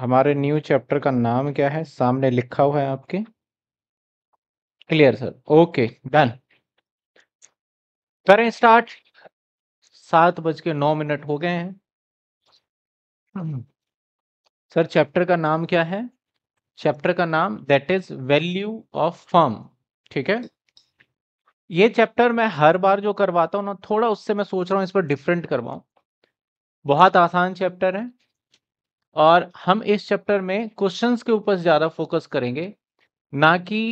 हमारे new chapter का नाम क्या है सामने लिखा हुआ है आपके क्लियर सर ओके डन करें स्टार्ट सात बज के नौ मिनट हो गए हैं सर चैप्टर का नाम क्या है चैप्टर का नाम that is value of firm ठीक है ये चैप्टर मैं हर बार जो करवाता हूँ ना थोड़ा उससे मैं सोच रहा हूँ इस पर डिफरेंट करवाऊ बहुत आसान चैप्टर है और हम इस चैप्टर में क्वेश्चंस के ऊपर ज़्यादा फोकस करेंगे ना कि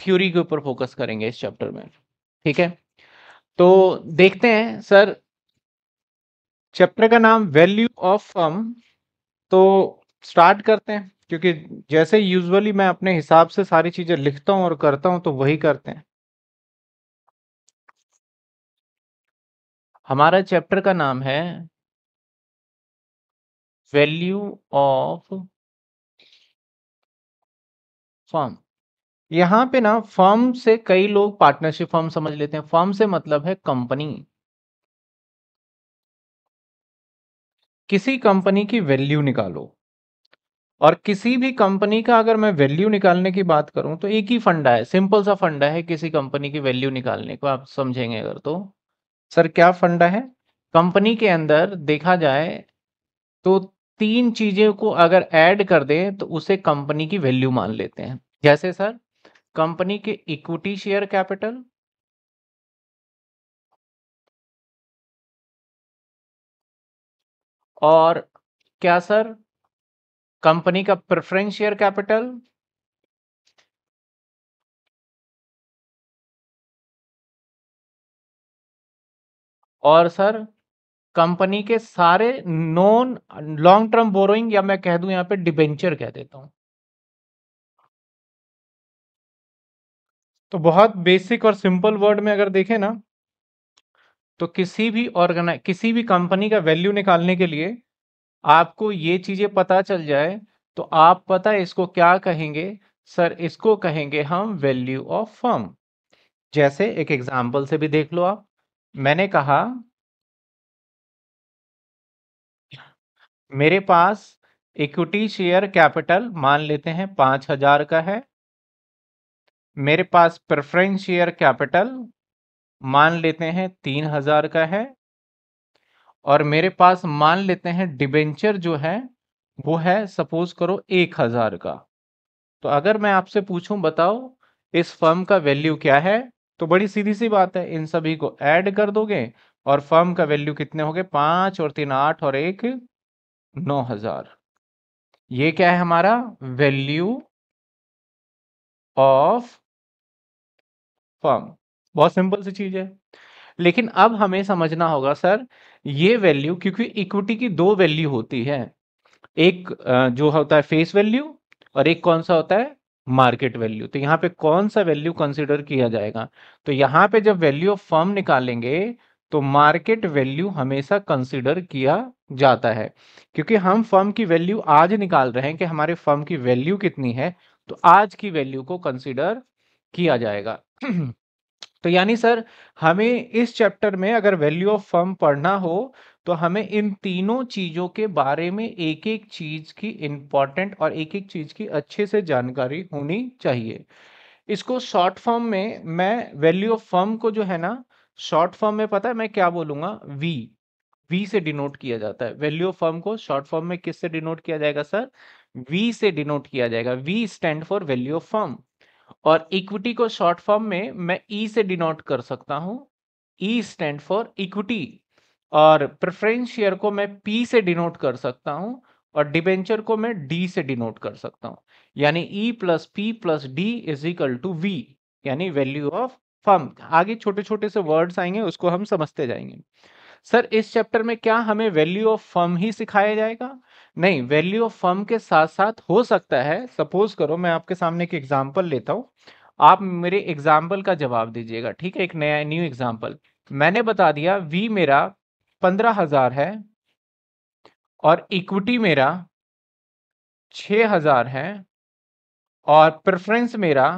थ्योरी के ऊपर फोकस करेंगे इस चैप्टर में ठीक है तो देखते हैं सर चैप्टर का नाम वैल्यू ऑफ फर्म तो स्टार्ट करते हैं क्योंकि जैसे यूजुअली मैं अपने हिसाब से सारी चीज़ें लिखता हूं और करता हूं तो वही करते हैं हमारा चैप्टर का नाम है वैल्यू ऑफ फर्म यहां पे ना फर्म से कई लोग पार्टनरशिप फर्म समझ लेते हैं फर्म से मतलब है कंपनी किसी कंपनी की वैल्यू निकालो और किसी भी कंपनी का अगर मैं वैल्यू निकालने की बात करूं तो एक ही फंडा है सिंपल सा फंडा है किसी कंपनी की वैल्यू निकालने को आप समझेंगे अगर तो सर क्या फंडा है कंपनी के अंदर देखा जाए तो तीन चीज़ों को अगर ऐड कर दें तो उसे कंपनी की वैल्यू मान लेते हैं जैसे सर कंपनी के इक्विटी शेयर कैपिटल और क्या सर कंपनी का प्रेफरेंस शेयर कैपिटल और सर कंपनी के सारे नॉन लॉन्ग टर्म बोरोइंग या मैं कह दूं यहां पे डिबेंचर कह देता हूं तो बहुत बेसिक और सिंपल वर्ड में अगर देखें ना तो किसी भी ऑर्गेनाइज किसी भी कंपनी का वैल्यू निकालने के लिए आपको ये चीजें पता चल जाए तो आप पता है इसको क्या कहेंगे सर इसको कहेंगे हम वैल्यू ऑफ फर्म जैसे एक एग्जाम्पल से भी देख लो आप मैंने कहा मेरे पास इक्विटी शेयर कैपिटल मान लेते हैं पाँच हजार का है मेरे पास प्रेफरेंस शेयर कैपिटल मान लेते हैं तीन हजार का है और मेरे पास मान लेते हैं डिबेंचर जो है वो है सपोज करो एक हजार का तो अगर मैं आपसे पूछूं बताओ इस फर्म का वैल्यू क्या है तो बड़ी सीधी सी बात है इन सभी को ऐड कर दोगे और फर्म का वैल्यू कितने हो गए पाँच और तीन आठ और एक नौ हजार ये क्या है हमारा वैल्यू ऑफ फर्म बहुत सिंपल सी चीज है लेकिन अब हमें समझना होगा सर ये वैल्यू क्योंकि इक्विटी की दो वैल्यू होती है एक जो होता है फेस वैल्यू और एक कौन सा होता है मार्केट वैल्यू तो यहाँ पे कौन सा वैल्यू कंसिडर किया जाएगा तो यहाँ पे जब वैल्यू ऑफ फर्म निकालेंगे तो मार्केट वैल्यू हमेशा कंसिडर किया जाता है क्योंकि हम फर्म की वैल्यू आज निकाल रहे हैं कि हमारे फर्म की वैल्यू कितनी है तो आज की वैल्यू को कंसिडर किया जाएगा तो यानी सर हमें इस चैप्टर में अगर वैल्यू ऑफ फर्म पढ़ना हो तो हमें इन तीनों चीज़ों के बारे में एक एक चीज़ की इंपॉर्टेंट और एक एक चीज़ की अच्छे से जानकारी होनी चाहिए इसको शॉर्ट फॉर्म में मैं वैल्यू ऑफ फर्म को जो है ना शॉर्ट फॉर्म में पता है मैं क्या बोलूंगा वी वी से डिनोट किया जाता है वैल्यू ऑफ फर्म को शॉर्ट फॉर्म में किससे डिनोट किया जाएगा सर वी से डिनोट किया जाएगा V stand for value of firm और इक्विटी को शॉर्ट फॉर्म में मैं ई e से डिनोट कर सकता हूं ई स्टैंड फॉर इक्विटी और प्रेफरेंस शेयर को मैं पी से डिनोट कर सकता हूं और डिबेंचर को मैं डी से डिनोट कर सकता हूं यानी E plus P plus D is equal to V यानी वैल्यू ऑफ फॉर्म आगे छोटे छोटे से वर्ड्स आएंगे उसको हम समझते जाएंगे सर इस चैप्टर में क्या हमें वैल्यू ऑफ फर्म ही सिखाया जाएगा नहीं वैल्यू ऑफ फर्म के साथ साथ हो सकता है सपोज करो मैं आपके सामने एक एग्जाम्पल लेता हूँ आप मेरे एग्जाम्पल का जवाब दीजिएगा ठीक है एक नया न्यू एग्जाम्पल मैंने बता दिया वी मेरा पंद्रह हजार है और इक्विटी मेरा छ हजार है और प्रेफरेंस मेरा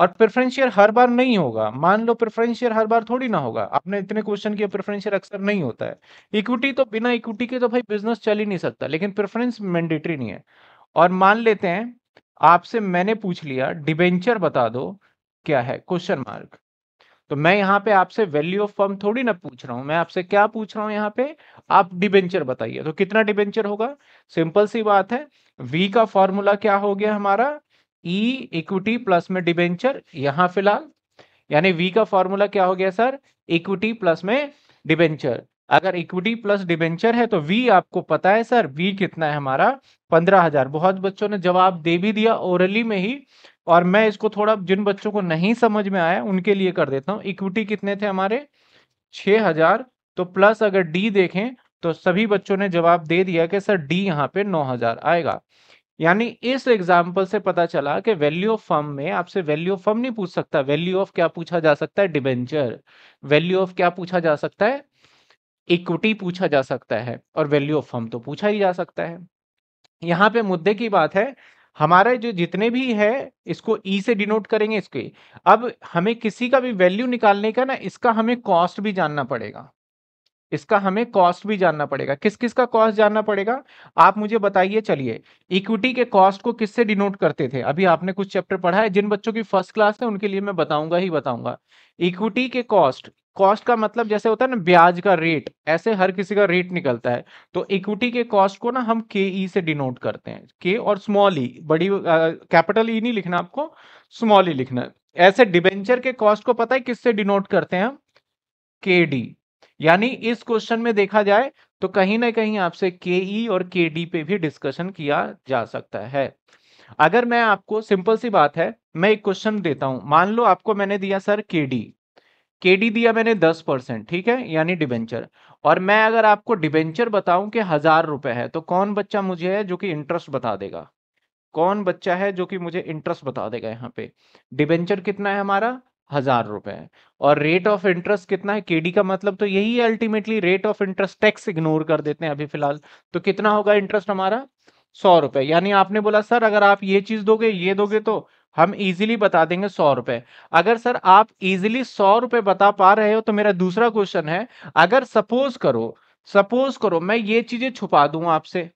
और प्रेफरेंशियर हर बार नहीं होगा मान लो प्रेफरेंशियर हर बार थोड़ी ना होगा आपने इतने क्वेश्चन किया प्रेफरेंशियर अक्सर नहीं होता है इक्विटी तो बिना इक्विटी के तो भाई बिजनेस चल ही नहीं सकता लेकिन प्रेफरेंस मैंडेटरी नहीं है और मान लेते हैं आपसे मैंने पूछ लिया डिबेंचर बता दो क्या है क्वेश्चन मार्क तो मैं यहाँ पे आपसे वैल्यू ऑफ फर्म थोड़ी ना पूछ रहा हूँ मैं आपसे क्या पूछ रहा हूँ यहाँ पे आप डिबेंचर बताइए तो कितना डिबेंचर होगा सिंपल सी बात है वी का फॉर्मूला क्या हो गया हमारा ई इक्विटी प्लस में डिबेंचर यहां फिलहाल यानी वी का फॉर्मूला क्या हो गया सर इक्विटी प्लस में डिबेंचर अगर इक्विटी प्लस डिबेंचर है तो वी आपको पता है सर वी कितना है हमारा पंद्रह हजार बहुत बच्चों ने जवाब दे भी दिया ओरली में ही और मैं इसको थोड़ा जिन बच्चों को नहीं समझ में आया उनके लिए कर देता हूँ इक्विटी कितने थे हमारे छ हजार तो प्लस अगर डी देखें तो सभी बच्चों ने जवाब दे दिया कि सर डी यहाँ पे नौ हजार आएगा यानी इस एग्जाम्पल से पता चला कि वैल्यू ऑफ फर्म में आपसे वैल्यू ऑफ फर्म नहीं पूछ सकता वैल्यू ऑफ क्या पूछा जा सकता है डिबेंचर वैल्यू ऑफ क्या पूछा जा सकता है इक्विटी पूछा जा सकता है और वैल्यू ऑफ फर्म तो पूछा ही जा सकता है यहाँ पे मुद्दे की बात है हमारे जो जितने भी है इसको ई e से डिनोट करेंगे इसके अब हमें किसी का भी वैल्यू निकालने का ना इसका हमें कॉस्ट भी जानना पड़ेगा इसका हमें कॉस्ट भी जानना पड़ेगा किस किस का कॉस्ट जानना पड़ेगा आप मुझे बताइए चलिए इक्विटी के कॉस्ट को किससे डिनोट करते थे अभी आपने कुछ चैप्टर पढ़ा है जिन बच्चों की फर्स्ट क्लास है उनके लिए मैं बताऊंगा ही बताऊंगा इक्विटी के कॉस्ट कॉस्ट का मतलब जैसे होता है ना ब्याज का रेट ऐसे हर किसी का रेट निकलता है तो इक्विटी के कॉस्ट को ना हम के ई e से डिनोट करते हैं के और स्मॉल ई e, बड़ी कैपिटल ई e नहीं लिखना आपको स्मॉल ई लिखना ऐसे डिबेंचर के कॉस्ट को पता है किससे डिनोट करते हैं हम के डी यानी इस क्वेश्चन में देखा जाए तो कहीं ना कहीं आपसे के ई e और के डी पे भी डिस्कशन किया जा सकता है अगर मैं आपको सिंपल सी बात है मैं एक क्वेश्चन देता हूं मान लो आपको मैंने दिया सर के डी के डी दिया मैंने दस परसेंट ठीक है यानी डिबेंचर और मैं अगर आपको डिबेंचर बताऊं कि हजार रुपए है तो कौन बच्चा मुझे है जो कि इंटरेस्ट बता देगा कौन बच्चा है जो कि मुझे इंटरेस्ट बता देगा यहाँ पे डिबेंचर कितना है हमारा हजार रुपए और रेट ऑफ इंटरेस्ट कितना है केडी का मतलब तो यही है ultimately rate of interest tax ignore कर देते हैं अभी फिलहाल तो कितना होगा इंटरेस्ट हमारा सौ रुपए यानी आपने बोला सर अगर आप ये चीज दोगे ये दोगे तो हम इजीली बता देंगे सौ रुपए अगर सर आप इजीली सौ रुपए बता पा रहे हो तो मेरा दूसरा क्वेश्चन है अगर सपोज करो सपोज करो मैं ये चीजें छुपा दू आपसे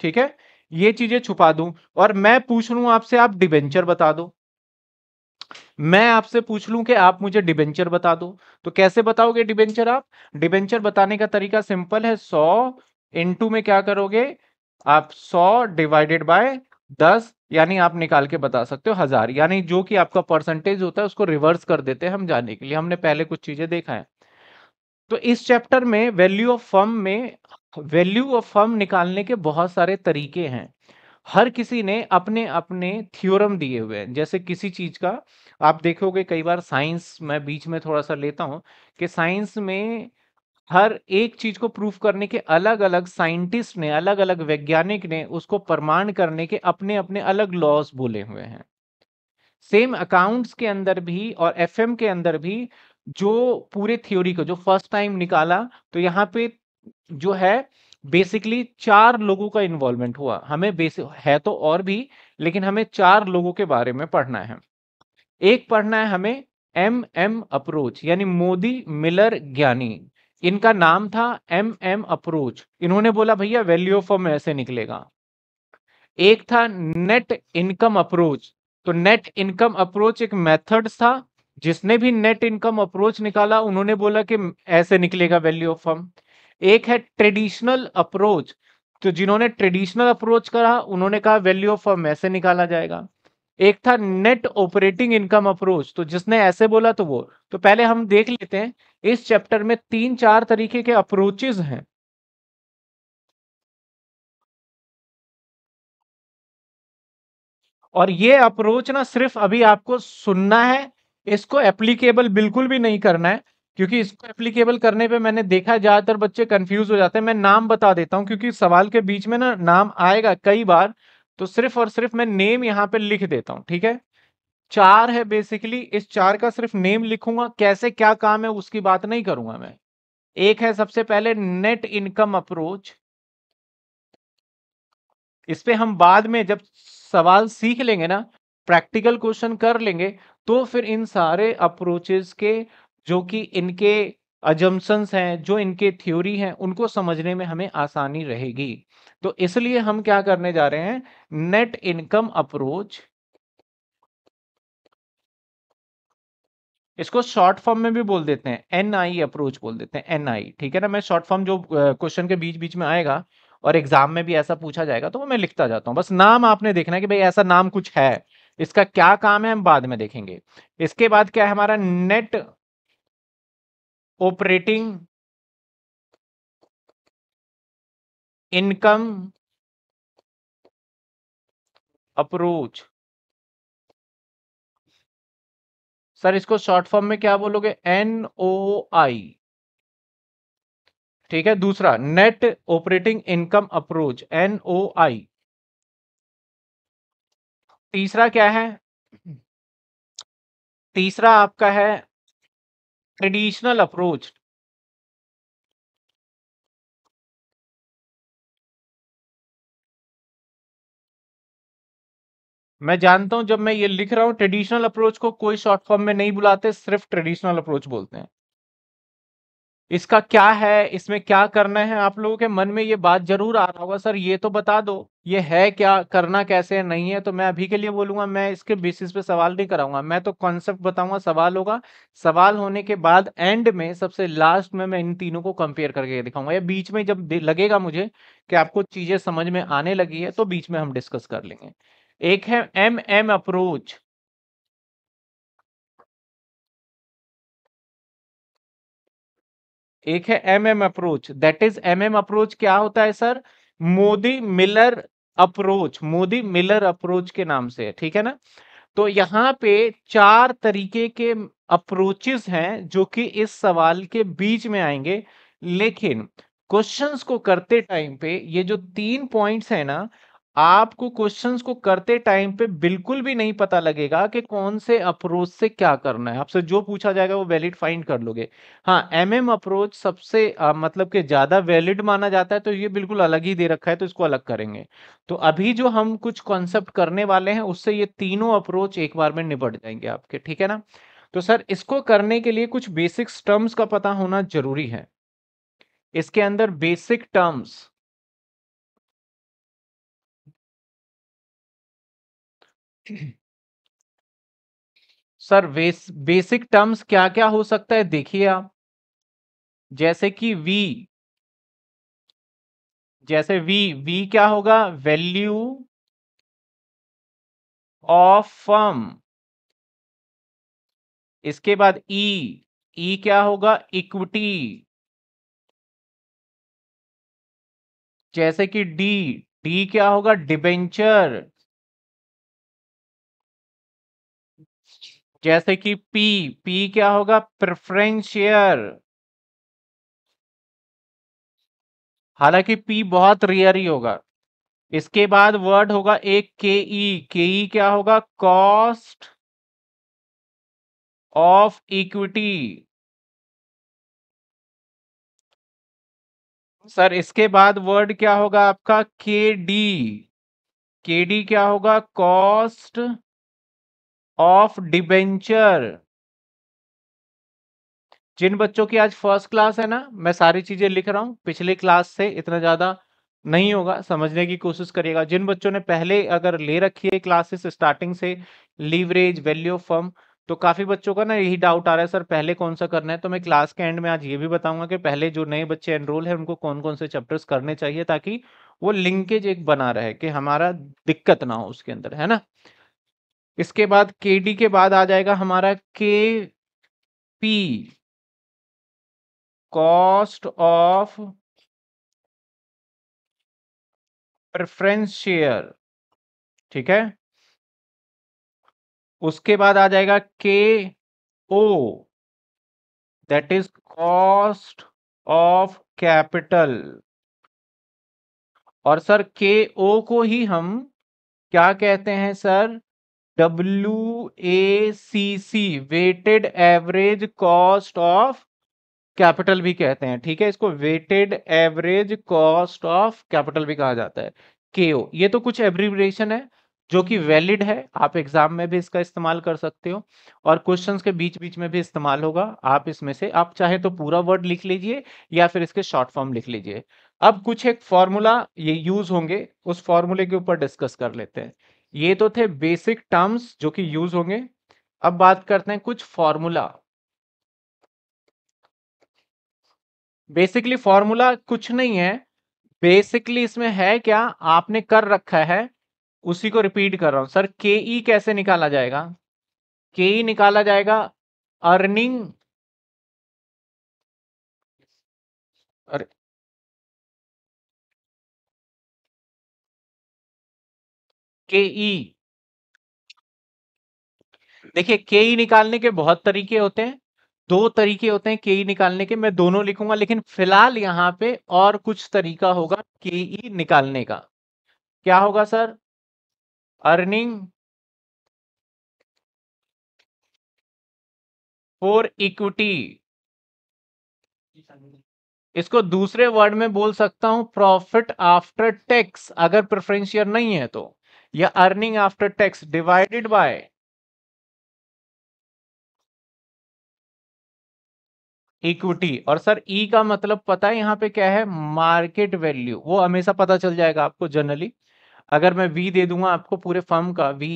ठीक है ये चीजें छुपा दू और मैं पूछ लू आपसे आप डिबेंचर बता दो मैं आपसे पूछ लूं कि आप मुझे डिबेंचर बता दो तो कैसे बताओगे डिबेंचर आप डिबेंचर बताने का तरीका सिंपल है सौ इंटू में क्या करोगे आप सौ डिवाइडेड बाय दस यानी आप निकाल के बता सकते हो हजार यानी जो कि आपका परसेंटेज होता है उसको रिवर्स कर देते हैं हम जाने के लिए हमने पहले कुछ चीजें देखा है तो इस चैप्टर में वैल्यू ऑफ फर्म में वैल्यू ऑफ फर्म निकालने के बहुत सारे तरीके हैं हर किसी ने अपने अपने थ्योरम दिए हुए हैं जैसे किसी चीज़ का आप देखोगे कई बार साइंस मैं बीच में थोड़ा सा लेता हूँ कि साइंस में हर एक चीज को प्रूफ करने के अलग अलग साइंटिस्ट ने अलग अलग वैज्ञानिक ने उसको प्रमाण करने के अपने अपने अलग लॉज बोले हुए हैं सेम अकाउंट्स के अंदर भी और एफएम के अंदर भी जो पूरे थ्योरी को जो फर्स्ट टाइम निकाला तो यहाँ पे जो है बेसिकली चार लोगों का इन्वॉल्वमेंट हुआ हमें बेसिक है तो और भी लेकिन हमें चार लोगों के बारे में पढ़ना है एक पढ़ना है हमें एम एम अप्रोच यानी मोदी मिलर ज्ञानी इनका नाम था एम एम अप्रोच इन्होंने बोला भैया वैल्यू ऑफ फॉर्म ऐसे निकलेगा एक था नेट इनकम अप्रोच तो नेट इनकम अप्रोच एक मेथड था जिसने भी नेट इनकम अप्रोच निकाला उन्होंने बोला कि ऐसे निकलेगा वैल्यू ऑफ फॉर्म एक है ट्रेडिशनल अप्रोच तो जिन्होंने ट्रेडिशनल अप्रोच करा उन्होंने कहा वैल्यू ऑफ फॉर्म ऐसे निकाला जाएगा एक था नेट ऑपरेटिंग इनकम अप्रोच तो जिसने ऐसे बोला तो वो तो पहले हम देख लेते हैं इस चैप्टर में तीन चार तरीके के अप्रोचेज हैं और ये अप्रोच ना सिर्फ अभी आपको सुनना है इसको एप्लीकेबल बिल्कुल भी नहीं करना है क्योंकि इसको एप्लीकेबल करने पे मैंने देखा ज़्यादातर बच्चे कंफ्यूज हो जाते हैं मैं नाम बता देता हूँ क्योंकि सवाल के बीच में ना नाम आएगा कई बार तो सिर्फ और सिर्फ मैं नेम यहाँ पे लिख देता हूँ ठीक है चार है बेसिकली इस चार का सिर्फ नेम लिखूंगा कैसे क्या काम है उसकी बात नहीं करूंगा मैं एक है सबसे पहले नेट इनकम अप्रोच इस पे हम बाद में जब सवाल सीख लेंगे ना प्रैक्टिकल क्वेश्चन कर लेंगे तो फिर इन सारे अप्रोचेस के जो कि इनके अजम्पन्स हैं जो इनके थ्योरी हैं उनको समझने में हमें आसानी रहेगी तो इसलिए हम क्या करने जा रहे हैं नेट इनकम अप्रोच इसको शॉर्ट फॉर्म में भी बोल देते हैं एन आई अप्रोच बोल देते हैं एन आई ठीक है ना मैं शॉर्ट फॉर्म जो क्वेश्चन के बीच बीच में आएगा और एग्जाम में भी ऐसा पूछा जाएगा तो वो मैं लिखता जाता हूं बस नाम आपने देखना है कि भाई ऐसा नाम कुछ है इसका क्या काम है हम बाद में देखेंगे इसके बाद क्या है हमारा net operating income approach sir इसको शॉर्ट फॉर्म में क्या बोलोगे एन ओ आई ठीक है दूसरा net operating income approach N O I तीसरा क्या है तीसरा आपका है traditional approach मैं जानता हूं जब मैं ये लिख रहा हूं ट्रेडिशनल अप्रोच को कोई शॉर्ट फॉर्म में नहीं बुलाते सिर्फ ट्रेडिशनल अप्रोच बोलते हैं इसका क्या है इसमें क्या करना है आप लोगों के मन में ये बात जरूर आ रहा होगा सर ये तो बता दो ये है क्या करना कैसे है नहीं है तो मैं अभी के लिए बोलूंगा मैं इसके बेसिस पे सवाल नहीं कराऊंगा मैं तो कॉन्सेप्ट बताऊंगा सवाल होगा सवाल होने के बाद एंड में सबसे लास्ट में मैं इन तीनों को कंपेयर करके दिखाऊंगा या बीच में जब लगेगा मुझे कि आपको चीजें समझ में आने लगी है तो बीच में हम डिस्कस कर लेंगे एक है एम एम अप्रोच एक है M M approach that is M M approach क्या होता है sir Modi Miller approach Modi Miller approach के नाम से है ठीक है ना तो यहाँ पे चार तरीके के अप्रोचेस हैं जो कि इस सवाल के बीच में आएंगे लेकिन क्वेश्चंस को करते टाइम पे ये जो तीन पॉइंट्स है ना आपको क्वेश्चंस को करते टाइम पे बिल्कुल भी नहीं पता लगेगा कि कौन से अप्रोच से क्या करना है आपसे जो पूछा जाएगा वो वैलिड फाइंड कर लोगे हाँ एम एम अप्रोच सबसे आ, मतलब के ज़्यादा वैलिड माना जाता है तो ये बिल्कुल अलग ही दे रखा है तो इसको अलग करेंगे तो अभी जो हम कुछ कॉन्सेप्ट करने वाले हैं उससे ये तीनों अप्रोच एक बार में निपट जाएंगे आपके ठीक है ना तो सर इसको करने के लिए कुछ बेसिक्स टर्म्स का पता होना जरूरी है इसके अंदर basic terms sir base, basic terms क्या क्या हो सकता है देखिए आप जैसे कि वी जैसे वी वी क्या होगा वैल्यू ऑफ फर्म इसके बाद ई e।, e क्या होगा इक्विटी जैसे कि डी डी क्या होगा डिबेंचर जैसे कि पी पी क्या होगा प्रेफरेंस शेयर हालांकि पी बहुत रेयर ही होगा इसके बाद वर्ड होगा एक के ई के ई क्या होगा कॉस्ट ऑफ इक्विटी सर इसके बाद वर्ड क्या होगा आपका के डी के डी क्या होगा कॉस्ट ऑफ डिबेंचर जिन बच्चों की आज फर्स्ट क्लास है ना मैं सारी चीजें लिख रहा हूँ पिछले क्लास से इतना ज्यादा नहीं होगा समझने की कोशिश करिएगा जिन बच्चों ने पहले अगर ले रखी है क्लासेस स्टार्टिंग से लीवरेज वैल्यू ऑफ फर्म तो काफी बच्चों का ना यही डाउट आ रहा है सर पहले कौन सा करना है तो मैं क्लास के एंड में आज ये भी बताऊंगा कि पहले जो नए बच्चे एनरोल है उनको कौन कौन से चैप्टर्स करने चाहिए ताकि वो लिंकेज एक बना रहे कि हमारा दिक्कत ना हो उसके अंदर है ना इसके बाद के डी के बाद आ जाएगा हमारा K P cost of preference share ठीक है उसके बाद आ जाएगा K O that is cost of capital और सर के ओ को ही हम क्या कहते हैं sir W A C C weighted average cost of capital भी कहते हैं ठीक है इसको weighted average cost of capital भी कहा जाता है के ओ ये तो कुछ एब्रीवरेशन है जो कि वैलिड है आप एग्जाम में भी इसका इस्तेमाल कर सकते हो और क्वेश्चंस के बीच बीच में भी इस्तेमाल होगा आप इसमें से आप चाहे तो पूरा वर्ड लिख लीजिए या फिर इसके शॉर्ट फॉर्म लिख लीजिए अब कुछ एक फॉर्मूला ये यूज होंगे उस फॉर्मूले के ऊपर डिस्कस कर लेते हैं ये तो थे बेसिक टर्म्स जो कि यूज होंगे अब बात करते हैं कुछ फॉर्मूला बेसिकली फॉर्मूला कुछ नहीं है बेसिकली इसमें है क्या आपने कर रखा है उसी को रिपीट कर रहा हूं सर के ई कैसे निकाला जाएगा के ई e निकाला जाएगा अर्निंग के ई देखिए के ई निकालने के बहुत तरीके होते हैं दो तरीके होते हैं के ई निकालने के मैं दोनों लिखूंगा लेकिन फिलहाल यहां पे और कुछ तरीका होगा के ई निकालने का क्या होगा सर अर्निंग फॉर इक्विटी इसको दूसरे वर्ड में बोल सकता हूं प्रॉफिट आफ्टर टैक्स अगर प्रेफरेंस शेयर नहीं है तो या earning after tax divided by equity और सर ई e का मतलब पता है यहाँ पे क्या है मार्केट वैल्यू वो हमेशा पता चल जाएगा आपको जनरली अगर मैं वी दे दूंगा आपको पूरे फर्म का वी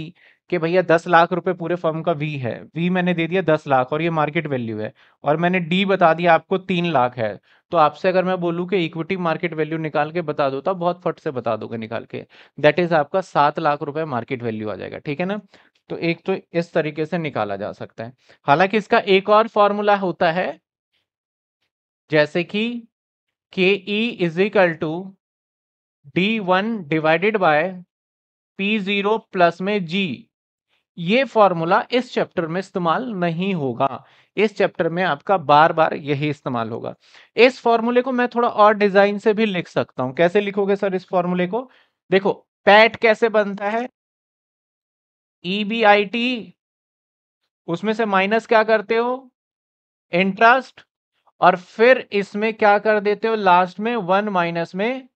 कि भैया दस लाख रुपए पूरे फर्म का वी है वी मैंने दे दिया दस लाख और ये मार्केट वैल्यू है और मैंने डी बता दिया आपको तीन लाख है तो आपसे अगर मैं बोलूं कि इक्विटी मार्केट वैल्यू निकाल के बता दो तो बहुत फट से बता दोगे निकाल के दैट इज आपका सात लाख रुपए मार्केट वैल्यू आ जाएगा ठीक है ना तो एक तो इस तरीके से निकाला जा सकता है हालांकि इसका एक और फॉर्मूला होता है जैसे कि K E is equal to D one divided by P zero plus में जी ये फॉर्मूला इस चैप्टर में इस्तेमाल नहीं होगा इस चैप्टर में आपका बार बार यही इस्तेमाल होगा इस फॉर्मूले को मैं थोड़ा और डिजाइन से भी लिख सकता हूं कैसे लिखोगे सर इस फॉर्मूले को देखो पैट कैसे बनता है ई बी आई टी उसमें से माइनस क्या करते हो इंटरेस्ट और फिर इसमें क्या कर देते हो लास्ट में वन माइनस में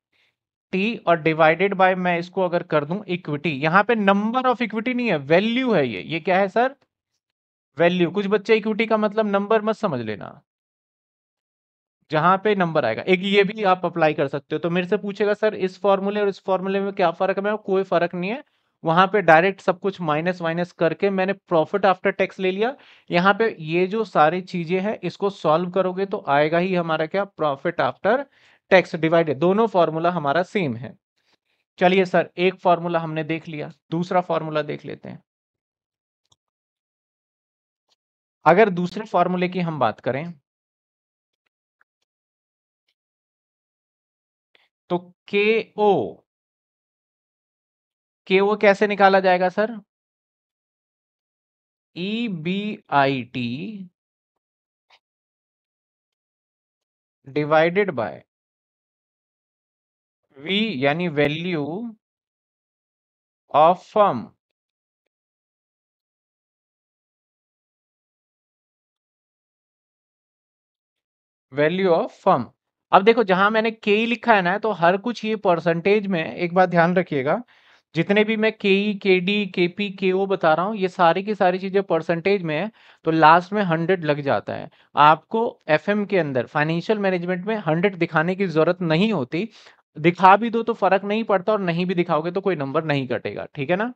टी और डिवाइडेड बाय मैं इसको अगर कर दूं इक्विटी यहां पे नंबर ऑफ इक्विटी नहीं है वैल्यू है ये ये क्या है सर वैल्यू कुछ बच्चे इक्विटी का मतलब नंबर मत समझ लेना जहां पे नंबर आएगा एक ये भी आप अप्लाई कर सकते हो तो मेरे से पूछेगा सर इस फॉर्मूले और इस फॉर्मूले में क्या फर्क है मैं कोई फर्क नहीं है वहां पे डायरेक्ट सब कुछ माइनस वाइनस करके मैंने प्रॉफिट आफ्टर टैक्स ले लिया यहाँ पे ये जो सारी चीजें हैं इसको सॉल्व करोगे तो आएगा ही हमारा क्या प्रॉफिट आफ्टर टैक्स डिवाइडेड दोनों फॉर्मूला हमारा सेम है चलिए सर एक फॉर्मूला हमने देख लिया दूसरा फॉर्मूला देख लेते हैं अगर दूसरे फॉर्मूले की हम बात करें तो के ओ के ओ कैसे निकाला जाएगा sir E B I T divided by V यानी value of firm value of firm अब देखो जहां मैंने के लिखा है ना तो हर कुछ ये परसेंटेज में एक बात ध्यान रखिएगा जितने भी मैं के ई के डी के पी के ओ बता रहा हूँ ये सारी की सारी चीज़ें परसेंटेज में है तो लास्ट में हंड्रेड लग जाता है आपको एफ के अंदर फाइनेंशियल मैनेजमेंट में हंड्रेड दिखाने की ज़रूरत नहीं होती दिखा भी दो तो फर्क नहीं पड़ता और नहीं भी दिखाओगे तो कोई नंबर नहीं कटेगा ठीक है ना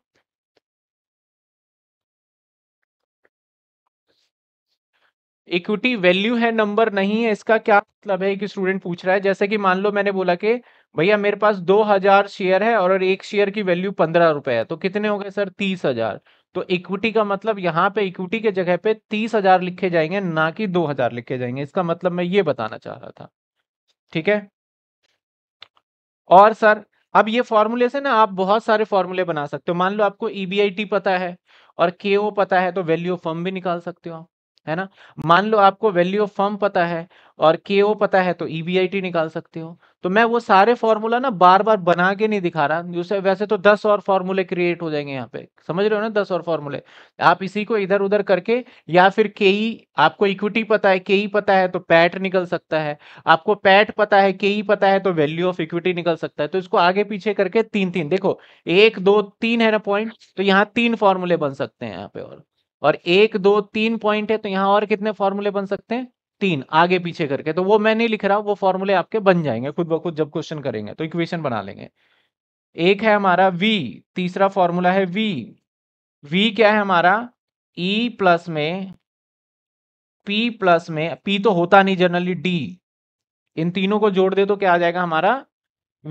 इक्विटी वैल्यू है नंबर नहीं है इसका क्या मतलब है कि स्टूडेंट पूछ रहा है जैसे कि मान लो मैंने बोला कि भैया मेरे पास दो हजार शेयर है और एक शेयर की वैल्यू पंद्रह रुपए है तो कितने हो गए सर तीस हजार तो इक्विटी का मतलब यहाँ पे इक्विटी के जगह पे तीस हजार लिखे जाएंगे ना कि दो हजार लिखे जाएंगे इसका मतलब मैं ये बताना चाह रहा था ठीक है और सर अब ये फॉर्मूले से ना आप बहुत सारे फॉर्मूले बना सकते हो मान लो आपको ईबीआईटी e पता है और के पता है तो वैल्यू ऑफ फर्म भी निकाल सकते हो आप है ना मान लो आपको वैल्यू ऑफ फर्म पता है और के ओ पता है तो ईबीआईटी e निकाल सकते हो तो मैं वो सारे फॉर्मूला ना बार बार बना के नहीं दिखा रहा जैसे वैसे तो दस और फॉर्मूले क्रिएट हो जाएंगे यहाँ पे समझ रहे हो ना दस और फॉर्मूले आप इसी को इधर उधर करके या फिर के ई e, आपको इक्विटी पता है के ई e पता है तो पैट निकल सकता है आपको पैट पता है के ई पता है तो वैल्यू ऑफ इक्विटी निकल सकता है तो इसको आगे पीछे करके तीन तीन देखो एक दो तीन है ना पॉइंट तो यहाँ तीन फॉर्मूले बन सकते हैं यहाँ पे और और एक दो तीन पॉइंट है तो यहाँ और कितने फॉर्मूले बन सकते हैं तीन आगे पीछे करके तो वो मैं नहीं लिख रहा वो फॉर्मूले आपके बन जाएंगे खुद ब खुद जब क्वेश्चन करेंगे तो इक्वेशन बना लेंगे एक है हमारा v तीसरा फॉर्मूला है v v क्या है हमारा e प्लस में p प्लस में p तो होता नहीं जनरली d इन तीनों को जोड़ दे तो क्या आ जाएगा हमारा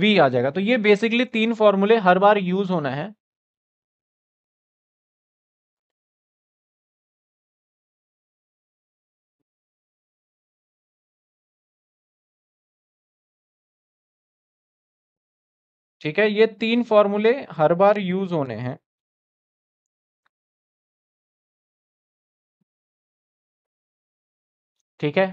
v आ जाएगा तो ये बेसिकली तीन फॉर्मूले हर बार यूज होना है ठीक है ये तीन फॉर्मूले हर बार यूज होने हैं ठीक है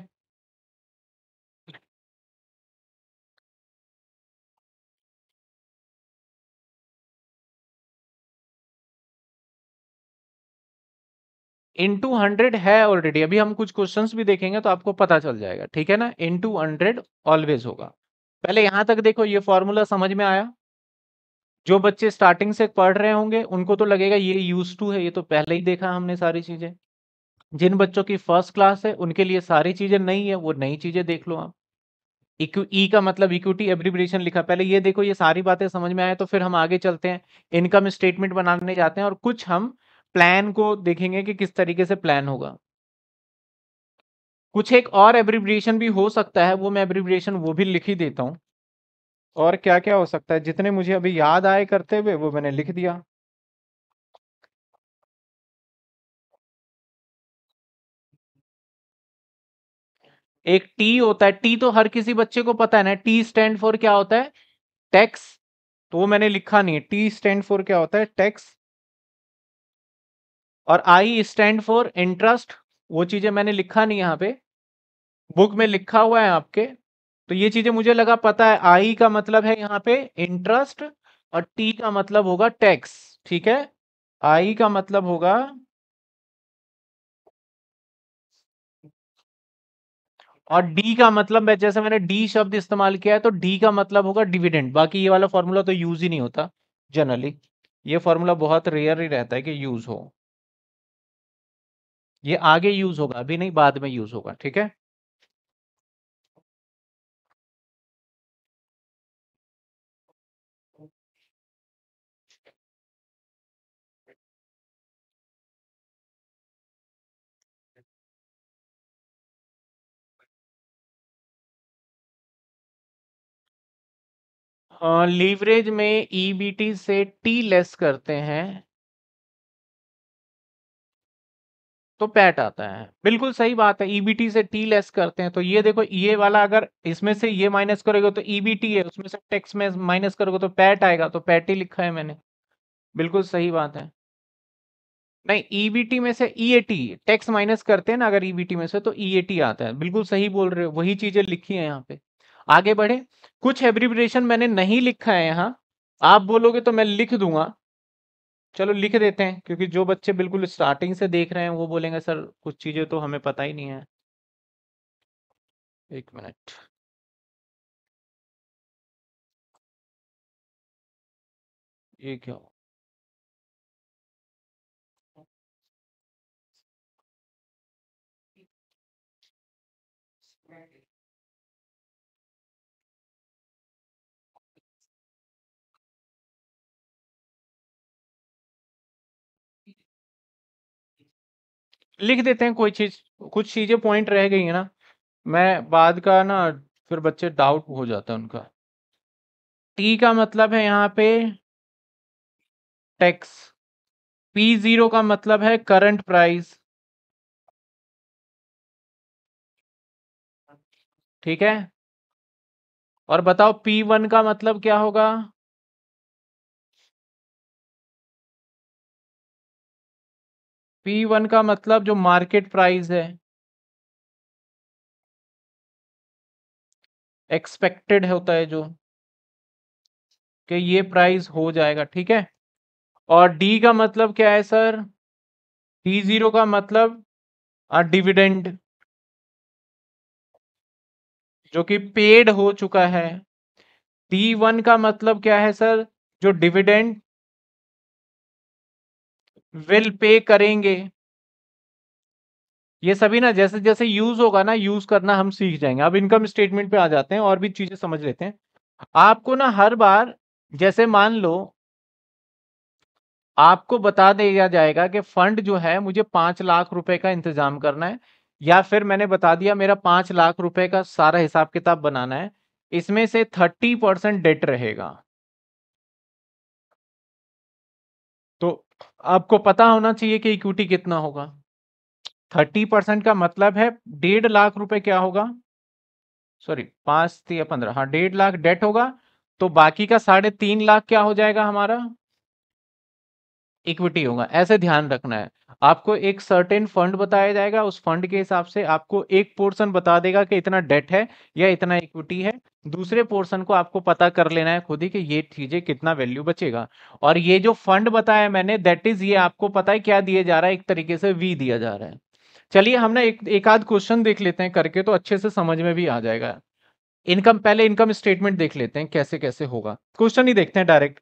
इंटू हंड्रेड है ऑलरेडी अभी हम कुछ क्वेश्चंस भी देखेंगे तो आपको पता चल जाएगा ठीक है ना इंटू हंड्रेड ऑलवेज होगा पहले यहां तक देखो ये फॉर्मूला समझ में आया जो बच्चे स्टार्टिंग से पढ़ रहे होंगे उनको तो लगेगा ये यूज टू है ये तो पहले ही देखा हमने सारी चीजें जिन बच्चों की फर्स्ट क्लास है उनके लिए सारी चीजें नहीं है वो नई चीजें देख लो आप ई e का मतलब इक्विटी एब्रीब्रेशन लिखा पहले ये देखो ये सारी बातें समझ में आए तो फिर हम आगे चलते हैं इनकम स्टेटमेंट बनाने जाते हैं और कुछ हम प्लान को देखेंगे कि किस तरीके से प्लान होगा कुछ एक और एब्रीब्रिएशन भी हो सकता है वो मैं एब्रीब्रिएशन वो भी लिख ही देता हूँ और क्या क्या हो सकता है जितने मुझे अभी याद आए करते हुए वो मैंने लिख दिया एक टी होता है टी तो हर किसी बच्चे को पता है ना टी स्टैंड फॉर क्या होता है टैक्स तो वो मैंने लिखा नहीं है टी स्टैंड फॉर क्या होता है टैक्स और आई स्टैंड फॉर इंटरेस्ट वो चीजें मैंने लिखा नहीं यहाँ पे बुक में लिखा हुआ है आपके तो ये चीजें मुझे लगा पता है आई का मतलब है यहाँ पे इंटरेस्ट और टी का मतलब होगा टैक्स ठीक है आई का मतलब होगा और डी का मतलब है जैसे मैंने डी शब्द इस्तेमाल किया है तो डी का मतलब होगा डिविडेंड बाकी ये वाला फॉर्मूला तो यूज ही नहीं होता जनरली ये फॉर्मूला बहुत रेयर ही रहता है कि यूज हो ये आगे यूज होगा अभी नहीं बाद में यूज होगा ठीक है लीवरेज में ईबीटी e से टी लेस करते हैं तो पैट आता है बिल्कुल सही बात है ईबीटी e से टी लेस करते हैं तो ये देखो ये वाला अगर इसमें से ये माइनस करोगे तो ईबीटी e है उसमें से टैक्स में माइनस करोगे तो पैट आएगा तो पैट ही लिखा है मैंने बिल्कुल सही बात है नहीं ईबीटी में से E A T tax minus करते हैं ना अगर ईबीटी में से तो ईएटी आता है बिल्कुल सही बोल रहे हो वही चीजें लिखी है यहाँ पे आगे बढ़े कुछ एब्रीब्रेशन मैंने नहीं लिखा है यहाँ आप बोलोगे तो मैं लिख दूंगा चलो लिख देते हैं क्योंकि जो बच्चे बिल्कुल स्टार्टिंग से देख रहे हैं वो बोलेंगे सर कुछ चीजें तो हमें पता ही नहीं है एक मिनट ये क्या हो लिख देते हैं कोई चीज कुछ चीजें पॉइंट रह गई है ना मैं बाद का ना फिर बच्चे डाउट हो जाता है उनका टी का मतलब है यहाँ पे टैक्स पी जीरो का मतलब है करंट प्राइस ठीक है और बताओ पी वन का मतलब क्या होगा पी वन का मतलब जो मार्केट प्राइस है एक्सपेक्टेड होता है जो कि ये प्राइस हो जाएगा ठीक है और डी का मतलब क्या है सर डी जीरो का मतलब डिविडेंड जो कि पेड हो चुका है डी वन का मतलब क्या है सर जो डिविडेंड विल पे करेंगे ये सभी ना जैसे जैसे यूज होगा ना यूज करना हम सीख जाएंगे अब इनकम स्टेटमेंट पे आ जाते हैं और भी चीजें समझ लेते हैं आपको ना हर बार जैसे मान लो आपको बता दिया जाएगा कि फंड जो है मुझे पांच लाख रुपए का इंतजाम करना है या फिर मैंने बता दिया मेरा पांच लाख रुपए का सारा हिसाब किताब बनाना है इसमें से थर्टी परसेंट डेट रहेगा आपको पता होना चाहिए कि इक्विटी कितना होगा थर्टी परसेंट का मतलब है डेढ़ लाख रुपए क्या होगा सॉरी पांच या पंद्रह हाँ डेढ़ लाख डेट होगा तो बाकी का साढ़े तीन लाख क्या हो जाएगा हमारा इक्विटी होगा ऐसे ध्यान रखना है आपको एक सर्टेन फंड बताया जाएगा उस फंड के हिसाब से आपको एक पोर्शन बता देगा कि इतना डेट है या इतना इक्विटी है दूसरे पोर्शन को आपको पता कर लेना है खुद ही कि ये चीजें कितना वैल्यू बचेगा और ये जो फंड बताया मैंने दैट इज ये आपको पता है क्या दिया जा रहा है एक तरीके से वी दिया जा रहा है चलिए हमने एक एक आध क्वेश्चन देख लेते हैं करके तो अच्छे से समझ में भी आ जाएगा इनकम पहले इनकम स्टेटमेंट देख लेते हैं कैसे कैसे होगा क्वेश्चन ही देखते हैं डायरेक्ट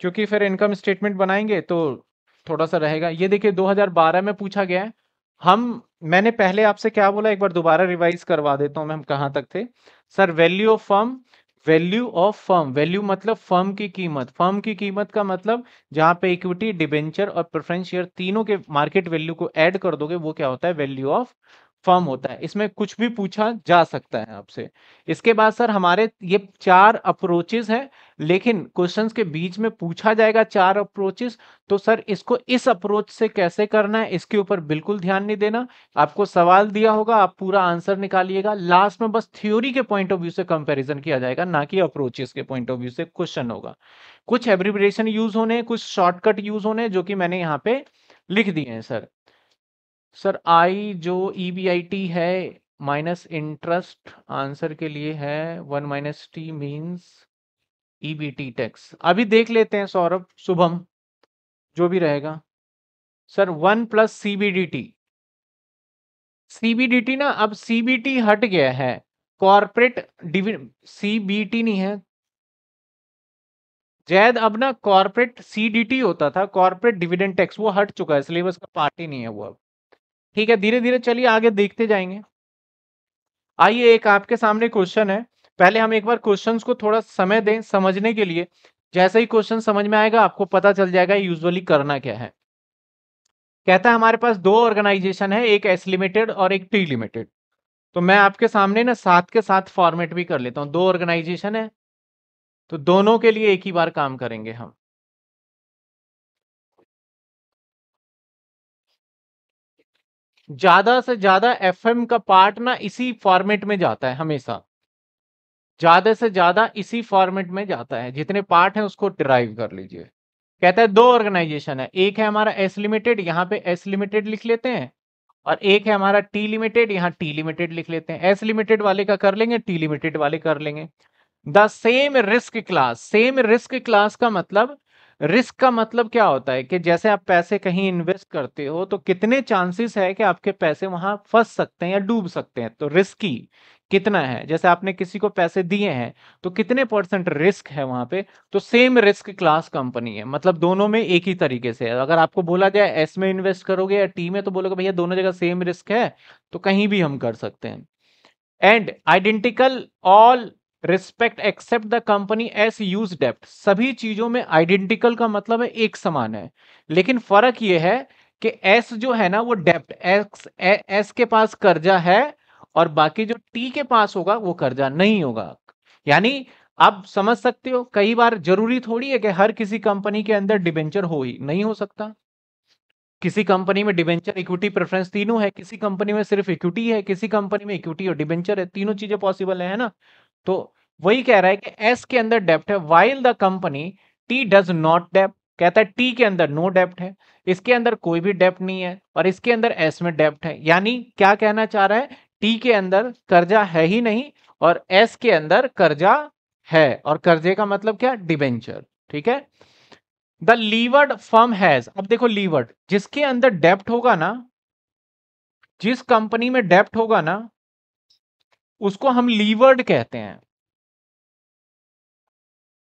क्योंकि फिर इनकम स्टेटमेंट बनाएंगे तो थोड़ा सा रहेगा ये देखिए 2012 में पूछा गया है हम मैंने पहले आपसे क्या बोला एक बार दोबारा रिवाइज करवा देता हूँ मैं हम कहाँ तक थे sir value of firm value of firm value मतलब फर्म की कीमत फर्म की कीमत का मतलब जहां पे इक्विटी डिबेंचर और प्रेफरेंस शेयर तीनों के मार्केट वैल्यू को ऐड कर दोगे वो क्या होता है वैल्यू ऑफ फॉर्म होता है इसमें कुछ भी पूछा जा सकता है आपसे इसके बाद सर हमारे ये चार अप्रोचेस हैं लेकिन क्वेश्चंस के बीच में पूछा जाएगा चार अप्रोचेस तो सर इसको इस अप्रोच से कैसे करना है इसके ऊपर बिल्कुल ध्यान नहीं देना आपको सवाल दिया होगा आप पूरा आंसर निकालिएगा लास्ट में बस थ्योरी के पॉइंट ऑफ व्यू से कंपेरिजन किया जाएगा ना कि अप्रोचेस के पॉइंट ऑफ व्यू से क्वेश्चन होगा कुछ एब्रिब्रेशन यूज होने कुछ शॉर्टकट यूज होने जो कि मैंने यहाँ पे लिख दिए हैं सर सर आई जो ई बी आई टी है माइनस इंटरेस्ट आंसर के लिए है one minus T means E B T tax अभी देख लेते हैं सौरभ शुभम जो भी रहेगा sir one plus C B D T C B D T ना अब सी बी टी हट गया है कॉरपोरेट डिवि सी बी टी नहीं है जैद अब ना कॉर्पोरेट टी होता था कॉर्पोरेट डिविडेंड टैक्स वो हट चुका है सिलेबस का पार्ट ही नहीं है वो अब ठीक है धीरे धीरे चलिए आगे देखते जाएंगे आइए एक आपके सामने क्वेश्चन है पहले हम एक बार क्वेश्चन को थोड़ा समय दें समझने के लिए जैसे ही क्वेश्चन समझ में आएगा आपको पता चल जाएगा यूजुअली करना क्या है कहता है हमारे पास दो ऑर्गेनाइजेशन है एक एस लिमिटेड और एक टी लिमिटेड तो मैं आपके सामने ना साथ के साथ फॉर्मेट भी कर लेता हूँ दो ऑर्गेनाइजेशन है तो दोनों के लिए एक ही बार काम करेंगे हम ज्यादा से ज्यादा एफ का पार्ट ना इसी फॉर्मेट में जाता है हमेशा ज्यादा से ज्यादा इसी फॉर्मेट में जाता है जितने पार्ट हैं उसको ड्राइव कर लीजिए कहता है दो ऑर्गेनाइजेशन है एक है हमारा एस लिमिटेड यहाँ पे एस लिमिटेड लिख लेते हैं और एक है हमारा टी लिमिटेड यहाँ टी लिमिटेड लिख लेते हैं एस लिमिटेड वाले का कर लेंगे टी लिमिटेड वाले कर लेंगे the same risk class same risk class का मतलब रिस्क का मतलब क्या होता है कि जैसे आप पैसे कहीं इन्वेस्ट करते हो तो कितने चांसेस है कि आपके पैसे वहां फंस सकते हैं या डूब सकते हैं तो रिस्की कितना है जैसे आपने किसी को पैसे दिए हैं तो कितने परसेंट रिस्क है वहां पे तो सेम रिस्क क्लास कंपनी है मतलब दोनों में एक ही तरीके से है अगर आपको बोला जाए एस में इन्वेस्ट करोगे या टी में तो बोलोगे भैया दोनों जगह सेम रिस्क है तो कहीं भी हम कर सकते हैं and identical all respect except the company S use डेप्ट सभी चीजों में आइडेंटिकल का मतलब है एक समान है लेकिन फर्क यह है कि एस जो है ना वो डेप्ट एक्स एस के पास कर्जा है और बाकी जो टी के पास होगा वो कर्जा नहीं होगा यानी आप समझ सकते हो कई बार जरूरी थोड़ी है कि हर किसी कंपनी के अंदर डिबेंचर हो ही नहीं हो सकता किसी कंपनी में डिबेंचर इक्विटी प्रेफरेंस तीनों है किसी कंपनी में सिर्फ इक्विटी है किसी कंपनी में इक्विटी और डिबेंचर है तीनों चीजें पॉसिबल है ना तो वही कह रहा है कि एस के अंदर डेप्ट है while the company T does not debt कहता है टी के अंदर नो डेप्ट है इसके अंदर कोई भी डेप्ट नहीं है और इसके अंदर एस में डेप्ट है यानी क्या कहना चाह रहा है टी के अंदर कर्जा है ही नहीं और एस के अंदर कर्जा है और कर्जे का मतलब क्या डिबेंचर ठीक है द लीवर्ड फर्म हैज अब देखो लीवर्ड जिसके अंदर डेप्ट होगा ना जिस कंपनी में डेप्ट होगा ना उसको हम लीवर्ड कहते हैं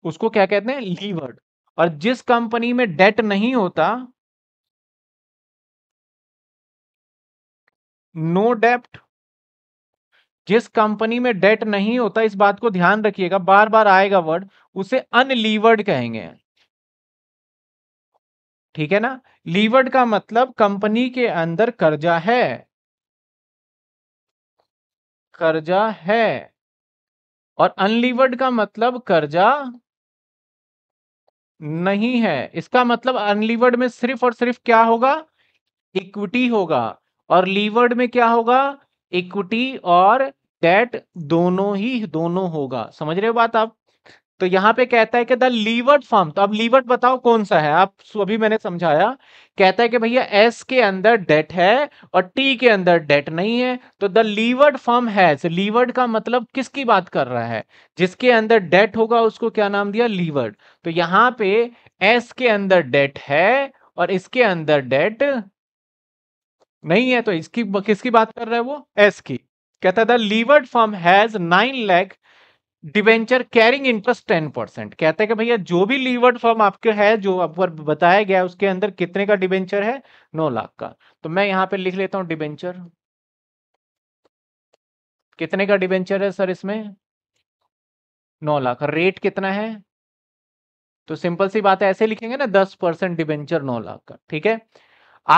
उसको क्या कहते हैं लीवर्ड और जिस कंपनी में डेट नहीं होता नो डेप्ट जिस कंपनी में डेट नहीं होता इस बात को ध्यान रखिएगा बार बार आएगा वर्ड उसे अनलीवर्ड कहेंगे ठीक है ना लीवर्ड का मतलब कंपनी के अंदर कर्जा है कर्जा है और अनलिवर्ड का मतलब कर्जा नहीं है इसका मतलब अनलिवर्ड में सिर्फ और सिर्फ क्या होगा इक्विटी होगा और लीवर्ड में क्या होगा इक्विटी और डेट दोनों ही दोनों होगा समझ रहे हो बात आप तो यहाँ पे कहता है कि द लीवर्ड फॉर्म तो अब लीवर्ड बताओ कौन सा है आप अभी मैंने समझाया कहता है कि भैया एस के अंदर डेट है और टी के अंदर डेट नहीं है तो the levered form has levered का मतलब किसकी बात कर रहा है जिसके अंदर डेट होगा उसको क्या नाम दिया लीवर्ड तो यहाँ पे एस के अंदर डेट है और इसके अंदर डेट नहीं है तो इसकी किसकी बात कर रहा है वो एस की कहता है the levered form has nine lakh debenture carrying interest ten percent कहते हैं कि भैया जो भी लीवर्ड फॉर्म आपके है जो ऊपर बताया गया उसके अंदर कितने का डिवेंचर है नौ लाख का तो मैं यहां पे लिख लेता हूं डिवेंचर कितने का डिवेंचर है सर इसमें नौ लाख रेट कितना है तो सिंपल सी बात है ऐसे लिखेंगे ना दस परसेंट डिवेंचर नौ लाख का ठीक है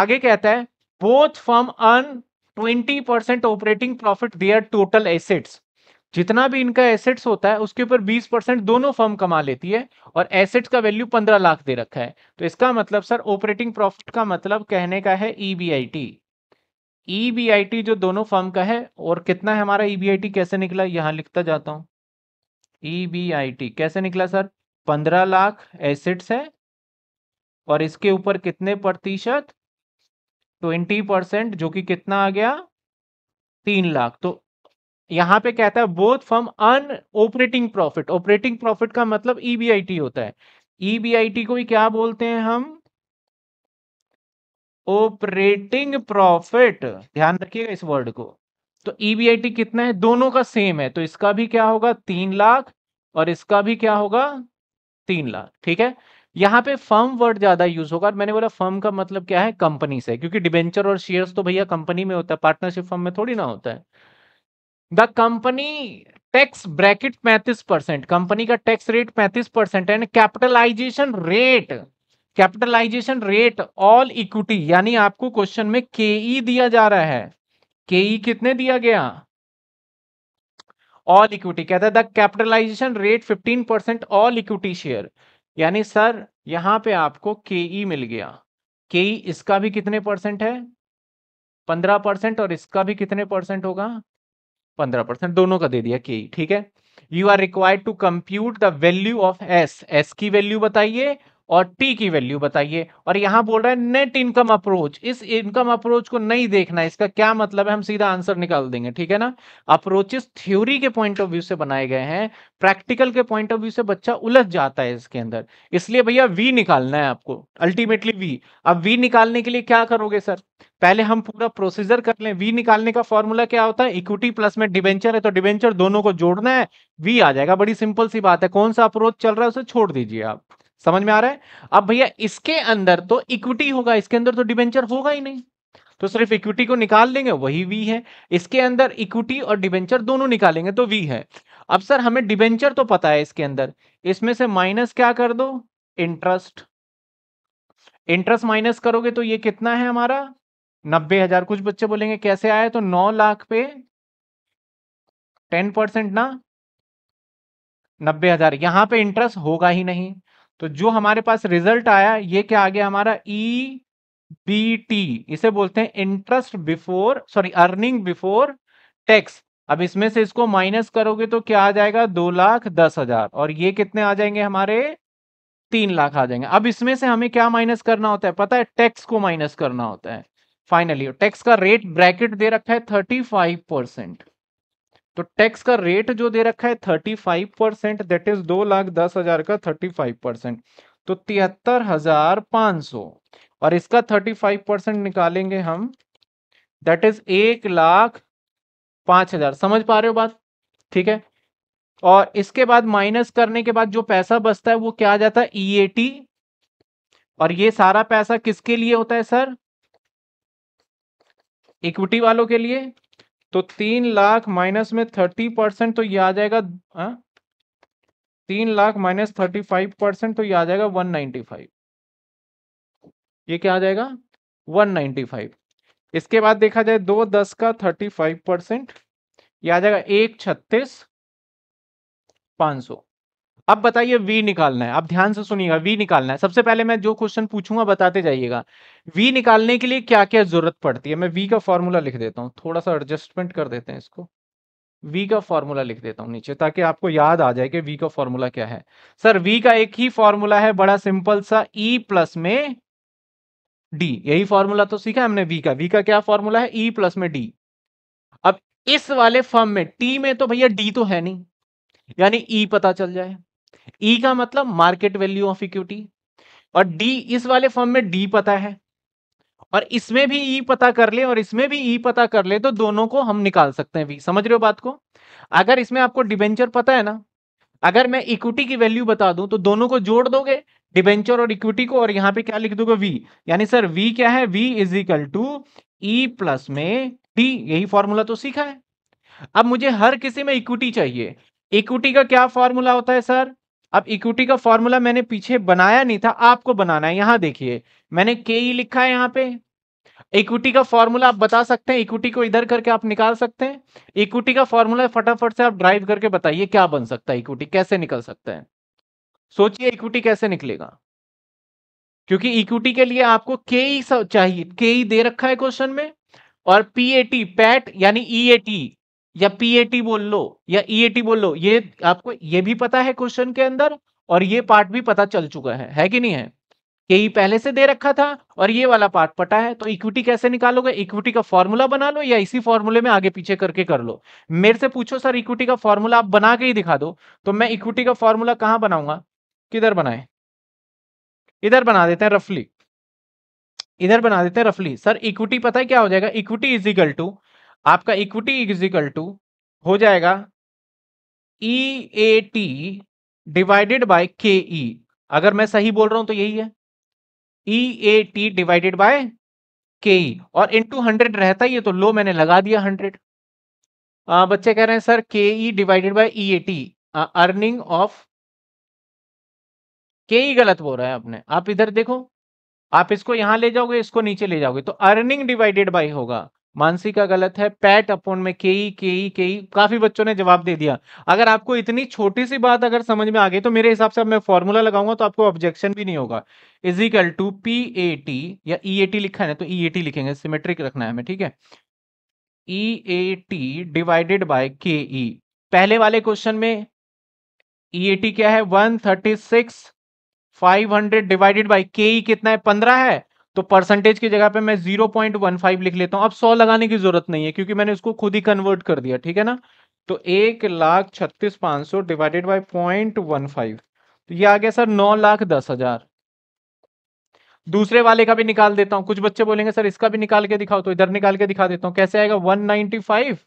आगे कहता है both form earn twenty percent operating profit their total assets जितना भी इनका एसेट्स होता है उसके ऊपर 20 परसेंट दोनों फर्म कमा लेती है और एसेट्स का वैल्यू 15 लाख दे रखा है तो इसका मतलब सर ऑपरेटिंग प्रॉफिट का मतलब कहने का है ईबीआईटी e ईबीआईटी e जो दोनों फर्म का है और कितना है हमारा ईबीआईटी e कैसे निकला यहां लिखता जाता हूं ईबीआईटी कैसे निकला सर पंद्रह लाख एसेट्स है और इसके ऊपर कितने प्रतिशत ट्वेंटी परसेंट जो कि कितना आ गया तीन लाख तो यहाँ पे कहता है both from earn operating profit operating profit का मतलब ईबीआईटी e होता है ईबीआईटी e को क्या बोलते हैं हम ऑपरेटिंग प्रॉफिट ध्यान रखिएगा इस वर्ड को तो ईबीआईटी e कितना है दोनों का सेम है तो इसका भी क्या होगा तीन लाख और इसका भी क्या होगा तीन लाख ठीक है यहाँ पे फर्म वर्ड ज्यादा यूज होगा मैंने बोला फर्म का मतलब क्या है कंपनी से क्योंकि डिबेंचर और शेयर्स तो भैया कंपनी में होता है पार्टनरशिप फर्म में थोड़ी ना होता है द कंपनी टैक्स ब्रैकेट पैंतीस परसेंट कंपनी का टैक्स रेट पैंतीस परसेंट and capitalization rate capitalization rate all equity यानी आपको क्वेश्चन में के ई e दिया जा रहा है के ई e कितने दिया गया ऑल इक्विटी कहता है the capitalization rate 15 percent all equity share यानी सर यहां पे आपको के ई e मिल गया के ई इसका भी कितने परसेंट है 15 परसेंट और इसका भी कितने परसेंट होगा पंद्रह परसेंट दोनों का दे दिया के e, ठीक है you are required to compute the value of S S की वैल्यू बताइए और टी की वैल्यू बताइए और यहां बोल रहा है नेट इनकम अप्रोच इस इनकम अप्रोच को नहीं देखना इसका क्या मतलब है हम सीधा आंसर निकाल देंगे ठीक है ना अप्रोचेस थ्योरी के पॉइंट ऑफ व्यू से बनाए गए हैं प्रैक्टिकल के पॉइंट ऑफ व्यू से बच्चा उलझ जाता है इसके अंदर इसलिए भैया वी निकालना है आपको अल्टीमेटली वी अब वी निकालने के लिए क्या करोगे सर पहले हम पूरा प्रोसीजर कर लें वी निकालने का फॉर्मूला क्या होता है इक्विटी प्लस में डिवेंचर है तो डिवेंचर दोनों को जोड़ना है वी आ जाएगा बड़ी सिंपल सी बात है कौन सा अप्रोच चल रहा है उसे छोड़ दीजिए आप समझ में आ रहा है अब भैया इसके अंदर तो इक्विटी होगा इसके अंदर तो डिबेंचर होगा ही नहीं तो सिर्फ इक्विटी को निकाल देंगे वही वी है इसके अंदर इक्विटी और डिबेंचर दोनों निकालेंगे तो वी है अब सर हमें डिबेंचर तो पता है इसके अंदर इसमें से माइनस क्या कर दो इंटरेस्ट इंटरेस्ट माइनस करोगे तो ये कितना है हमारा नब्बे हजार कुछ बच्चे बोलेंगे कैसे आया तो नौ लाख पे टेन परसेंट ना नब्बे हजार यहां पर इंटरेस्ट होगा ही नहीं तो जो हमारे पास रिजल्ट आया ये क्या आ गया हमारा ई बी टी इसे बोलते हैं interest before sorry earning before tax अब इसमें से इसको माइनस करोगे तो क्या आ जाएगा दो लाख दस हजार और ये कितने आ जाएंगे हमारे तीन लाख आ जाएंगे अब इसमें से हमें क्या माइनस करना होता है पता है टैक्स को माइनस करना होता है फाइनली टैक्स का रेट ब्रैकेट दे रखा है थर्टी फाइव परसेंट तो टैक्स का रेट जो दे रखा है thirty five percent that is दो लाख दस हजार का थर्टी फाइव परसेंट तो तिहत्तर हजार पांच सौ और इसका थर्टी फाइव परसेंट निकालेंगे हम दैट इज एक लाख पांच हजार समझ पा रहे हो बात ठीक है और इसके बाद माइनस करने के बाद जो पैसा बचता है वो क्या आ जाता है ईएटी e और ये सारा पैसा किसके लिए होता है सर इक्विटी वालों के लिए तो तीन लाख माइनस में थर्टी परसेंट तो ये आ जाएगा आ? हाँ? तीन lakh minus thirty five percent तो ये आ जाएगा वन नाइन्टी फाइव ये क्या आ जाएगा वन नाइन्टी फाइव इसके बाद देखा जाए दो दस का थर्टी फाइव परसेंट ये आ जाएगा एक छत्तीस पाँच सौ अब बताइए वी निकालना है आप ध्यान से सुनिएगा वी निकालना है सबसे पहले मैं जो क्वेश्चन पूछूंगा बताते जाइएगा वी निकालने के लिए क्या क्या जरूरत पड़ती है मैं वी का फॉर्मूला लिख देता हूँ थोड़ा सा एडजस्टमेंट कर देते हैं इसको वी का फॉर्मूला लिख देता हूँ नीचे ताकि आपको याद आ जाए कि वी का फॉर्मूला क्या है सर वी का एक ही फॉर्मूला है बड़ा सिंपल सा ई e प्लस में डी यही फॉर्मूला तो सीखा हमने वी का वी का क्या फॉर्मूला है ई e प्लस में डी अब इस वाले फॉर्म में टी में तो भैया डी तो है नहीं यानी ई e पता चल जाए ई e का मतलब मार्केट वैल्यू ऑफ इक्विटी और डी इस वाले फॉर्म में डी पता है और इसमें भी ई e पता कर ले और इसमें भी ई e पता कर ले तो दोनों को हम निकाल सकते हैं भी समझ रहे हो बात को अगर इसमें आपको डिबेंचर पता है ना अगर मैं इक्विटी की वैल्यू बता दूं तो दोनों को जोड़ दोगे डिबेंचर और इक्विटी को और यहां पे क्या लिख दोगे वी यानी सर वी क्या है V is equal to E plus में डी यही फॉर्मूला तो सीखा है अब मुझे हर किसी में इक्विटी चाहिए इक्विटी का क्या फॉर्मूला होता है सर अब इक्विटी का फॉर्मूला मैंने पीछे बनाया नहीं था आपको बनाना है यहां देखिए मैंने के ई e लिखा है यहां पे इक्विटी का फॉर्मूला आप बता सकते हैं इक्विटी को इधर करके आप निकाल सकते हैं इक्विटी का फॉर्मूला फटाफट से आप ड्राइव करके बताइए क्या बन सकता है इक्विटी कैसे निकल सकता है सोचिए इक्विटी कैसे निकलेगा क्योंकि इक्विटी के लिए आपको के ई e चाहिए के ई e दे रखा है क्वेश्चन में और पीएटी पैट यानी टी या पीएटी बोल लो या ईएटी e बोल लो ये आपको ये भी पता है क्वेश्चन के अंदर और ये पार्ट भी पता चल चुका है है कि नहीं है के e पहले से दे रखा था और ये वाला पार्ट पटा है तो इक्विटी कैसे निकालोगे इक्विटी का फॉर्मूला बना लो या इसी फॉर्मूले में आगे पीछे करके कर लो मेरे से पूछो सर इक्विटी का फॉर्मूला आप बना के ही दिखा दो तो मैं इक्विटी का फॉर्मूला कहाँ बनाऊंगा किधर बनाए इधर बना देते हैं रफली इधर बना देते हैं रफली सर इक्विटी पता है क्या हो जाएगा इक्विटी इज इक्वल टू आपका इक्विटी इज इक्वल टू हो जाएगा E A T divided by K E अगर मैं सही बोल रहा हूं तो यही है E A T divided by K E और टू हंड्रेड रहता ही है तो लो मैंने लगा दिया हंड्रेड बच्चे कह रहे हैं sir K E divided by E A T earning of K E गलत बोल रहा है आपने आप इधर देखो आप इसको यहां ले जाओगे इसको नीचे ले जाओगे तो अर्निंग डिवाइडेड बाई होगा मानसी का गलत है पैट अपॉन में केई केई केई काफी बच्चों ने जवाब दे दिया अगर आपको इतनी छोटी सी बात अगर समझ में आ गई तो मेरे हिसाब से अब मैं फॉर्मूला लगाऊंगा तो आपको ऑब्जेक्शन भी नहीं होगा is equal to P A T या ई ए टी लिखा है ना तो ई ए टी लिखेंगे सिमेट्रिक रखना है हमें ठीक है E A T divided by K E पहले वाले क्वेश्चन में ई ए टी क्या है one thirty six five hundred divided by K E कितना है पंद्रह है तो परसेंटेज की जगह पे मैं जीरो पॉइंट वन फाइव लिख लेता हूं अब सौ लगाने की जरूरत नहीं है क्योंकि मैंने उसको खुद ही कन्वर्ट कर दिया ठीक है ना तो एक लाख छत्तीस पांच सौ divided by point one five तो ये आ गया सर नौ लाख दस हजार दूसरे वाले का भी निकाल देता हूं कुछ बच्चे बोलेंगे सर इसका भी निकाल के दिखाओ तो इधर निकाल के दिखा देता हूं कैसे आएगा one ninety five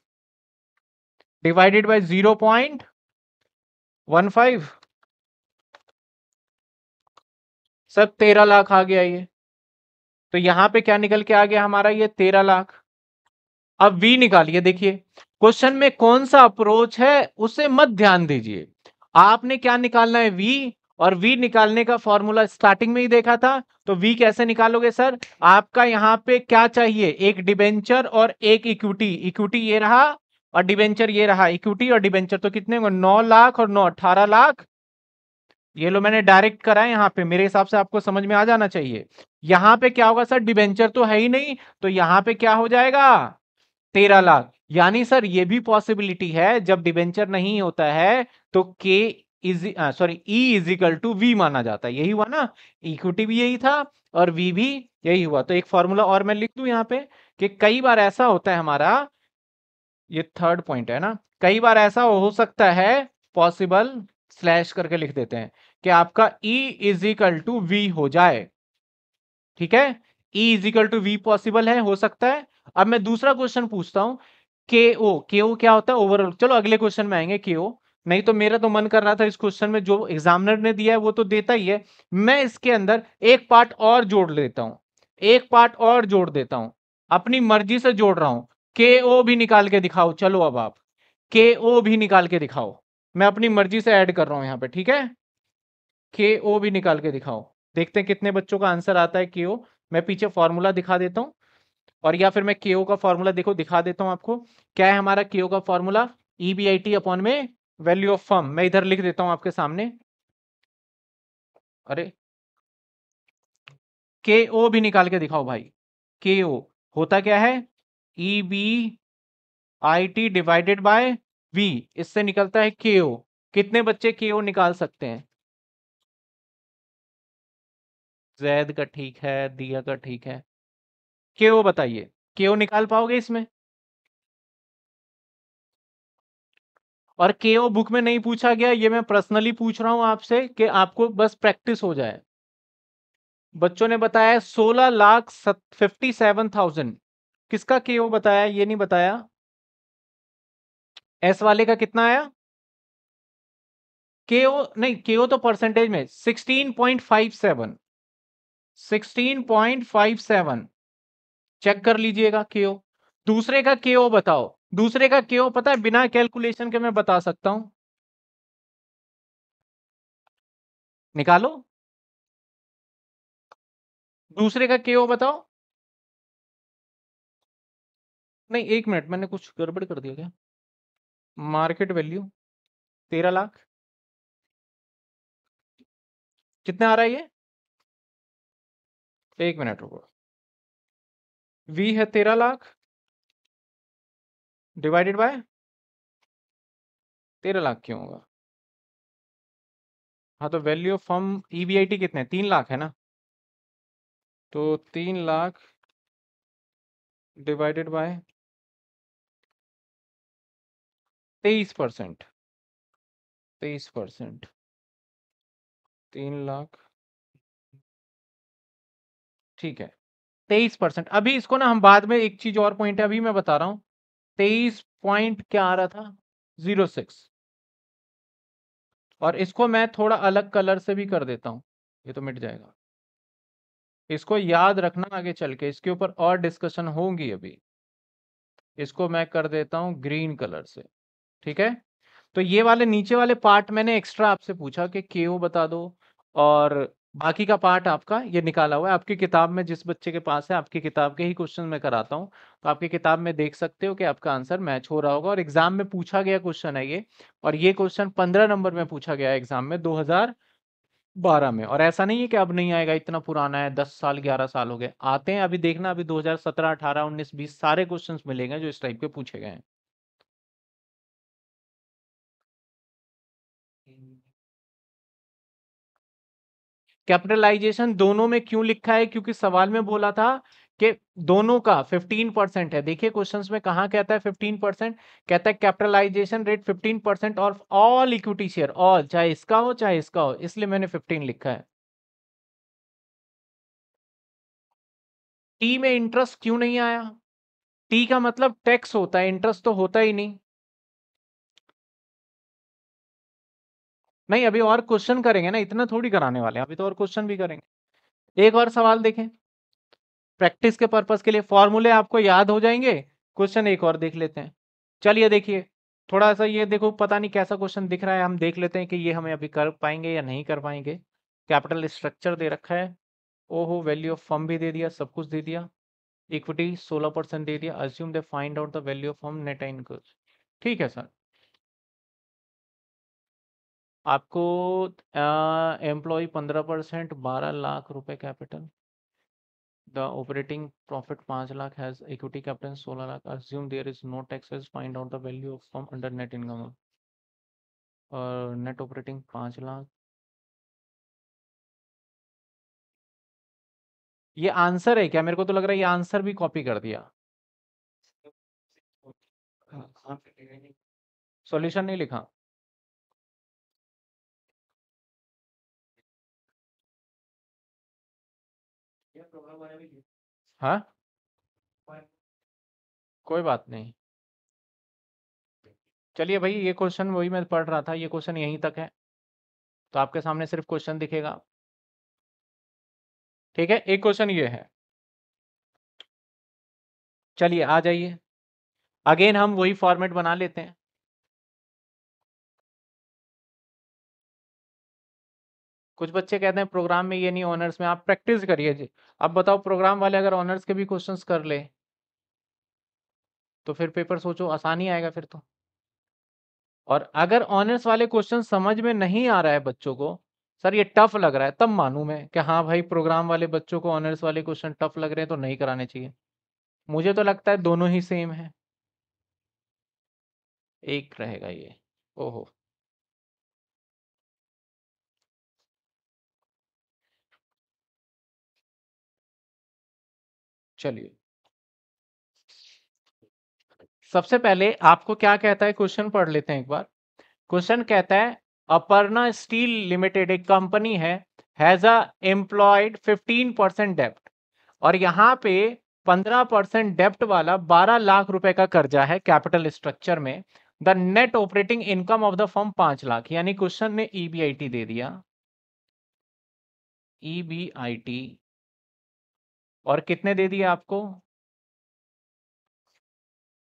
divided by zero point one five sir तेरह लाख आ गया ये तो यहाँ पे क्या निकल के आ गया हमारा ये तेरह लाख अब वी निकालिए देखिए क्वेश्चन में कौन सा अप्रोच है उसे मत ध्यान दीजिए आपने क्या निकालना है वी और वी निकालने का फॉर्मूला स्टार्टिंग में ही देखा था तो वी कैसे निकालोगे सर आपका यहाँ पे क्या चाहिए एक डिबेंचर और एक इक्विटी इक्विटी ये रहा और डिबेंचर ये रहा इक्विटी और डिबेंचर तो कितने नौ लाख और नौ अठारह लाख ये लो मैंने डायरेक्ट करा है यहाँ पे मेरे हिसाब से आपको समझ में आ जाना चाहिए यहां पे क्या होगा सर डिबेंचर तो है ही नहीं तो यहां पे क्या हो जाएगा तेरह लाख यानी सर ये भी पॉसिबिलिटी है जब डिबेंचर नहीं होता है तो K is sorry E is to V माना जाता है यही हुआ ना इक्विटी भी यही था और वी भी यही हुआ तो एक फॉर्मूला और मैं लिख दू यहाँ पे कि कई बार ऐसा होता है हमारा ये थर्ड पॉइंट है ना कई बार ऐसा हो सकता है पॉसिबल स्लैश करके लिख देते हैं कि आपका E is equal to V हो जाए ठीक है E is equal to V possible है हो सकता है अब मैं दूसरा क्वेश्चन पूछता हूँ के ओ के ओ क्या होता है ओवरऑल चलो अगले क्वेश्चन में आएंगे के ओ नहीं तो मेरा तो मन कर रहा था इस क्वेश्चन में जो एग्जामिनर ने दिया है वो तो देता ही है मैं इसके अंदर एक पार्ट और जोड़ लेता हूँ एक पार्ट और जोड़ देता हूँ अपनी मर्जी से जोड़ रहा हूँ के ओ भी निकाल के दिखाओ चलो अब आप के ओ भी निकाल के दिखाओ मैं अपनी मर्जी से ऐड कर रहा हूँ यहाँ पे ठीक है के ओ भी निकाल के दिखाओ देखते हैं कितने बच्चों का आंसर आता है के मैं पीछे फॉर्मूला दिखा देता हूँ और या फिर मैं के का फॉर्मूला देखो दिखा देता हूँ आपको क्या है हमारा के का formula E B I T upon में वैल्यू ऑफ फर्म मैं इधर लिख देता हूँ आपके सामने अरे के ओ भी निकाल के दिखाओ भाई के ओ होता क्या है E B I T divided by V इससे निकलता है के ओ कितने बच्चे के ओ निकाल सकते हैं जैद का ठीक है दिया का ठीक है के ओ बताइए के ओ निकाल पाओगे इसमें और के ओ बुक में नहीं पूछा गया ये मैं पर्सनली पूछ रहा हूं आपसे कि आपको बस प्रैक्टिस हो जाए बच्चों ने बताया सोलह लाख फिफ्टी सेवन थाउजेंड किसका के ओ बताया ये नहीं बताया एस वाले का कितना आया के ओ नहीं के ओ तो परसेंटेज में sixteen point five seven 16.57 check कर लीजिएगा के दूसरे का के बताओ दूसरे का के पता है बिना कैलकुलेशन के मैं बता सकता हूं निकालो दूसरे का के बताओ नहीं एक मिनट मैंने कुछ गड़बड़ कर दिया क्या मार्केट वैल्यू तेरह लाख कितना आ रहा है ये एक मिनट रुको वी है तेरह लाख डिवाइडेड बाय तेरह लाख क्यों होगा हाँ तो वैल्यू ऑफ फॉर्म टी कितने तीन लाख है ना तो तीन लाख डिवाइडेड बाय तेईस परसेंट तेईस परसेंट तीन लाख ठीक है तेईस परसेंट अभी इसको ना हम बाद में एक चीज और पॉइंट है अभी मैं बता रहा हूँ तेईस पॉइंट क्या आ रहा था जीरो सिक्स और इसको मैं थोड़ा अलग कलर से भी कर देता हूँ ये तो मिट जाएगा इसको याद रखना आगे चल के इसके ऊपर और डिस्कशन होंगी अभी इसको मैं कर देता हूँ ग्रीन कलर से ठीक है तो ये वाले नीचे वाले पार्ट मैंने एक्स्ट्रा आपसे पूछा कि के बता दो और बाकी का पार्ट आपका ये निकाला हुआ है आपकी किताब में जिस बच्चे के पास है आपकी किताब के ही क्वेश्चन में कराता हूँ तो आपकी किताब में देख सकते हो कि आपका आंसर मैच हो रहा होगा और एग्जाम में पूछा गया क्वेश्चन है ये और ये क्वेश्चन पंद्रह नंबर में पूछा गया एग्जाम में दो बारह में और ऐसा नहीं है कि अब नहीं आएगा इतना पुराना है दस साल ग्यारह साल हो गए आते हैं अभी देखना अभी दो हजार सत्रह अठारह उन्नीस बीस सारे क्वेश्चन मिलेंगे जो इस टाइप के पूछे गए हैं कैपिटलाइजेशन दोनों में क्यों लिखा है क्योंकि सवाल में बोला था कि दोनों का 15 परसेंट है देखिए क्वेश्चंस में कहा कहता है 15 परसेंट कहता है कैपिटलाइजेशन रेट 15 परसेंट और ऑल इक्विटी शेयर ऑल चाहे इसका हो चाहे इसका हो इसलिए मैंने 15 लिखा है टी में इंटरेस्ट क्यों नहीं आया टी का मतलब टैक्स होता है इंटरेस्ट तो होता ही नहीं नहीं अभी और क्वेश्चन करेंगे ना इतना थोड़ी कराने वाले हैं अभी तो और क्वेश्चन भी करेंगे एक और सवाल देखें प्रैक्टिस के पर्पज के लिए फॉर्मूले आपको याद हो जाएंगे क्वेश्चन एक और देख लेते हैं चलिए देखिए थोड़ा सा ये देखो पता नहीं कैसा क्वेश्चन दिख रहा है हम देख लेते हैं कि ये हमें अभी कर पाएंगे या नहीं कर पाएंगे कैपिटल स्ट्रक्चर दे रखा है ओहो वैल्यू ऑफ फर्म भी दे दिया सब कुछ दे दिया इक्विटी सोलह परसेंट दे दिया assume they find out the value of firm net income ठीक है सर आपको एम्प्लॉय पंद्रह परसेंट बारह लाख रुपए कैपिटल द ऑपरेटिंग प्रॉफिट पाँच लाख हैज इक्विटी कैपिटल सोलह lakh assume there is no taxes find out the value of firm under net income और net operating पाँच लाख ये आंसर है क्या मेरे को तो लग रहा है ये आंसर भी कॉपी कर दिया सॉल्यूशन नहीं लिखा हाँ? कोई बात नहीं। चलिए भाई ये क्वेश्चन वही मैं पढ़ रहा था, ये क्वेश्चन यहीं तक है। तो आपके सामने सिर्फ़ क्वेश्चन दिखेगा। ठीक है? एक क्वेश्चन ये है। चलिए आ जाइए। अगेन हम वही फॉर्मेट बना लेते हैं। कुछ बच्चे कहते हैं प्रोग्राम में ये नहीं ऑनर्स में आप प्रैक्टिस करिए जी अब बताओ प्रोग्राम वाले अगर ऑनर्स के भी क्वेश्चंस कर ले तो फिर पेपर सोचो आसान ही आएगा फिर तो और अगर ऑनर्स वाले क्वेश्चन समझ में नहीं आ रहा है बच्चों को सर ये टफ लग रहा है तब मानू मैं कि हाँ भाई प्रोग्राम वाले बच्चों को ऑनर्स वाले क्वेश्चन टफ लग रहे हैं तो नहीं कराने चाहिए मुझे तो लगता है दोनों ही सेम है एक रहेगा ये ओहो चलिए सबसे पहले आपको क्या कहता है क्वेश्चन पढ़ लेते हैं एक बार क्वेश्चन कहता है अपर्णा स्टील लिमिटेड एक कंपनी है हैज अ एम्प्लॉयड 15 परसेंट डेप्ट और यहाँ पे 15 परसेंट डेप्ट वाला 12 लाख रुपए का कर्जा है कैपिटल स्ट्रक्चर में the net operating income of the firm पांच लाख यानी क्वेश्चन ने ईबीआईटी e दे दिया ईबीआईटी e और कितने दे दिया आपको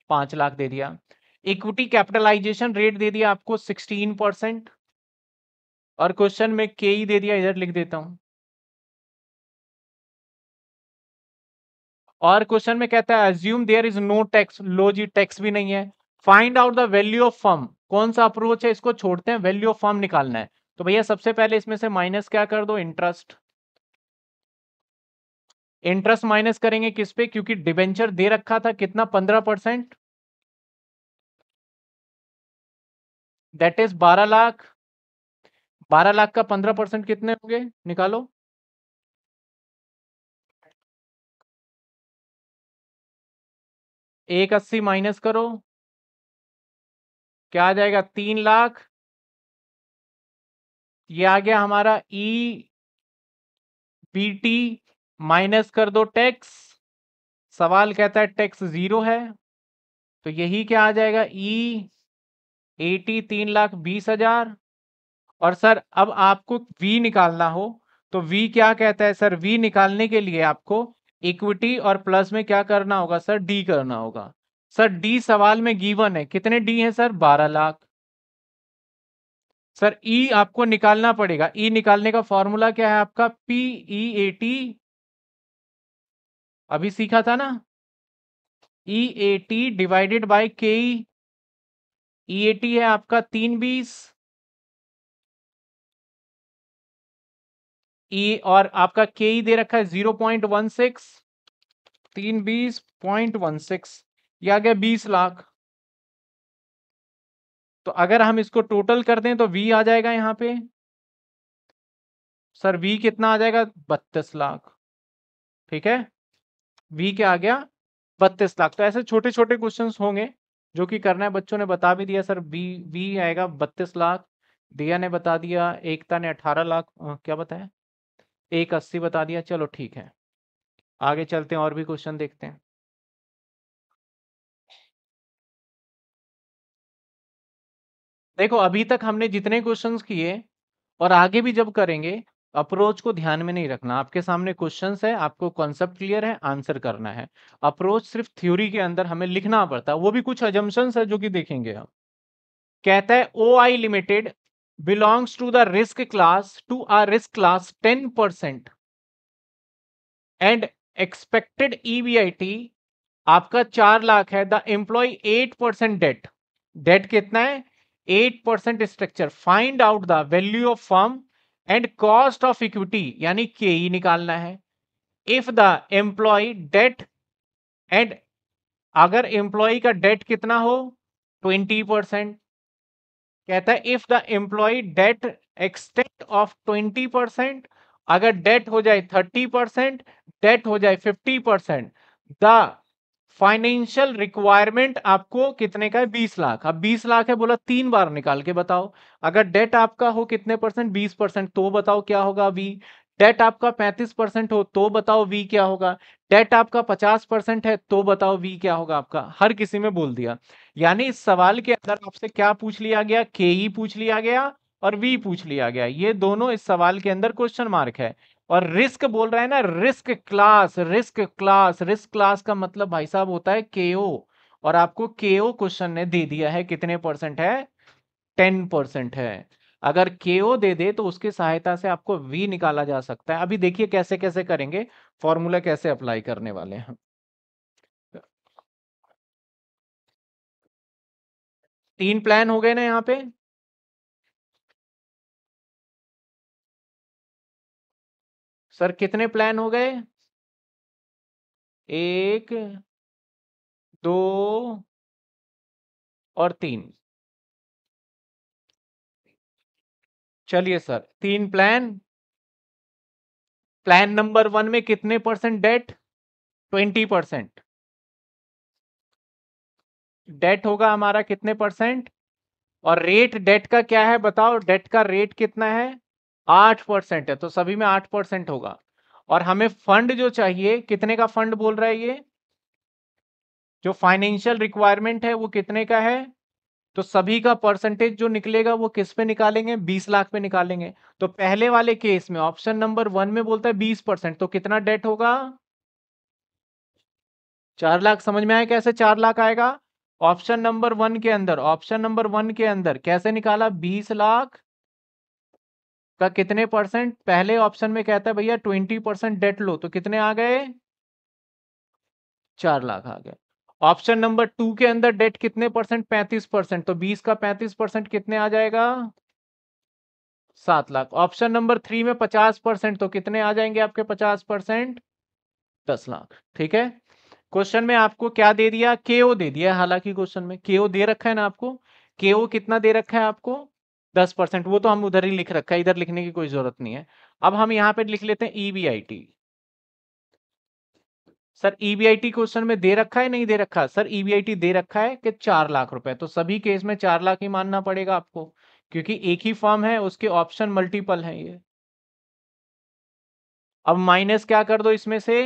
पांच लाख दे दिया इक्विटी कैपिटलाइजेशन रेट दे दिया आपको सिक्सटीन परसेंट और क्वेश्चन में के ही e दे दिया इधर लिख देता हूं और क्वेश्चन में कहता है assume there is no tax लो जी टैक्स भी नहीं है find out the value of firm कौन सा अप्रोच है इसको छोड़ते हैं वैल्यू ऑफ फर्म निकालना है तो भैया सबसे पहले इसमें से माइनस क्या कर दो इंटरेस्ट इंटरेस्ट माइनस करेंगे किस पे क्योंकि डिबेंचर दे रखा था कितना पंद्रह परसेंट दैट इज बारह लाख बारह लाख का पंद्रह परसेंट कितने होंगे निकालो एक अस्सी माइनस करो क्या आ जाएगा तीन लाख ये आ गया हमारा ई बी टी माइनस कर दो टैक्स सवाल कहता है टैक्स जीरो है तो यही क्या आ जाएगा ई एटी तीन लाख बीस हजार और सर अब आपको वी निकालना हो तो वी क्या कहता है सर वी निकालने के लिए आपको इक्विटी और प्लस में क्या करना होगा सर डी करना होगा सर डी सवाल में गिवन है कितने डी हैं सर बारह लाख सर ई आपको निकालना पड़ेगा ई निकालने का फॉर्मूला क्या है आपका पी ई ए टी अभी सीखा था ना E A T divided by K E A T है आपका तीन बीस ई e और आपका के ई e दे रखा है जीरो पॉइंट वन सिक्स तीन बीस पॉइंट वन सिक्स या आ गया बीस लाख तो अगर हम इसको टोटल कर दें तो वी आ जाएगा यहां पे सर वी कितना आ जाएगा बत्तीस लाख ठीक है वी क्या आ गया बत्तीस लाख तो ऐसे छोटे छोटे क्वेश्चन होंगे जो कि करना है बच्चों ने बता भी दिया सर बी वी आएगा बत्तीस लाख दिया ने बता दिया एकता ने अठारह लाख क्या बताया एक अस्सी बता दिया चलो ठीक है आगे चलते हैं और भी क्वेश्चन देखते हैं देखो अभी तक हमने जितने क्वेश्चंस किए और आगे भी जब करेंगे अप्रोच को ध्यान में नहीं रखना आपके सामने क्वेश्चन है आपको कॉन्सेप्ट क्लियर है आंसर करना है अप्रोच सिर्फ थ्योरी के अंदर हमें लिखना पड़ता है वो भी कुछ एजम्पन्स है जो कि देखेंगे हम कहता है O I limited belongs class to the risk class ten percent and expected E V I T आपका चार लाख है the employ eight percent debt debt कितना है eight percent structure find out the value of firm and cost of equity यानी K E e निकालना है if the employ debt and अगर employ का डेट कितना हो ट्वेंटी परसेंट कहता है if the employ date extent of twenty percent अगर डेट हो जाए थर्टी परसेंट डेट हो जाए fifty percent the financial requirement आपको कितने का है बीस लाख अब बीस लाख है बोला तीन बार निकाल के बताओ अगर डेट आपका हो कितने परसेंट बीस परसेंट तो बताओ क्या होगा वी डेट आपका पैंतीस परसेंट हो तो बताओ वी क्या होगा डेट आपका पचास परसेंट है तो बताओ वी क्या होगा आपका हर किसी में बोल दिया यानी इस सवाल के अंदर आपसे क्या पूछ लिया गया के ई पूछ लिया गया और वी पूछ लिया गया ये दोनों इस सवाल के अंदर क्वेश्चन मार्क है और रिस्क बोल रहा है ना risk class risk class risk class का मतलब भाई साहब होता है के ओ और आपको ओ क्वेश्चन ने दे दिया है कितने परसेंट है टेन परसेंट है अगर के ओ दे दे तो उसकी सहायता से आपको वी निकाला जा सकता है अभी देखिए कैसे कैसे करेंगे फॉर्मूला कैसे अप्लाई करने वाले हैं तीन प्लान हो गए ना यहाँ पे सर कितने प्लान हो गए एक दो और तीन चलिए सर तीन प्लान प्लान नंबर वन में कितने percent debt twenty percent debt होगा हमारा कितने परसेंट और रेट डेट का क्या है बताओ डेट का रेट कितना है आठ परसेंट है तो सभी में आठ परसेंट होगा और हमें फंड जो चाहिए कितने का फंड बोल रहा है ये जो फाइनेंशियल रिक्वायरमेंट है वो कितने का है तो सभी का परसेंटेज जो निकलेगा वो किस पे निकालेंगे 20 लाख पे निकालेंगे तो पहले वाले केस में ऑप्शन नंबर वन में बोलता है 20 परसेंट तो कितना डेट होगा चार लाख समझ में आया कैसे चार लाख आएगा ऑप्शन नंबर वन के अंदर ऑप्शन नंबर वन के अंदर कैसे निकाला बीस लाख का कितने परसेंट पहले ऑप्शन में कहता है भैया ट्वेंटी परसेंट डेट लो तो कितने आ गए चार लाख आ गए ऑप्शन नंबर टू के अंदर डेट कितने परसेंट पैंतीस परसेंट तो बीस का पैंतीस परसेंट कितने आ जाएगा सात लाख ऑप्शन नंबर थ्री में पचास परसेंट तो कितने आ जाएंगे आपके पचास परसेंट दस लाख ठीक है क्वेश्चन में आपको क्या दे दिया के दे दिया हालांकि क्वेश्चन में के दे रखा है ना आपको के कितना दे रखा है आपको दस परसेंट वो तो हम उधर ही लिख रखा है इधर लिखने की कोई जरूरत नहीं है अब हम यहाँ पे लिख लेते हैं EBIT e sir EBIT e question में दे रखा है नहीं दे रखा सर ईबीआईटी e दे रखा है कि चार लाख रुपए तो सभी केस में चार लाख ही मानना पड़ेगा आपको क्योंकि एक ही फॉर्म है उसके ऑप्शन मल्टीपल है ये अब माइनस क्या कर दो इसमें से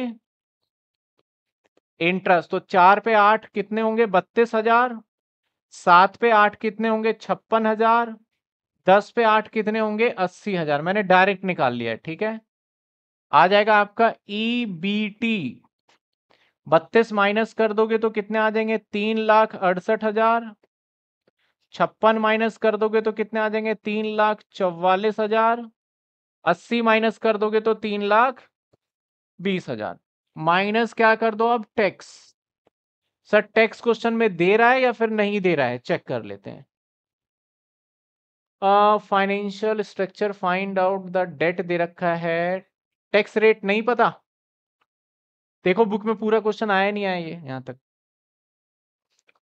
इंटरेस्ट तो चार पे आठ कितने होंगे बत्तीस हजार सात पे आठ कितने होंगे छप्पन हजार दस पे आठ कितने होंगे अस्सी हजार मैंने डायरेक्ट निकाल लिया ठीक है आ जाएगा आपका ई बी टी बत्तीस माइनस कर दोगे तो कितने आ जाएंगे तीन लाख अड़सठ हजार छप्पन माइनस कर दोगे तो कितने आ जाएंगे तीन लाख चौवालीस हजार अस्सी माइनस कर दोगे तो तीन लाख बीस हजार माइनस क्या कर दो अब टैक्स सर टैक्स क्वेश्चन में दे रहा है या फिर नहीं दे रहा है चेक कर लेते हैं financial structure find out the debt दे रखा है टैक्स रेट नहीं पता देखो बुक में पूरा क्वेश्चन आया नहीं आया ये यहाँ तक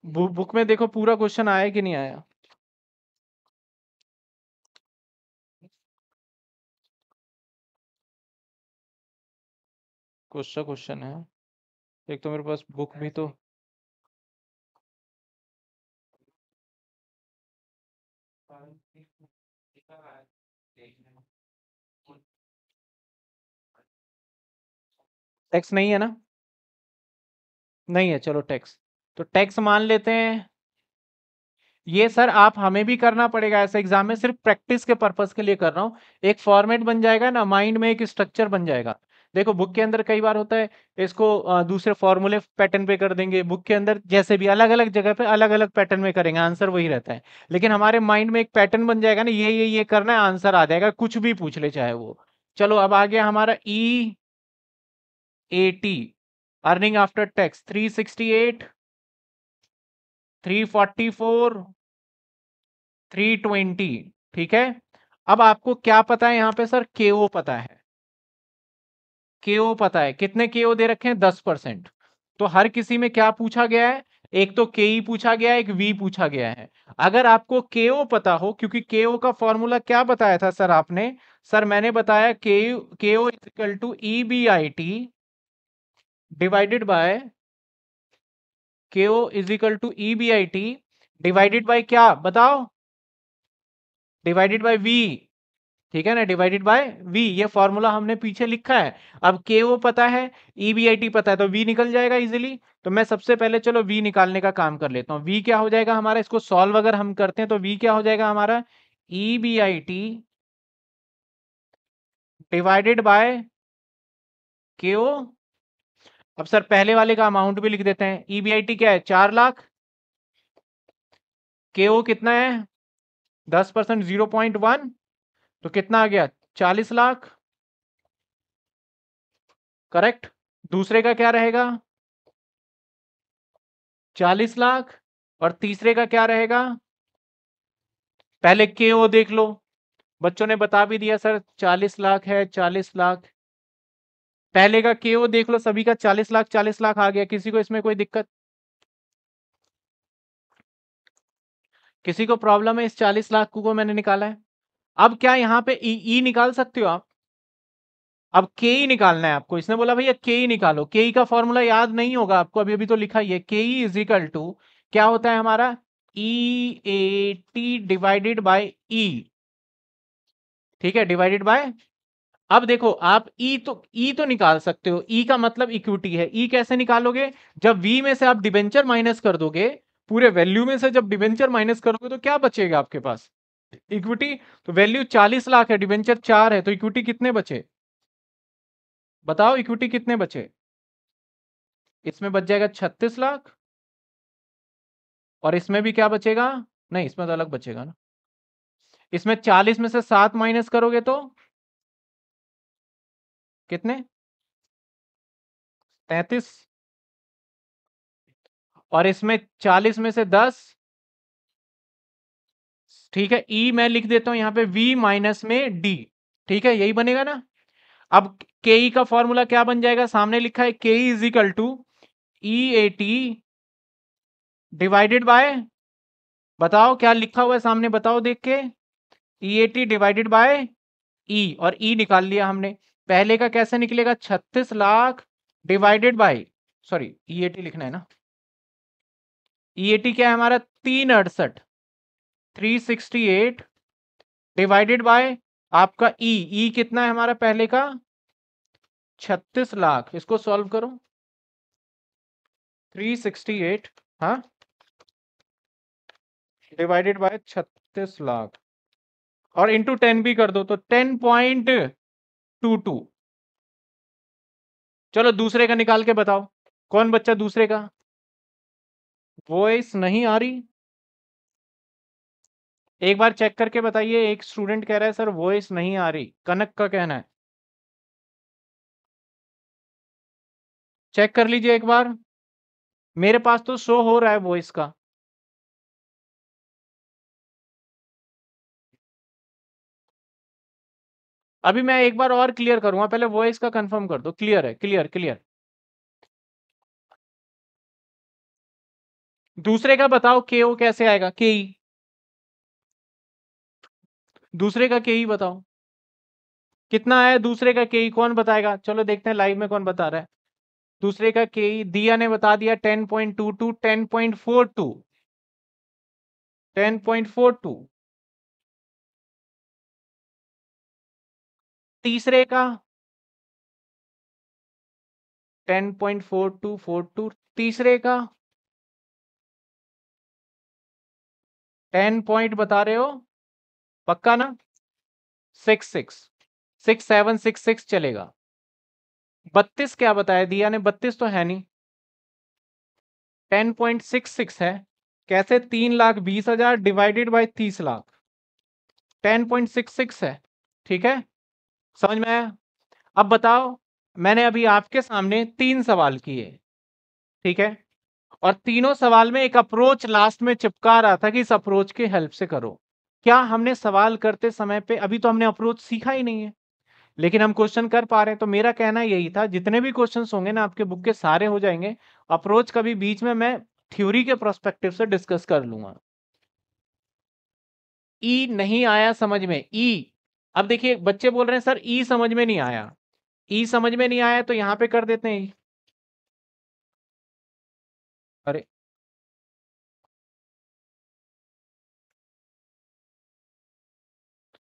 बु, बुक में देखो पूरा क्वेश्चन आया कि नहीं आया क्वेश्चन क्वेश्चन तो है एक तो मेरे पास बुक भी तो टैक्स नहीं है ना नहीं है चलो टैक्स तो टैक्स मान लेते हैं ये सर आप हमें भी करना पड़ेगा ऐसा एग्जाम में सिर्फ प्रैक्टिस के पर्पज के लिए कर रहा हूँ एक फॉर्मेट बन जाएगा ना माइंड में एक स्ट्रक्चर बन जाएगा देखो बुक के अंदर कई बार होता है इसको दूसरे फॉर्मूले पैटर्न पे कर देंगे बुक के अंदर जैसे भी अलग अलग जगह पे अलग अलग पैटर्न में करेंगे आंसर वही रहता है लेकिन हमारे माइंड में एक पैटर्न बन जाएगा ना ये ये ये करना है आंसर आ जाएगा कुछ भी पूछ ले चाहे वो चलो अब आ गया हमारा E AT earning after tax three sixty eight three forty four three twenty ठीक है अब आपको क्या पता है यहां पे सर के ओ पता है के ओ पता है कितने के ओ दे रखे हैं दस परसेंट तो हर किसी में क्या पूछा गया है एक तो के ई e पूछा गया एक वी पूछा गया है अगर आपको के ओ पता हो क्योंकि के ओ का फॉर्मूला क्या बताया था सर आपने सर मैंने बताया K O equal to E B I T divided by K O is equal to E B I T divided by क्या बताओ डिवाइडेड बाय वी ठीक है ना डिवाइडेड बाय वी ये फॉर्मूला हमने पीछे लिखा है अब के ओ पता है ई बी आई टी पता है तो वी निकल जाएगा इजिली तो मैं सबसे पहले चलो वी निकालने का काम कर लेता हूँ वी क्या हो जाएगा हमारा इसको सॉल्व अगर हम करते हैं तो वी क्या हो जाएगा हमारा E B I T divided by K O अब सर पहले वाले का अमाउंट भी लिख देते हैं ईबीआईटी e क्या है चार लाख के ओ कितना है दस परसेंट जीरो पॉइंट वन तो कितना आ गया चालीस लाख करेक्ट दूसरे का क्या रहेगा चालीस लाख और तीसरे का क्या रहेगा पहले के ओ देख लो बच्चों ने बता भी दिया सर चालीस लाख है चालीस लाख पहले का के वो देख लो सभी का चालीस लाख चालीस लाख आ गया किसी को इसमें कोई दिक्कत किसी को प्रॉब्लम है इस चालीस लाख को मैंने निकाला है अब क्या यहाँ पे ई e, e निकाल सकते हो आप अब के ई e निकालना है आपको इसने बोला भैया के ई e निकालो के e का फॉर्मूला याद नहीं होगा आपको अभी अभी तो लिखा ही है K E is equal to क्या होता है हमारा E A T divided by E ठीक है डिवाइडेड बाय अब देखो आप ई e तो ई e तो निकाल सकते हो ई e का मतलब इक्विटी है ई e कैसे निकालोगे जब वी में से आप डिबेंचर माइनस कर दोगे पूरे वैल्यू में से जब डिबेंचर माइनस करोगे तो क्या बचेगा आपके पास इक्विटी तो वैल्यू चालीस लाख है डिबेंचर चार है तो इक्विटी कितने बचे बताओ इक्विटी कितने बचे इसमें बच जाएगा छत्तीस लाख और इसमें भी क्या बचेगा नहीं इसमें तो अलग बचेगा ना इसमें चालीस में से सात माइनस करोगे तो कितने तैतीस और इसमें चालीस में से दस ठीक है ई e मैं लिख देता हूं यहां पे वी माइनस में डी ठीक है यही बनेगा ना अब के ई e का फॉर्मूला क्या बन जाएगा सामने लिखा है K E is equal to E A T divided by बताओ क्या लिखा हुआ है सामने बताओ देख के E A T divided by E और ई e निकाल लिया हमने पहले का कैसे निकलेगा छत्तीस lakh divided by sorry EAT लिखना है ना ईएटी e क्या है हमारा तीन अड़सठ three sixty eight divided by आपका ई e. ई e कितना है हमारा पहले का छत्तीस लाख इसको सॉल्व करो थ्री सिक्सटी एट हाँ डिवाइडेड बाय छत्तीस लाख और इंटू टेन भी कर दो तो टेन पॉइंट टू टू चलो दूसरे का निकाल के बताओ कौन बच्चा दूसरे का वॉइस नहीं आ रही एक बार चेक करके बताइए एक स्टूडेंट कह रहा है सर वॉइस नहीं आ रही कनक का कहना है चेक कर लीजिए एक बार मेरे पास तो शो हो रहा है वॉइस का अभी मैं एक बार और क्लियर करूंगा पहले वॉइस का कंफर्म कर दो क्लियर है क्लियर क्लियर दूसरे का बताओ के ओ कैसे आएगा के ई e. दूसरे का के ई e बताओ कितना है दूसरे का के ई e? कौन बताएगा चलो देखते हैं लाइव में कौन बता रहा है दूसरे का के ई दिया ने बता दिया ten point two two ten point four two ten point four two तीसरे का ten point four two four two तीसरे का टेन पॉइंट बता रहे हो पक्का ना six six six seven six six चलेगा बत्तीस क्या बताया दिया ने बत्तीस तो है नहीं टेन पॉइंट सिक्स सिक्स है कैसे तीन लाख बीस हजार डिवाइडेड बाई तीस lakh ten point six six है ठीक है समझ में आया अब बताओ मैंने अभी आपके सामने तीन सवाल किए ठीक है और तीनों सवाल में एक अप्रोच लास्ट में चिपका रहा था कि इस अप्रोच के हेल्प से करो क्या हमने सवाल करते समय पे अभी तो हमने अप्रोच सीखा ही नहीं है लेकिन हम क्वेश्चन कर पा रहे हैं तो मेरा कहना यही था जितने भी क्वेश्चन होंगे ना आपके बुक के सारे हो जाएंगे अप्रोच कभी बीच में मैं थ्योरी के प्रोस्पेक्टिव से डिस्कस कर लूंगा ई e नहीं आया समझ में ई e अब देखिए बच्चे बोल रहे हैं सर ई समझ में नहीं आया ई समझ में नहीं आया तो यहां पे कर देते हैं अरे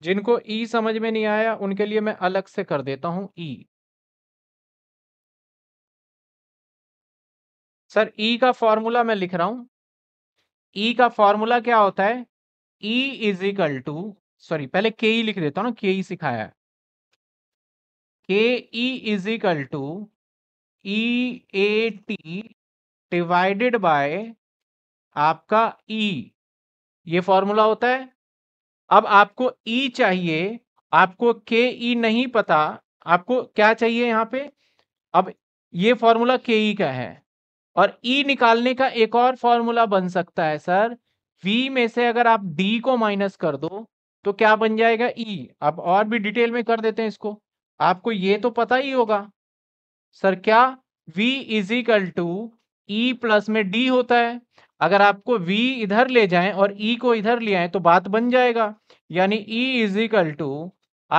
जिनको ई समझ में नहीं आया उनके लिए मैं अलग से कर देता हूं ई सर ई का फॉर्मूला मैं लिख रहा हूं ई का फॉर्मूला क्या होता है E is equal to sorry पहले के ई e लिख देता हूँ ना के ई e सिखाया है K E is equal to E A T divided by आपका ई e। ये फॉर्मूला होता है अब आपको ई चाहिए आपको के ई नहीं पता आपको क्या चाहिए यहाँ पे अब ये फॉर्मूला के ई का है और ई निकालने का एक और फॉर्मूला बन सकता है सर वी में से अगर आप डी को माइनस कर दो तो क्या बन जाएगा ई e? अब और भी डिटेल में कर देते हैं इसको आपको ये तो पता ही होगा सर क्या v is equal to E plus में d होता है अगर आपको v इधर ले जाएं और e को इधर ले आए तो बात बन जाएगा यानी e इज इक्वल टू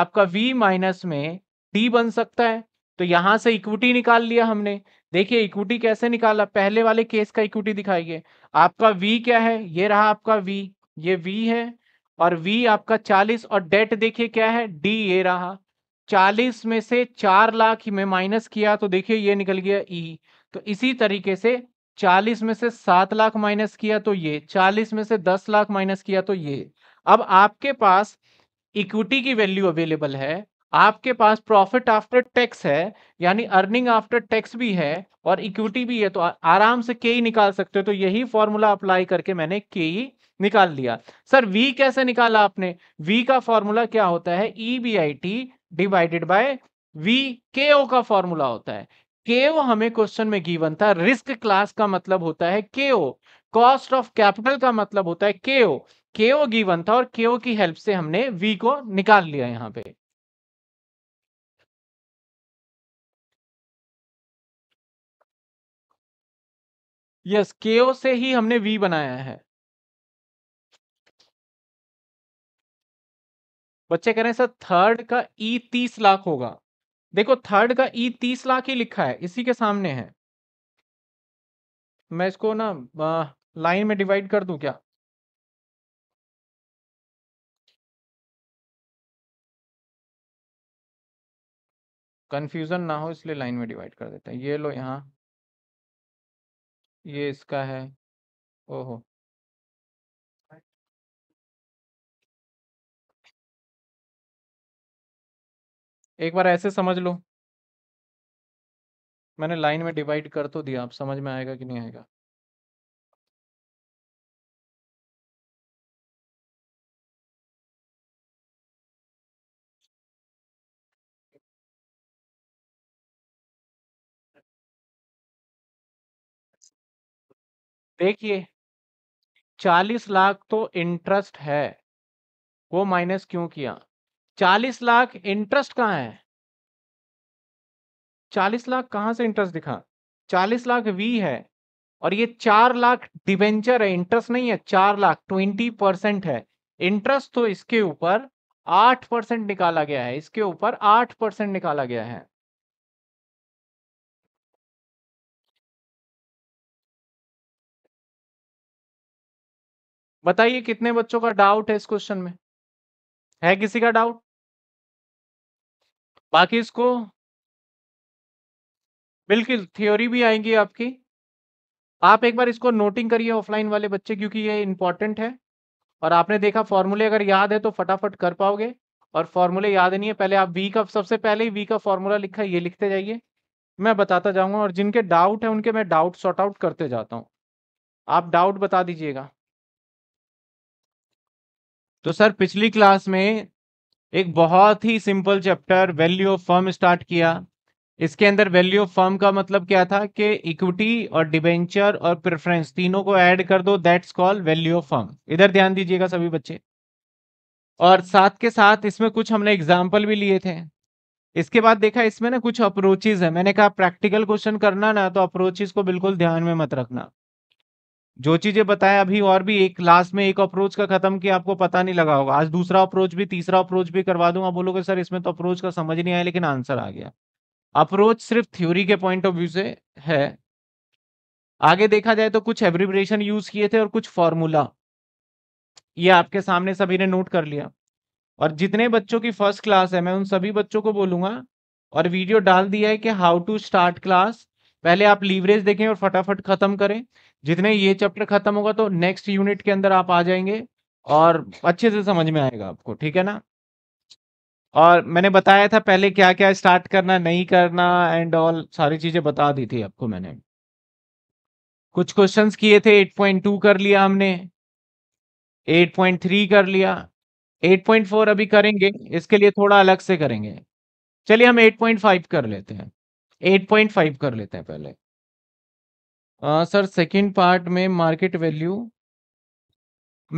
आपका v माइनस में d बन सकता है तो यहां से इक्विटी निकाल लिया हमने देखिए इक्विटी कैसे निकाला पहले वाले केस का इक्विटी दिखाइए आपका v क्या है ये रहा आपका v ये v है और वी आपका चालीस और डेट देखिए क्या है डी ये रहा चालीस में से चार लाख में माइनस किया तो देखिए ये निकल गया ई e। तो इसी तरीके से चालीस में से सात लाख माइनस किया तो ये चालीस में से दस लाख माइनस किया तो ये अब आपके पास इक्विटी की वैल्यू अवेलेबल है आपके पास प्रॉफिट आफ्टर टैक्स है यानी अर्निंग आफ्टर टैक्स भी है और इक्विटी भी है तो आराम से के ही निकाल सकते हो तो यही फॉर्मूला अप्लाई करके मैंने के ही निकाल लिया सर वी कैसे निकाला आपने वी का फॉर्मूला क्या होता है E B I T divided by V K O का फॉर्मूला होता है के ओ हमें क्वेश्चन में गिवन था रिस्क क्लास का मतलब होता है के ओ कॉस्ट ऑफ कैपिटल का मतलब होता है के ओ के ओ गिवन था और के ओ की हेल्प से हमने वी को निकाल लिया यहां पे यस yes, के ओ से ही हमने वी बनाया है बच्चे कह रहे हैं सर थर्ड का ई e तीस लाख होगा देखो थर्ड का ई e तीस लाख ही लिखा है इसी के सामने है मैं इसको ना लाइन में डिवाइड कर दूं क्या कंफ्यूजन ना हो इसलिए लाइन में डिवाइड कर देते हैं ये लो यहाँ ये इसका है ओहो एक बार ऐसे समझ लो मैंने लाइन में डिवाइड कर तो दिया आप समझ में आएगा कि नहीं आएगा देखिए चालीस लाख तो इंटरेस्ट है वो माइनस क्यों किया चालीस लाख इंटरेस्ट कहाँ है चालीस लाख कहाँ से इंटरेस्ट दिखा चालीस लाख वी है और ये चार लाख डिवेंचर है इंटरेस्ट नहीं है चार लाख ट्वेंटी परसेंट है इंटरेस्ट तो इसके ऊपर आठ परसेंट निकाला गया है इसके ऊपर आठ परसेंट निकाला गया है बताइए कितने बच्चों का डाउट है इस क्वेश्चन में है किसी का डाउट बाकी इसको बिल्कुल थ्योरी भी आएंगी आपकी आप एक बार इसको नोटिंग करिए ऑफलाइन वाले बच्चे क्योंकि ये इंपॉर्टेंट है और आपने देखा फॉर्मूले अगर याद है तो फटाफट कर पाओगे और फॉर्मूले याद नहीं है पहले आप वी का सबसे पहले ही वी का फॉर्मूला लिखा है ये लिखते जाइए मैं बताता जाऊंगा और जिनके डाउट है उनके मैं डाउट सॉर्ट आउट करते जाता हूँ आप डाउट बता दीजिएगा तो सर पिछली क्लास में एक बहुत ही simple chapter value of firm start किया इसके अंदर वैल्यू ऑफ फर्म का मतलब क्या था कि इक्विटी और डिबेंचर और प्रेफरेंस तीनों को ऐड कर दो that's call value of firm इधर ध्यान दीजिएगा सभी बच्चे और साथ के साथ इसमें कुछ हमने एग्जाम्पल भी लिए थे इसके बाद देखा इसमें ना कुछ अप्रोचेज है मैंने कहा प्रैक्टिकल क्वेश्चन करना ना तो अप्रोचेज को बिल्कुल ध्यान में मत रखना जो चीजें बताया अभी और भी एक लास्ट में एक अप्रोच का खत्म किया आपको पता नहीं लगा होगा आज दूसरा अप्रोच भी तीसरा अप्रोच भी करवा दूंगा बोलोगे सर इसमें तो अप्रोच का समझ नहीं आया लेकिन आंसर आ गया अप्रोच सिर्फ थ्योरी के पॉइंट ऑफ व्यू से है आगे देखा जाए तो कुछ एब्रिब्रेशन यूज किए थे और कुछ फॉर्मूला ये आपके सामने सभी ने नोट कर लिया और जितने बच्चों की फर्स्ट क्लास है मैं उन सभी बच्चों को बोलूंगा और वीडियो डाल दिया है कि हाउ टू स्टार्ट क्लास पहले आप लीवरेज देखें और फटाफट खत्म करें जितने ये चैप्टर खत्म होगा तो नेक्स्ट यूनिट के अंदर आप आ जाएंगे और अच्छे से समझ में आएगा आपको ठीक है ना और मैंने बताया था पहले क्या क्या स्टार्ट करना नहीं करना एंड ऑल सारी चीजें बता दी थी आपको मैंने कुछ क्वेश्चंस किए थे 8.2 कर लिया हमने 8.3 कर लिया 8.4 अभी करेंगे इसके लिए थोड़ा अलग से करेंगे चलिए हम 8.5 कर लेते हैं एट पॉइंट फाइव कर लेते हैं पहले आ, सर सेकंड पार्ट में मार्केट वैल्यू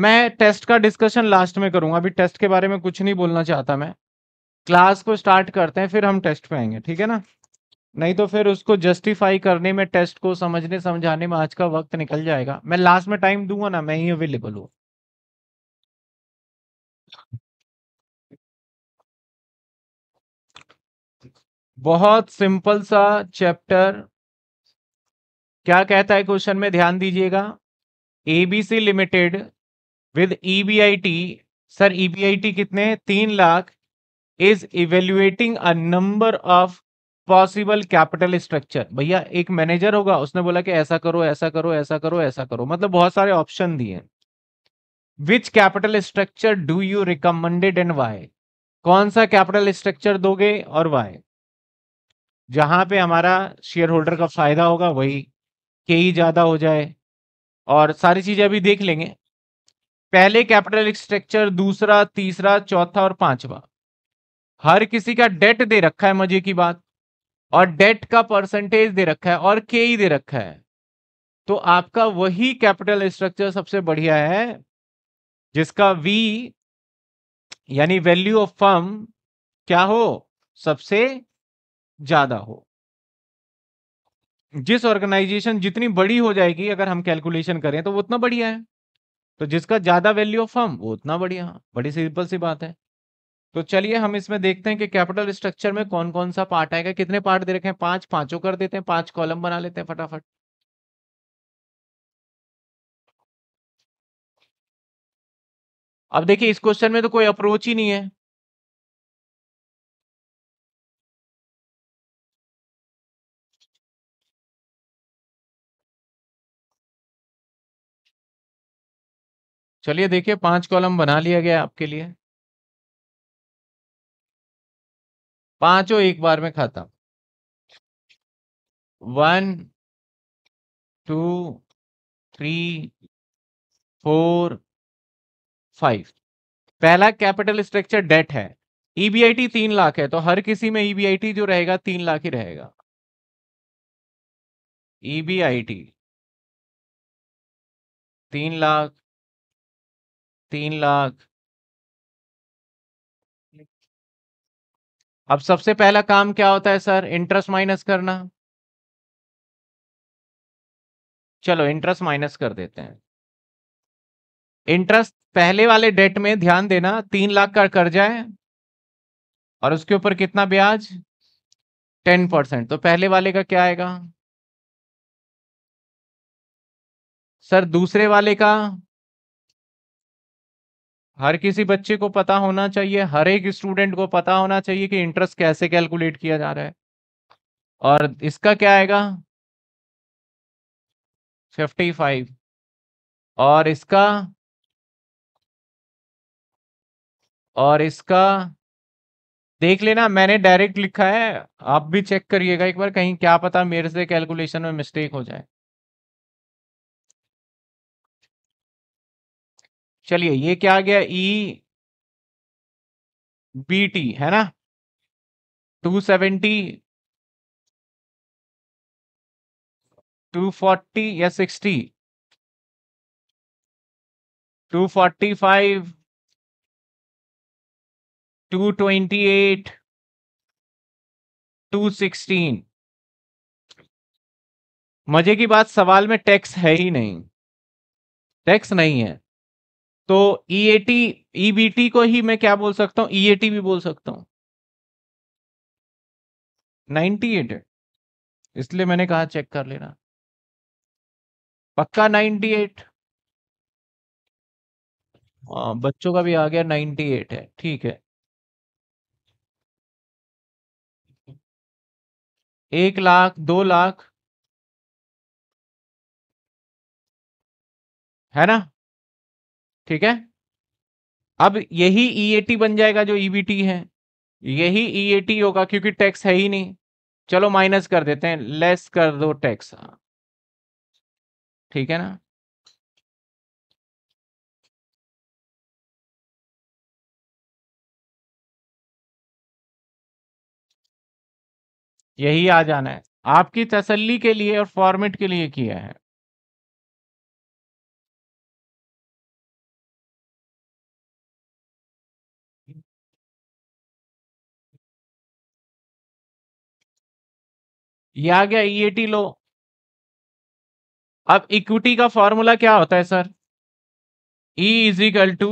मैं टेस्ट का डिस्कशन लास्ट में करूंगा अभी टेस्ट के बारे में कुछ नहीं बोलना चाहता मैं क्लास को स्टार्ट करते हैं फिर हम टेस्ट पे आएंगे ठीक है ना नहीं तो फिर उसको जस्टिफाई करने में टेस्ट को समझने समझाने में आज का वक्त निकल जाएगा मैं लास्ट में टाइम दूंगा ना मैं ही अवेलेबल हूँ बहुत सिंपल सा चैप्टर क्या कहता है क्वेश्चन में ध्यान दीजिएगा ABC limited with EBIT sir EBIT e कितने तीन lakh is evaluating a number of possible capital structure भैया एक मैनेजर होगा उसने बोला कि ऐसा करो ऐसा करो ऐसा करो ऐसा करो मतलब बहुत सारे ऑप्शन दिए which capital structure do you recommended and why कौन सा कैपिटल स्ट्रक्चर दोगे और वाई जहां पे हमारा शेयर होल्डर का फ़ायदा होगा वही के ही ज़्यादा हो जाए और सारी चीज़ें अभी देख लेंगे पहले कैपिटल स्ट्रक्चर दूसरा तीसरा चौथा और पांचवा हर किसी का डेट दे रखा है मजे की बात और डेट का परसेंटेज दे रखा है और के ही दे रखा है तो आपका वही कैपिटल स्ट्रक्चर सबसे बढ़िया है जिसका वी यानी वैल्यू ऑफ फर्म क्या हो सबसे ज्यादा हो जिस ऑर्गेनाइजेशन जितनी बड़ी हो जाएगी अगर हम कैलकुलेशन करें तो वो उतना बढ़िया है तो जिसका ज्यादा वैल्यू ऑफ फर्म वो उतना बढ़िया बड़ी सिंपल सी बात है तो चलिए हम इसमें देखते हैं कि कैपिटल स्ट्रक्चर में कौन कौन सा पार्ट आएगा कितने पार्ट दे रखे हैं पांच पांचों कर देते हैं पांच कॉलम बना लेते हैं फटाफट अब देखिए इस क्वेश्चन में तो कोई अप्रोच ही नहीं है चलिए देखिए पांच कॉलम बना लिया गया आपके लिए पांचों एक बार में खाता हूं one two three four five पहला कैपिटल स्ट्रक्चर डेट है ईबीआईटी e तीन लाख है तो हर किसी में ईबीआईटी e जो रहेगा तीन लाख ही रहेगा ईबीआईटी e तीन लाख तीन लाख अब सबसे पहला काम क्या होता है सर इंटरेस्ट माइनस करना चलो इंटरेस्ट माइनस कर देते हैं इंटरेस्ट पहले वाले डेट में ध्यान देना तीन लाख का कर्जा है और उसके ऊपर कितना ब्याज टेन परसेंट तो पहले वाले का क्या आएगा सर दूसरे वाले का हर किसी बच्चे को पता होना चाहिए हर एक स्टूडेंट को पता होना चाहिए कि इंटरेस्ट कैसे कैलकुलेट किया जा रहा है और इसका क्या आएगा फिफ्टी फाइव और इसका और इसका देख लेना मैंने डायरेक्ट लिखा है आप भी चेक करिएगा एक बार कहीं क्या पता मेरे से कैलकुलेशन में मिस्टेक हो जाए चलिए ये क्या आ गया ई बी टी है ना 270 240 या 60 245 228 216 मजे की बात सवाल में टैक्स है ही नहीं टैक्स नहीं है तो E A T E B T को ही मैं क्या बोल सकता हूं ई ए टी भी बोल सकता हूं नाइनटी एट इसलिए मैंने कहा चेक कर लेना पक्का नाइनटी हाँ, एट बच्चों का भी आ गया नाइनटी एट है ठीक है एक लाख दो लाख है ना ठीक है अब यही ई e बन जाएगा जो ई e है यही ई e होगा क्योंकि टैक्स है ही नहीं चलो माइनस कर देते हैं लेस कर दो टैक्स ठीक है ना यही आ जाना है आपकी तसल्ली के लिए और फॉर्मेट के लिए किया है ये आ गया ईएटी e लो अब इक्विटी का फॉर्मूला क्या होता है sir E is equal to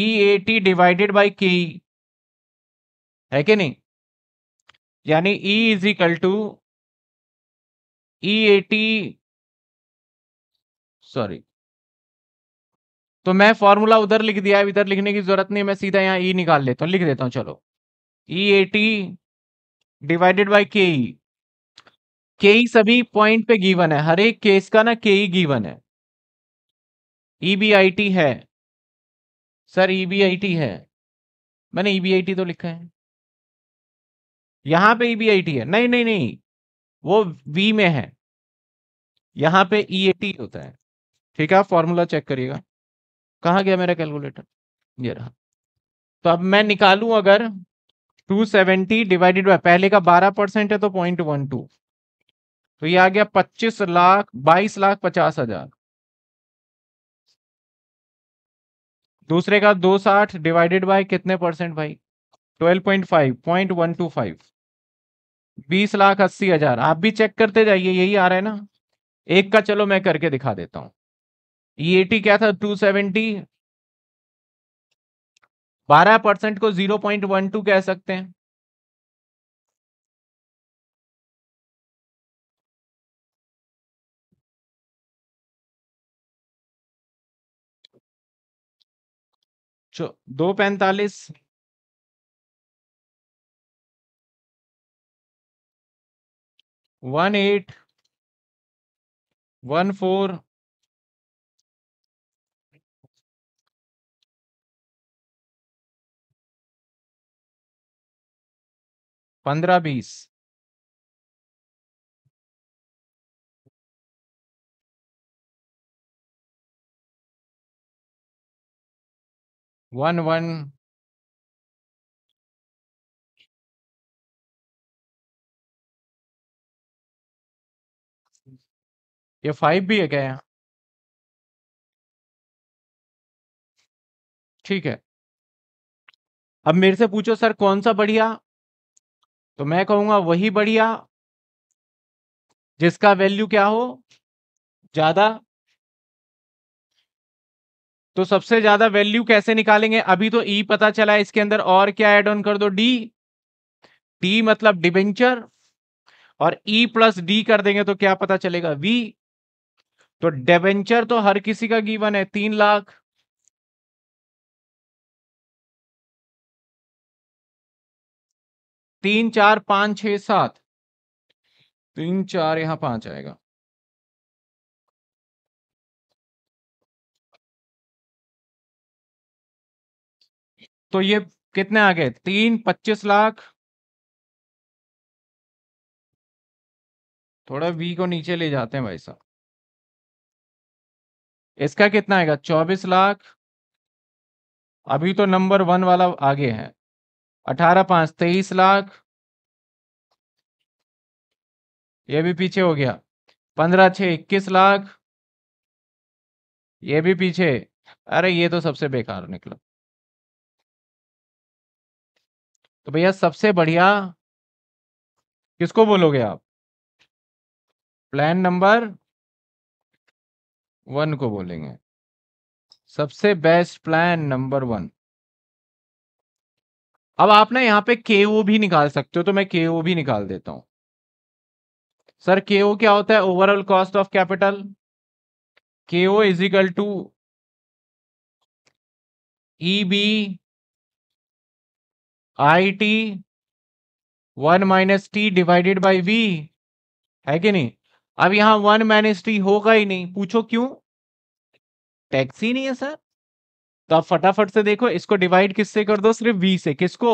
E A T divided by K है कि नहीं यानी E is equal to E A T sorry तो मैं फॉर्मूला उधर लिख दिया है इधर लिखने की जरूरत नहीं मैं सीधा यहां ई e निकाल लेता हूं लिख देता हूं चलो E A T divided by K E के ई सभी पॉइंट पे गिवन है हर एक केस का ना के ई गिवन है ई बी आई टी है sir E B I T है मैंने ई बी आई टी तो लिखा है यहां पे ई बी आई टी है नहीं नहीं नहीं वो वी में है यहां पे ई ए टी होता है ठीक है फॉर्मूला चेक करिएगा कहा गया मेरा कैलकुलेटर ये रहा तो अब मैं निकालू अगर टू सेवेंटी डिवाइडेड बाय पहले का बारह परसेंट है तो पॉइंट वन टू तो ये आ गया पच्चीस लाख बाईस लाख पचास हजार दूसरे का दो साठ डिवाइडेड बाय कितने परसेंट भाई twelve point five point one two five बीस लाख अस्सी हजार आप भी चेक करते जाइए यही आ रहा है ना एक का चलो मैं करके दिखा देता हूँ ई e क्या था टू सेवेंटी बारह परसेंट को जीरो पॉइंट वन टू कह सकते हैं दो पैंतालीस वन एट वन फोर पंद्रह बीस वन वन ये फाइव भी है क्या यहाँ ठीक है अब मेरे से पूछो सर कौन सा बढ़िया तो मैं कहूंगा वही बढ़िया जिसका वैल्यू क्या हो ज्यादा तो सबसे ज्यादा वैल्यू कैसे निकालेंगे अभी तो ई e पता चला है इसके अंदर और क्या एड ऑन कर दो डी डी मतलब डिबेंचर और ई प्लस डी कर देंगे तो क्या पता चलेगा वी तो डेबेंचर तो हर किसी का गीवन है तीन लाख तीन चार पांच छ सात तीन चार यहां पांच आएगा तो ये कितने आ गए तीन पच्चीस लाख थोड़ा वी को नीचे ले जाते हैं भाई साहब इसका कितना आएगा चौबीस लाख अभी तो नंबर वन वाला आगे है अठारह पांच तेईस लाख ये भी पीछे हो गया पंद्रह छ इक्कीस लाख ये भी पीछे अरे ये तो सबसे बेकार निकला तो भैया सबसे बढ़िया किसको बोलोगे आप प्लान नंबर वन को बोलेंगे सबसे बेस्ट प्लान नंबर वन अब आप ना यहाँ पे के ओ भी निकाल सकते हो तो मैं के ओ भी निकाल देता हूं सर के ओ क्या होता है overall cost of capital K O is equal to E B I T one minus T divided by V है कि नहीं अब यहां वन माइनस टी होगा ही नहीं पूछो क्यों टैक्स ही नहीं है सर तो आप फटाफट से देखो इसको डिवाइड किससे कर दो सिर्फ वी से किसको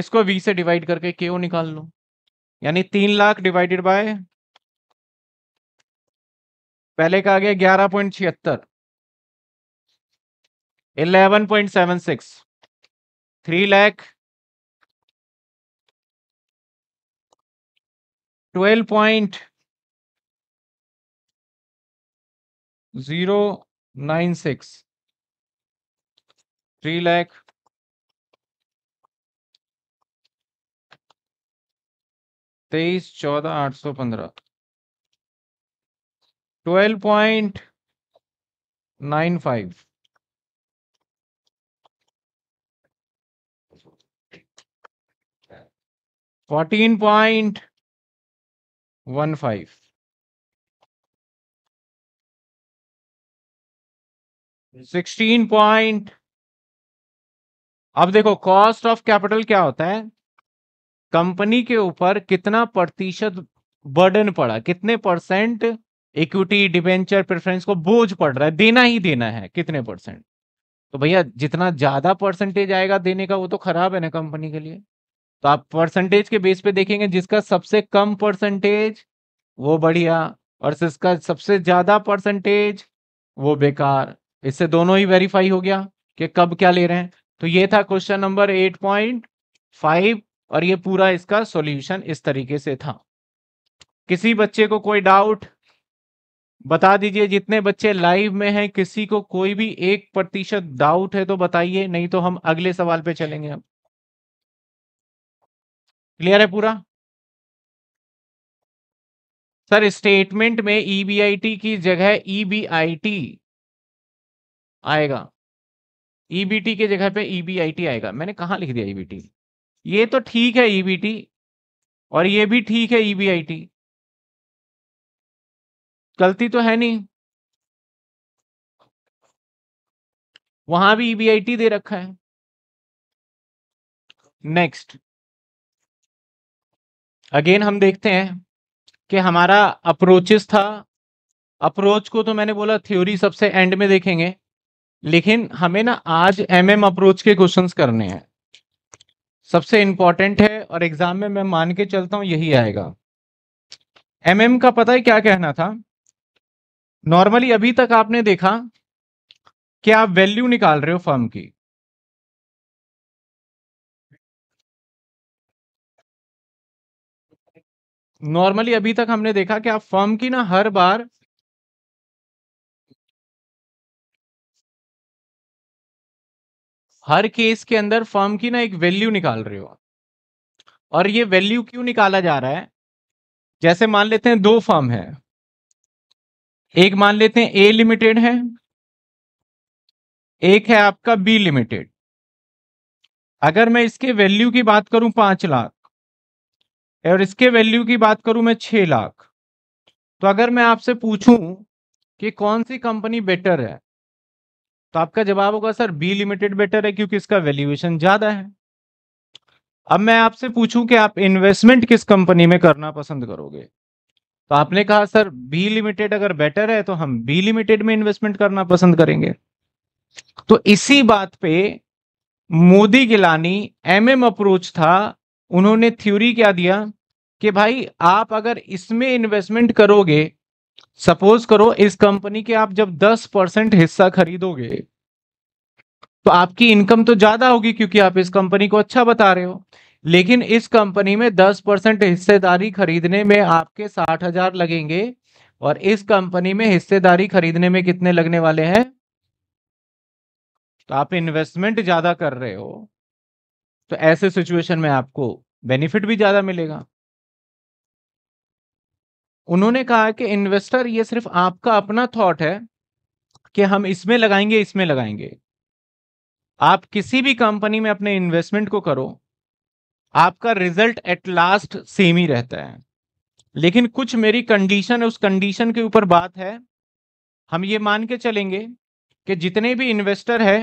इसको वी से डिवाइड करके के निकाल लो यानी तीन लाख डिवाइडेड बाय पहले का आ गया ग्यारह पॉइंट छिहत्तर eleven point seven six three lakh twelve point zero nine six three lakh तेईस चौदह आठ सौ पंद्रह twelve point nine five fourteen point one five sixteen point अब देखो कॉस्ट ऑफ कैपिटल क्या होता है कंपनी के ऊपर कितना प्रतिशत बर्डन पड़ा कितने परसेंट इक्विटी डिबेंचर प्रेफरेंस को बोझ पड़ रहा है देना ही देना है कितने परसेंट तो भैया जितना ज्यादा परसेंटेज आएगा देने का वो तो खराब है ना कंपनी के लिए तो आप परसेंटेज के बेस पे देखेंगे जिसका सबसे कम परसेंटेज वो बढ़िया और जिसका सबसे ज्यादा परसेंटेज वो बेकार इससे दोनों ही वेरीफाई हो गया कि कब क्या ले रहे हैं तो ये था question number eight point five और ये पूरा इसका सॉल्यूशन इस तरीके से था किसी बच्चे को कोई डाउट बता दीजिए जितने बच्चे लाइव में हैं किसी को कोई भी एक प्रतिशत डाउट है तो बताइए नहीं तो हम अगले सवाल पे चलेंगे अब क्लियर है पूरा सर स्टेटमेंट में ईबीआईटी e की जगह ईबीआईटी e आएगा ईबीटी e के जगह पे ईबीआईटी e आएगा मैंने कहा लिख दिया ईबीटी e ये तो ठीक है ईबीटी और ये भी ठीक है ईबीआईटी गलती तो है नहीं वहां भी ईबीआईटी दे रखा है नेक्स्ट अगेन हम देखते हैं कि हमारा अप्रोचेस था अप्रोच को तो मैंने बोला थ्योरी सबसे एंड में देखेंगे लेकिन हमें ना आज एम एम अप्रोच के क्वेश्चन करने हैं सबसे इंपॉर्टेंट है और एग्जाम में मैं मान के चलता हूं यही आएगा एम एम का पता है क्या कहना था नॉर्मली अभी तक आपने देखा कि आप वैल्यू निकाल रहे हो फर्म की नॉर्मली अभी तक हमने देखा कि आप फर्म की ना हर बार हर केस के अंदर फर्म की ना एक वैल्यू निकाल रहे हो और ये वैल्यू क्यों निकाला जा रहा है जैसे मान लेते हैं दो फर्म है एक मान लेते हैं ए लिमिटेड है एक है आपका बी लिमिटेड अगर मैं इसके वैल्यू की बात करूं पांच लाख और इसके वैल्यू की बात करूं मैं छह लाख तो अगर मैं आपसे पूछूं कि कौन सी कंपनी बेटर है तो आपका जवाब होगा सर बी लिमिटेड बेटर है क्योंकि इसका वैल्यूएशन ज्यादा है अब मैं आपसे पूछूं कि आप इन्वेस्टमेंट किस कंपनी में करना पसंद करोगे तो आपने कहा सर बी लिमिटेड अगर बेटर है तो हम बी लिमिटेड में इन्वेस्टमेंट करना पसंद करेंगे तो इसी बात पे मोदी गिलानी एमएम अप्रोच था उन्होंने थ्योरी क्या दिया कि भाई आप अगर इसमें इन्वेस्टमेंट करोगे सपोज करो इस कंपनी के आप जब 10 परसेंट हिस्सा खरीदोगे तो आपकी इनकम तो ज्यादा होगी क्योंकि आप इस कंपनी को अच्छा बता रहे हो लेकिन इस कंपनी में 10 परसेंट हिस्सेदारी खरीदने में आपके साठ हजार लगेंगे और इस कंपनी में हिस्सेदारी खरीदने में कितने लगने वाले हैं तो आप इन्वेस्टमेंट ज्यादा कर रहे हो तो ऐसे सिचुएशन में आपको बेनिफिट भी ज्यादा मिलेगा उन्होंने कहा कि इन्वेस्टर ये सिर्फ आपका अपना थॉट है कि हम इसमें लगाएंगे इसमें लगाएंगे आप किसी भी कंपनी में अपने इन्वेस्टमेंट को करो आपका रिजल्ट एट लास्ट सेम ही रहता है लेकिन कुछ मेरी कंडीशन है उस कंडीशन के ऊपर बात है हम ये मान के चलेंगे कि जितने भी इन्वेस्टर है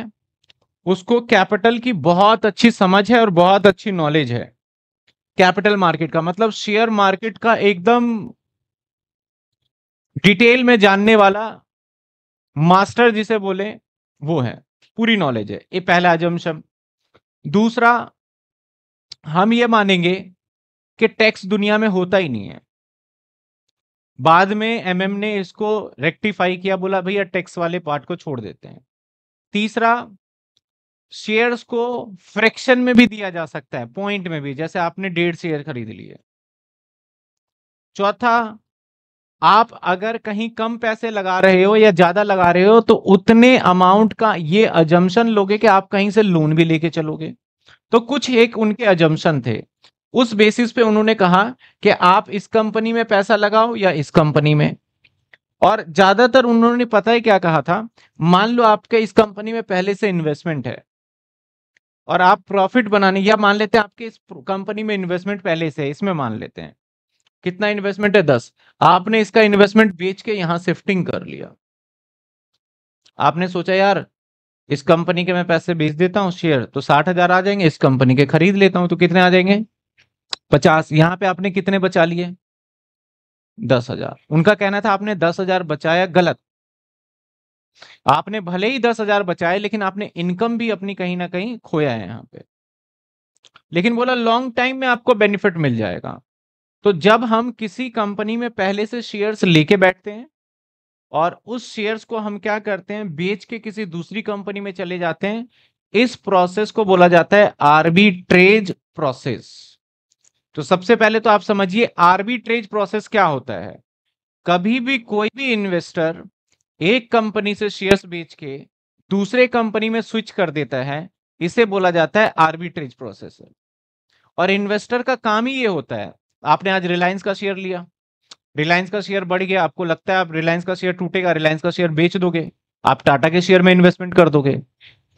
उसको कैपिटल की बहुत अच्छी समझ है और बहुत अच्छी नॉलेज है कैपिटल मार्केट का मतलब शेयर मार्केट का एकदम डिटेल में जानने वाला मास्टर जिसे बोले वो है पूरी नॉलेज है ये पहला अजम्पन दूसरा हम ये मानेंगे कि टैक्स दुनिया में होता ही नहीं है बाद में एमएम ने इसको रेक्टिफाई किया बोला भैया टैक्स वाले पार्ट को छोड़ देते हैं तीसरा शेयर्स को फ्रैक्शन में भी दिया जा सकता है पॉइंट में भी जैसे आपने डेढ़ शेयर खरीद लिए चौथा आप अगर कहीं कम पैसे लगा रहे हो या ज्यादा लगा रहे हो तो उतने अमाउंट का ये अजम्पन लोगे कि आप कहीं से लोन भी लेके चलोगे तो कुछ एक उनके अजम्पन थे उस बेसिस पे उन्होंने कहा कि आप इस कंपनी में पैसा लगाओ या इस कंपनी में और ज्यादातर उन्होंने पता है क्या कहा था मान लो आपके इस कंपनी में पहले से इन्वेस्टमेंट है और आप प्रॉफिट बनाने या मान लेते हैं आपके इस कंपनी में इन्वेस्टमेंट पहले से है इसमें मान लेते हैं कितना इन्वेस्टमेंट है दस आपने इसका इन्वेस्टमेंट बेच के यहां शिफ्टिंग कर लिया आपने सोचा यार इस कंपनी के मैं पैसे बेच देता हूँ शेयर तो साठ हजार आ जाएंगे इस कंपनी के खरीद लेता हूँ तो कितने आ जाएंगे पचास यहाँ पे आपने कितने बचा लिए दस हजार उनका कहना था आपने दस हजार बचाया गलत आपने भले ही दस हजार बचाए लेकिन आपने इनकम भी अपनी कहीं ना कहीं खोया है यहाँ पे लेकिन बोला लॉन्ग टाइम में आपको बेनिफिट मिल जाएगा तो जब हम किसी कंपनी में पहले से शेयर्स लेके बैठते हैं और उस शेयर्स को हम क्या करते हैं बेच के किसी दूसरी कंपनी में चले जाते हैं इस प्रोसेस को बोला जाता है ट्रेज प्रोसेस तो सबसे पहले तो आप समझिए आरबी ट्रेज प्रोसेस क्या होता है कभी भी कोई भी इन्वेस्टर एक कंपनी से शेयर्स बेच के दूसरे कंपनी में स्विच कर देता है इसे बोला जाता है आर्बिट्रेज प्रोसेस और इन्वेस्टर का काम ही ये होता है आपने आज रिलायंस का शेयर लिया रिलायंस का शेयर बढ़ गया आपको लगता है आप रिलायंस का शेयर टूटेगा रिलायंस का शेयर बेच दोगे आप टाटा के शेयर में इन्वेस्टमेंट कर दोगे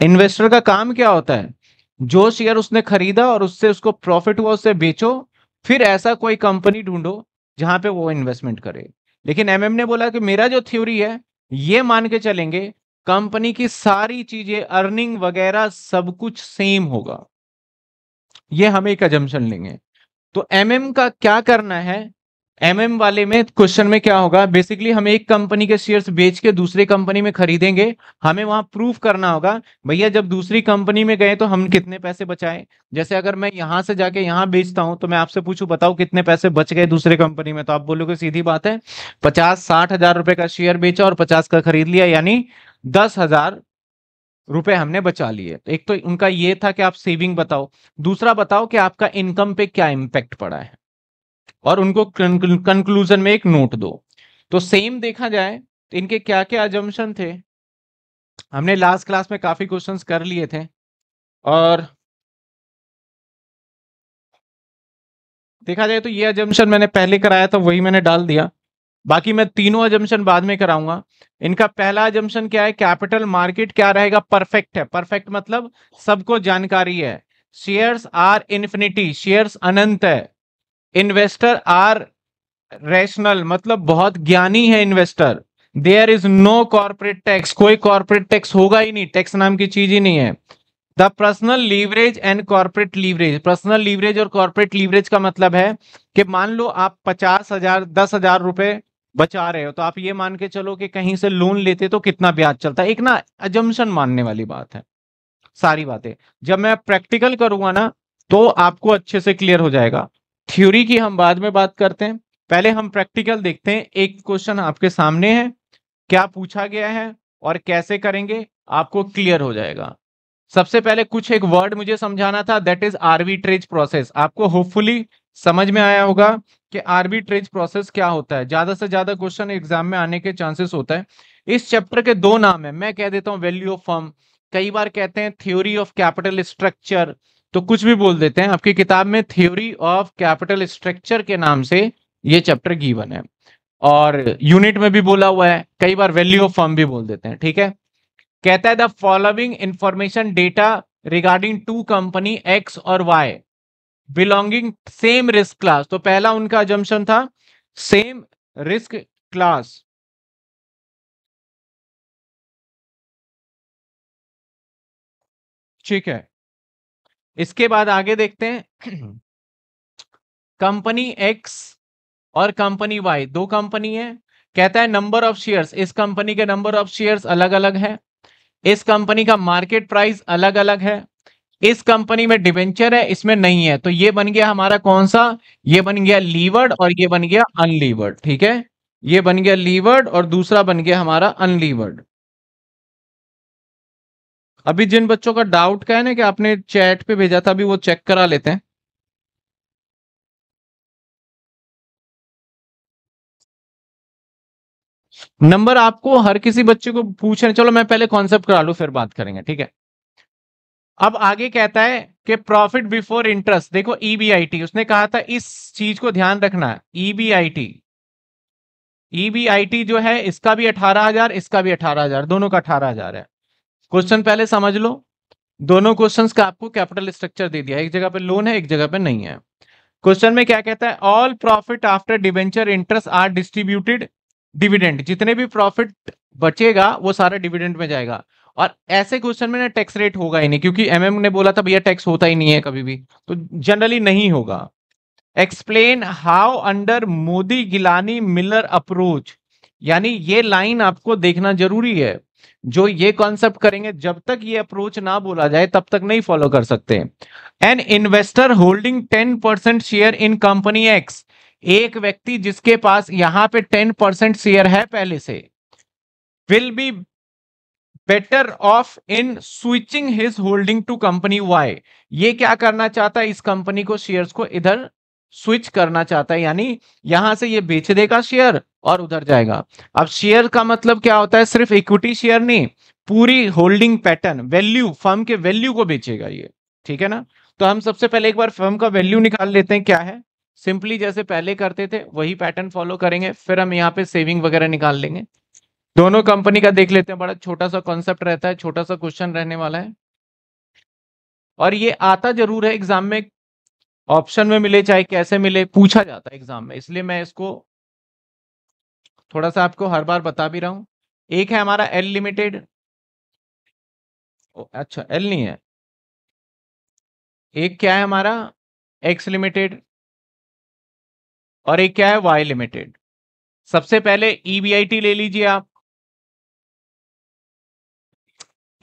इन्वेस्टर का काम क्या होता है जो शेयर उसने खरीदा और उससे उसको प्रॉफिट हुआ उससे बेचो फिर ऐसा कोई कंपनी ढूंढो जहां पे वो इन्वेस्टमेंट करे लेकिन एमएम ने बोला कि मेरा जो थ्योरी है ये मान के चलेंगे कंपनी की सारी चीजें अर्निंग वगैरह सब कुछ सेम होगा ये हम एक अजम्पन लेंगे तो एम mm का क्या करना है एम mm वाले में क्वेश्चन में क्या होगा बेसिकली हम एक कंपनी के शेयर्स बेच के दूसरे कंपनी में खरीदेंगे हमें वहां प्रूफ करना होगा भैया जब दूसरी कंपनी में गए तो हम कितने पैसे बचाए जैसे अगर मैं यहां से जाके यहाँ बेचता हूं तो मैं आपसे पूछू बताओ कितने पैसे बच गए दूसरे कंपनी में तो आप बोलोगे सीधी बात है पचास साठ हजार रुपए का शेयर बेचा और पचास का खरीद लिया यानी दस हजार रुपए हमने बचा लिए एक तो उनका ये था कि आप सेविंग बताओ दूसरा बताओ कि आपका इनकम पे क्या इम्पैक्ट पड़ा है और उनको कंक्लूजन में एक नोट दो तो सेम देखा जाए तो इनके क्या क्या एजम्पन थे हमने लास्ट क्लास में काफी क्वेश्चन कर लिए थे और देखा जाए तो ये एजम्पन मैंने पहले कराया था वही मैंने डाल दिया बाकी मैं तीनों एजम्पन बाद में कराऊंगा इनका पहला एजम्पन क्या है कैपिटल मार्केट क्या रहेगा परफेक्ट है परफेक्ट मतलब सबको जानकारी है शेयर्स आर इन्फिनिटी शेयर्स अनंत है इन्वेस्टर आर रेशनल मतलब बहुत ज्ञानी है investor there is no corporate tax कोई कॉर्पोरेट टैक्स होगा ही नहीं टैक्स नाम की चीज ही नहीं है the personal leverage and corporate leverage personal leverage और कॉर्पोरेट लीवरेज का मतलब है कि मान लो आप पचास हजार दस हजार रुपए बचा रहे हो तो आप ये मान के चलो कि कहीं से लोन लेते तो कितना ब्याज चलता एक ना अजम्पन मानने वाली बात है सारी बातें जब मैं प्रैक्टिकल करूंगा ना तो आपको अच्छे से क्लियर हो जाएगा थ्योरी की हम बाद में बात करते हैं पहले हम प्रैक्टिकल देखते हैं एक क्वेश्चन आपके सामने है क्या पूछा गया है और कैसे करेंगे आपको क्लियर हो जाएगा सबसे पहले कुछ एक वर्ड मुझे समझाना था दैट इज आर्बिट्रेज प्रोसेस आपको होपफुली समझ में आया होगा कि आर्बिट्रेज प्रोसेस क्या होता है ज्यादा से ज्यादा क्वेश्चन एग्जाम में आने के चांसेस होता है इस चैप्टर के दो नाम है मैं कह देता हूँ वैल्यू ऑफ फर्म कई बार कहते हैं थ्योरी ऑफ कैपिटल स्ट्रक्चर तो कुछ भी बोल देते हैं आपकी किताब में थ्योरी ऑफ कैपिटल स्ट्रक्चर के नाम से ये चैप्टर गीवन है और यूनिट में भी बोला हुआ है कई बार वैल्यू ऑफ फर्म भी बोल देते हैं ठीक है कहता है the following information data regarding to company X और Y belonging same risk class तो पहला उनका जम्पन था सेम रिस्क क्लास ठीक है इसके बाद आगे देखते हैं कंपनी एक्स और कंपनी वाई दो कंपनी है कहता है नंबर ऑफ शेयर्स इस कंपनी के नंबर ऑफ शेयर्स अलग अलग है इस कंपनी का मार्केट प्राइस अलग अलग है इस कंपनी में डिवेंचर है इसमें नहीं है तो ये बन गया हमारा कौन सा ये बन गया लीवर्ड और ये बन गया अनलीवर्ड ठीक है ये बन गया लीवर्ड और दूसरा बन गया हमारा अनलीवर्ड अभी जिन बच्चों का डाउट का है ना कि आपने चैट पे भेजा था अभी वो चेक करा लेते हैं नंबर आपको हर किसी बच्चे को पूछना चलो मैं पहले कॉन्सेप्ट करा लू फिर बात करेंगे ठीक है अब आगे कहता है कि प्रॉफिट बिफोर इंटरेस्ट देखो ईबीआईटी e उसने कहा था इस चीज को ध्यान रखना ईबीआईटी e ईबीआईटी e जो है इसका भी अठारह हजार इसका भी अठारह हजार दोनों का अठारह हजार है क्वेश्चन पहले समझ लो दोनों क्वेश्चन का आपको कैपिटल स्ट्रक्चर दे दिया एक जगह पे लोन है एक जगह पे नहीं है क्वेश्चन में क्या कहता है all profit after debenture interest are distributed dividend जितने भी प्रॉफिट बचेगा वो सारा डिविडेंड में जाएगा और ऐसे क्वेश्चन में ना टैक्स रेट होगा ही नहीं क्योंकि एमएम ने बोला था भैया टैक्स होता ही नहीं है कभी भी तो जनरली नहीं होगा explain how under Modigliani Miller approach यानी ये लाइन आपको देखना जरूरी है जो ये कॉन्सेप्ट करेंगे जब तक ये अप्रोच ना बोला जाए तब तक नहीं फॉलो कर सकते an investor holding ten percent share in company X एक व्यक्ति जिसके पास यहां पे टेन परसेंट शेयर है पहले से will be better off in switching his holding to company Y ये क्या करना चाहता है इस कंपनी को शेयर्स को इधर स्विच करना चाहता है यानी यहां से ये बेच देगा शेयर और उधर जाएगा अब शेयर का मतलब क्या होता है सिर्फ इक्विटी शेयर नहीं पूरी होल्डिंग पैटर्न वैल्यू फर्म के वैल्यू को बेचेगा ये ठीक है ना तो हम सबसे पहले एक बार फर्म का वैल्यू निकाल लेते हैं क्या है सिंपली जैसे पहले करते थे वही पैटर्न फॉलो करेंगे फिर हम यहाँ पे सेविंग वगैरह निकाल लेंगे दोनों कंपनी का देख लेते हैं बड़ा छोटा सा कॉन्सेप्ट रहता है छोटा सा क्वेश्चन रहने वाला है और ये आता जरूर है एग्जाम में ऑप्शन में मिले चाहे कैसे मिले पूछा जाता है एग्जाम में इसलिए मैं इसको थोड़ा सा आपको हर बार बता भी रहा हूं एक है हमारा एल लिमिटेड अच्छा एल नहीं है एक क्या है हमारा एक्स लिमिटेड और एक क्या है वाई लिमिटेड सबसे पहले ई e ले लीजिए आप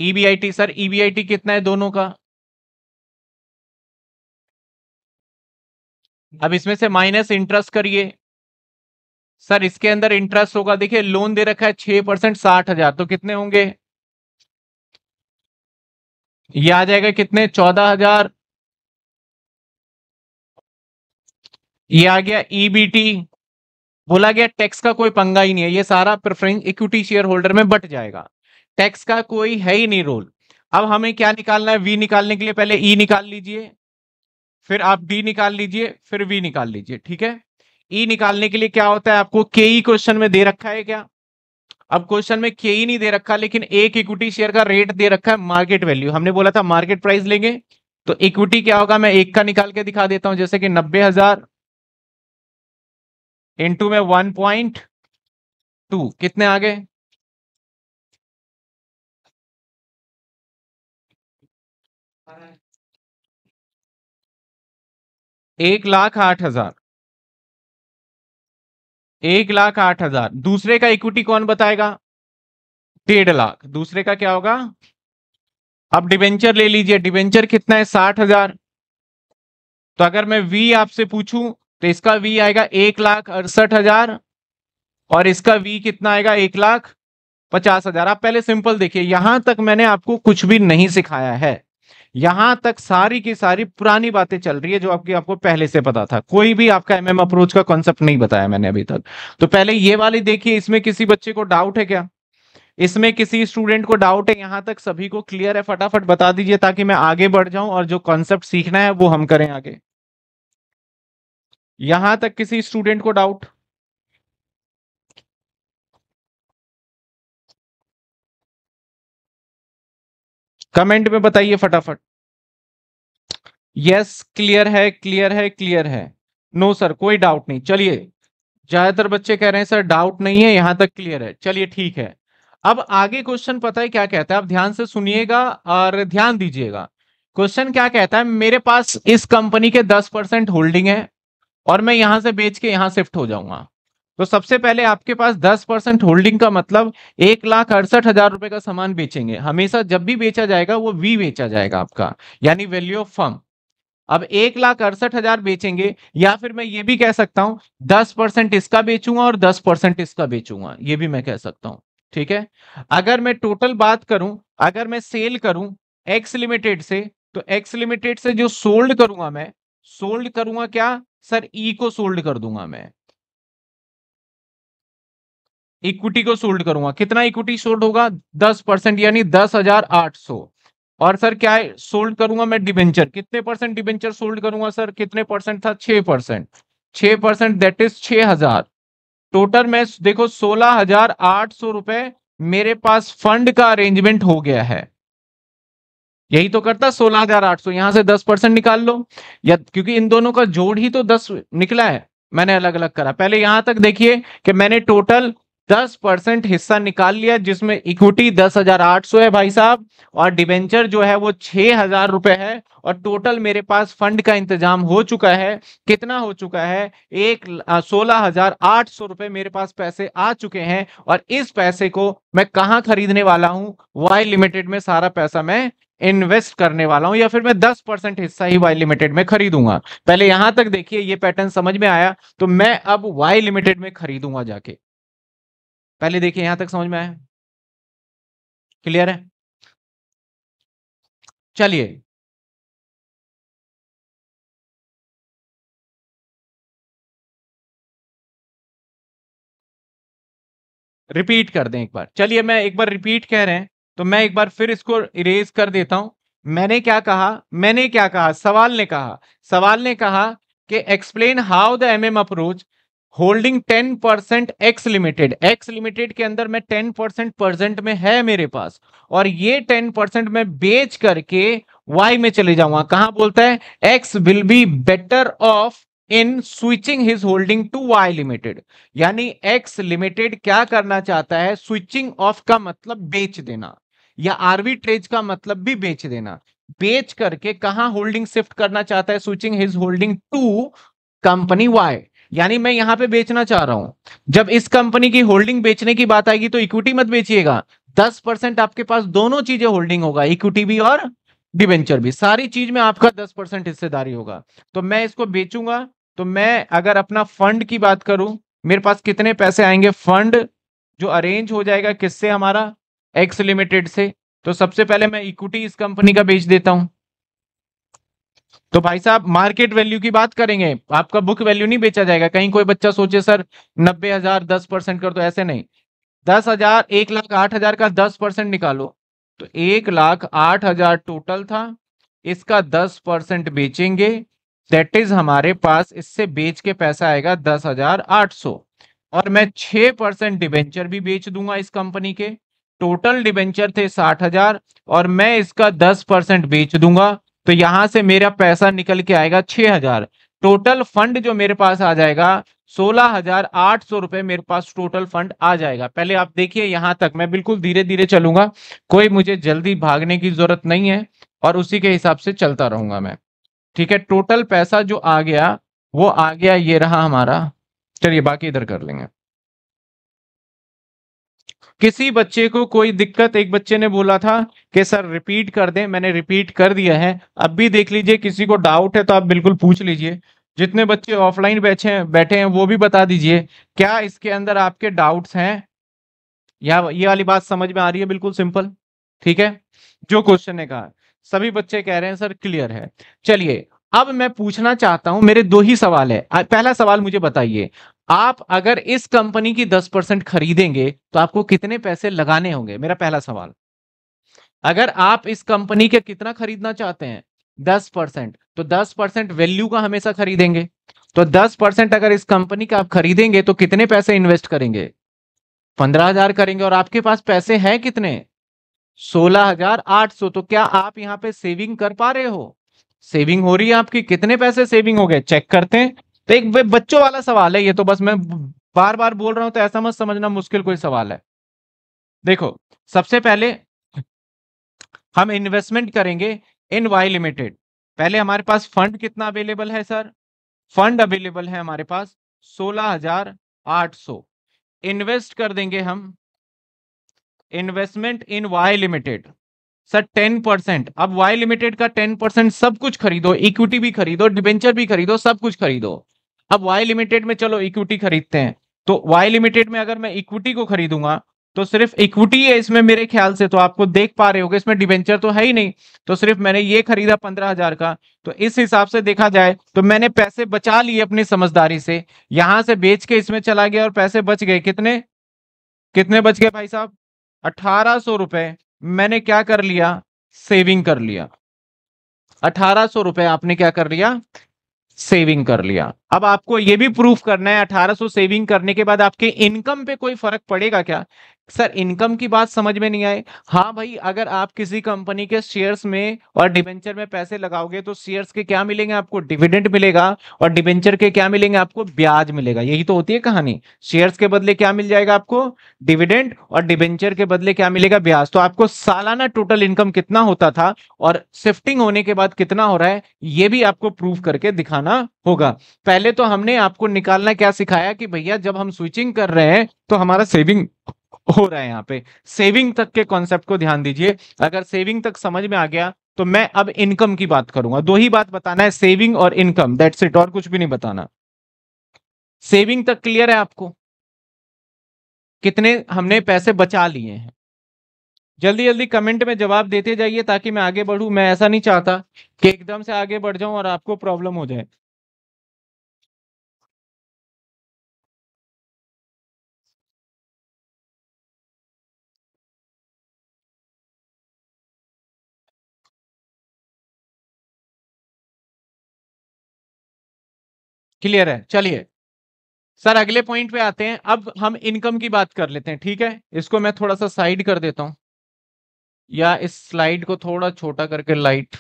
EBIT e sir EBIT e कितना है दोनों का अब इसमें से माइनस इंटरेस्ट करिए सर इसके अंदर इंटरेस्ट होगा देखिए लोन दे रखा है छह परसेंट साठ हजार तो कितने होंगे ये आ जाएगा कितने चौदह हजार ये आ गया ईबीटी e बोला गया टैक्स का कोई पंगा ही नहीं है ये सारा प्रेफरेंस इक्विटी शेयर होल्डर में बट जाएगा टैक्स का कोई है ही नहीं रोल अब हमें क्या निकालना है वी निकालने के लिए पहले ई e निकाल लीजिए फिर आप डी निकाल लीजिए फिर वी निकाल लीजिए ठीक है ई e निकालने के लिए क्या होता है आपको के ई क्वेश्चन में दे रखा है क्या अब क्वेश्चन में के ई e नहीं दे रखा लेकिन एक इक्विटी शेयर का रेट दे रखा है मार्केट वैल्यू हमने बोला था मार्केट प्राइस लेंगे तो इक्विटी क्या होगा मैं एक का निकाल के दिखा देता हूं जैसे कि नब्बे हजार इंटू में वन पॉइंट टू कितने आ गए एक लाख आठ हजार एक लाख आठ हजार दूसरे का इक्विटी कौन बताएगा डेढ़ लाख दूसरे का क्या होगा अब डिवेंचर ले लीजिए डिवेंचर कितना है साठ हजार तो अगर मैं वी आपसे पूछूं तो इसका वी आएगा एक लाख अड़सठ हजार और इसका वी कितना आएगा एक लाख पचास हजार आप पहले सिंपल देखिए यहां तक मैंने आपको कुछ भी नहीं सिखाया है यहां तक सारी की सारी पुरानी बातें चल रही है जो आपकी आपको पहले से पता था कोई भी आपका एमएम अप्रोच का कॉन्सेप्ट नहीं बताया मैंने अभी तक तो पहले ये वाली देखिए इसमें किसी बच्चे को डाउट है क्या इसमें किसी स्टूडेंट को डाउट है यहां तक सभी को क्लियर है फटाफट बता दीजिए ताकि मैं आगे बढ़ जाऊं और जो कॉन्सेप्ट सीखना है वो हम करें आगे यहां तक किसी स्टूडेंट को डाउट कमेंट में बताइए फटाफट यस क्लियर है क्लियर है क्लियर है नो सर कोई डाउट नहीं चलिए ज्यादातर बच्चे कह रहे हैं सर डाउट नहीं है यहां तक क्लियर है चलिए ठीक है अब आगे क्वेश्चन पता है क्या कहता है आप ध्यान से सुनिएगा और ध्यान दीजिएगा क्वेश्चन क्या कहता है मेरे पास इस कंपनी के दस परसेंट होल्डिंग है और मैं यहां से बेच के यहां शिफ्ट हो जाऊंगा तो सबसे पहले आपके पास दस परसेंट होल्डिंग का मतलब एक लाख अड़सठ हजार रुपए का सामान बेचेंगे हमेशा जब भी बेचा जाएगा वो वी बेचा जाएगा आपका यानी वैल्यू ऑफ फर्म अब एक लाख अड़सठ हजार बेचेंगे या फिर मैं ये भी कह सकता हूं दस परसेंट इसका बेचूंगा और दस परसेंट इसका बेचूंगा ये भी मैं कह सकता हूं ठीक है अगर मैं टोटल बात करूं अगर मैं सेल करूं एक्स लिमिटेड से तो एक्स लिमिटेड से जो सोल्ड करूंगा मैं सोल्ड करूंगा क्या सर ई e को सोल्ड कर दूंगा मैं इक्विटी को सोल्ड करूंगा कितना इक्विटी सोल्ड होगा दस परसेंट यानी दस हजार आठ सौ और सर क्या है सोल्ड करूंगा मैं डिबेंचर कितने परसेंट डिबेंचर सोल्ड करूंगा सर कितने परसेंट था छह परसेंट छह परसेंट दैट इज छह हजार टोटल में देखो सोलह हजार आठ सौ रुपए मेरे पास फंड का अरेंजमेंट हो गया है यही तो करता सोलह हजार आठ सौ यहां से दस परसेंट निकाल लो या क्योंकि इन दोनों का जोड़ ही तो दस निकला है मैंने अलग अलग करा पहले यहां तक देखिए कि मैंने टोटल दस परसेंट हिस्सा निकाल लिया जिसमें इक्विटी दस हजार आठ सौ है भाई साहब और डिबेंचर जो है वो छह हजार रुपए है और टोटल मेरे पास फंड का इंतजाम हो चुका है कितना हो चुका है एक सोलह हजार आठ सौ रुपए मेरे पास पैसे आ चुके हैं और इस पैसे को मैं कहाँ खरीदने वाला हूँ वाई लिमिटेड में सारा पैसा मैं इन्वेस्ट करने वाला हूं या फिर मैं दस परसेंट हिस्सा ही वाई लिमिटेड में खरीदूंगा पहले यहां तक देखिए ये पैटर्न समझ में आया तो मैं अब वाई लिमिटेड में खरीदूंगा जाके पहले देखिए यहां तक समझ में आया क्लियर है चलिए रिपीट कर दें एक बार चलिए मैं एक बार रिपीट कह रहे हैं तो मैं एक बार फिर इसको इरेज कर देता हूं मैंने क्या कहा मैंने क्या कहा सवाल ने कहा सवाल ने कहा कि explain how the MM approach holding ten percent X limited X limited के अंदर मैं टेन परसेंट परसेंट में है मेरे पास और ये टेन परसेंट में बेच करके वाई में चले जाऊंगा कहा बोलता है X will be better off in switching his holding to Y limited यानी एक्स लिमिटेड क्या करना चाहता है स्विचिंग ऑफ का मतलब बेच देना या आरवी ट्रेज का मतलब भी बेच देना बेच करके कहा होल्डिंग शिफ्ट करना चाहता है switching his holding to company Y यानी मैं यहां पे बेचना चाह रहा हूं जब इस कंपनी की होल्डिंग बेचने की बात आएगी तो इक्विटी मत बेचिएगा दस परसेंट आपके पास दोनों चीजें होल्डिंग होगा इक्विटी भी और डिवेंचर भी सारी चीज में आपका दस परसेंट हिस्सेदारी होगा तो मैं इसको बेचूंगा तो मैं अगर अपना फंड की बात करूं मेरे पास कितने पैसे आएंगे फंड जो अरेन्ज हो जाएगा किससे हमारा एक्स लिमिटेड से तो सबसे पहले मैं इक्विटी इस कंपनी का बेच देता हूं तो भाई साहब मार्केट वैल्यू की बात करेंगे आपका बुक वैल्यू नहीं बेचा जाएगा कहीं कोई बच्चा सोचे सर नब्बे हजार दस परसेंट कर दो ऐसे नहीं दस हजार एक लाख आठ हजार का दस परसेंट निकालो तो एक लाख आठ हजार टोटल था इसका दस परसेंट बेचेंगे दैट इज हमारे पास इससे बेच के पैसा आएगा दस हजार आठ सौ और मैं छह परसेंट डिबेंचर भी बेच दूंगा इस कंपनी के टोटल डिबेंचर थे साठ हजार और मैं इसका दस परसेंट बेच दूंगा तो यहां से मेरा पैसा निकल के आएगा छह हजार टोटल फंड जो मेरे पास आ जाएगा सोलह हजार आठ सौ रुपए मेरे पास टोटल फंड आ जाएगा पहले आप देखिए यहां तक मैं बिल्कुल धीरे धीरे चलूंगा कोई मुझे जल्दी भागने की जरूरत नहीं है और उसी के हिसाब से चलता रहूंगा मैं ठीक है टोटल पैसा जो आ गया वो आ गया ये रहा हमारा चलिए बाकी इधर कर लेंगे किसी बच्चे को कोई दिक्कत एक बच्चे ने बोला था कि सर रिपीट कर दें मैंने रिपीट कर दिया है अब भी देख लीजिए किसी को डाउट है तो आप बिल्कुल पूछ लीजिए जितने बच्चे ऑफलाइन बैठे हैं बैठे हैं वो भी बता दीजिए क्या इसके अंदर आपके डाउट्स हैं या ये वाली बात समझ में आ रही है बिल्कुल सिंपल ठीक है जो क्वेश्चन ने कहा सभी बच्चे कह रहे हैं सर क्लियर है चलिए अब मैं पूछना चाहता हूं मेरे दो ही सवाल है पहला सवाल मुझे बताइए आप अगर इस कंपनी की दस परसेंट खरीदेंगे तो आपको कितने पैसे लगाने होंगे मेरा पहला सवाल अगर आप इस कंपनी के कितना खरीदना चाहते हैं दस परसेंट तो दस परसेंट वैल्यू का हमेशा खरीदेंगे तो दस परसेंट अगर इस कंपनी का आप खरीदेंगे तो कितने पैसे इन्वेस्ट करेंगे पंद्रह हजार करेंगे और आपके पास पैसे हैं कितने सोलह हजार आठ सौ तो क्या आप यहाँ पे सेविंग कर पा रहे हो सेविंग हो रही है आपकी कितने पैसे सेविंग हो गए चेक करते हैं तो एक बच्चों वाला सवाल है ये तो बस मैं बार बार बोल रहा हूं तो ऐसा मत समझना मुश्किल कोई सवाल है देखो सबसे पहले हम इन्वेस्टमेंट करेंगे इन वाई लिमिटेड पहले हमारे पास फंड कितना अवेलेबल है सर फंड अवेलेबल है हमारे पास सोलह हजार आठ सौ इन्वेस्ट कर देंगे हम investment in Y limited sir ten percent अब वाई लिमिटेड का टेन परसेंट सब कुछ खरीदो इक्विटी भी खरीदो डिबेंचर भी खरीदो सब कुछ खरीदो अब वाई लिमिटेड में चलो इक्विटी खरीदते हैं तो वाई लिमिटेड में अगर मैं इक्विटी को खरीदूंगा तो सिर्फ इक्विटी है इसमें मेरे ख्याल से तो आपको देख पा रहे हो इसमें डिवेंचर तो है ही नहीं तो सिर्फ मैंने ये खरीदा पंद्रह हजार का तो इस हिसाब से देखा जाए तो मैंने पैसे बचा लिए अपनी समझदारी से यहां से बेच के इसमें चला गया और पैसे बच गए कितने कितने बच गए भाई साहब अठारह सौ रुपए मैंने क्या कर लिया सेविंग कर लिया अठारह सौ रुपए आपने क्या कर लिया सेविंग कर लिया अब आपको यह भी प्रूफ करना है 1800 सेविंग करने के बाद आपके इनकम पे कोई फर्क पड़ेगा क्या सर इनकम की बात समझ में नहीं आए हाँ भाई अगर आप किसी कंपनी के शेयर्स में और डिवेंचर में पैसे लगाओगे तो शेयर्स के क्या मिलेंगे आपको डिविडेंड मिलेगा और डिवेंचर के क्या मिलेंगे आपको ब्याज मिलेगा यही तो होती है कहानी शेयर्स के बदले क्या मिल जाएगा आपको डिविडेंड और डिबेंचर के बदले क्या मिलेगा ब्याज तो आपको सालाना टोटल इनकम कितना होता था और शिफ्टिंग होने के बाद कितना हो रहा है ये भी आपको प्रूव करके दिखाना होगा पहले तो हमने आपको निकालना क्या सिखाया कि भैया जब हम स्विचिंग कर रहे हैं तो हमारा सेविंग हो रहा है यहाँ पे सेविंग तक के कॉन्सेप्ट को ध्यान दीजिए अगर सेविंग तक समझ में आ गया तो मैं अब इनकम की बात करूंगा दो ही बात बताना है सेविंग और इनकम दैट्स इट और कुछ भी नहीं बताना सेविंग तक क्लियर है आपको कितने हमने पैसे बचा लिए हैं जल्दी जल्दी कमेंट में जवाब देते जाइए ताकि मैं आगे बढ़ूं मैं ऐसा नहीं चाहता कि एकदम से आगे बढ़ जाऊं और आपको प्रॉब्लम हो जाए क्लियर है चलिए सर अगले पॉइंट पे आते हैं अब हम इनकम की बात कर लेते हैं ठीक है इसको मैं थोड़ा सा साइड कर देता हूं या इस स्लाइड को थोड़ा छोटा करके लाइट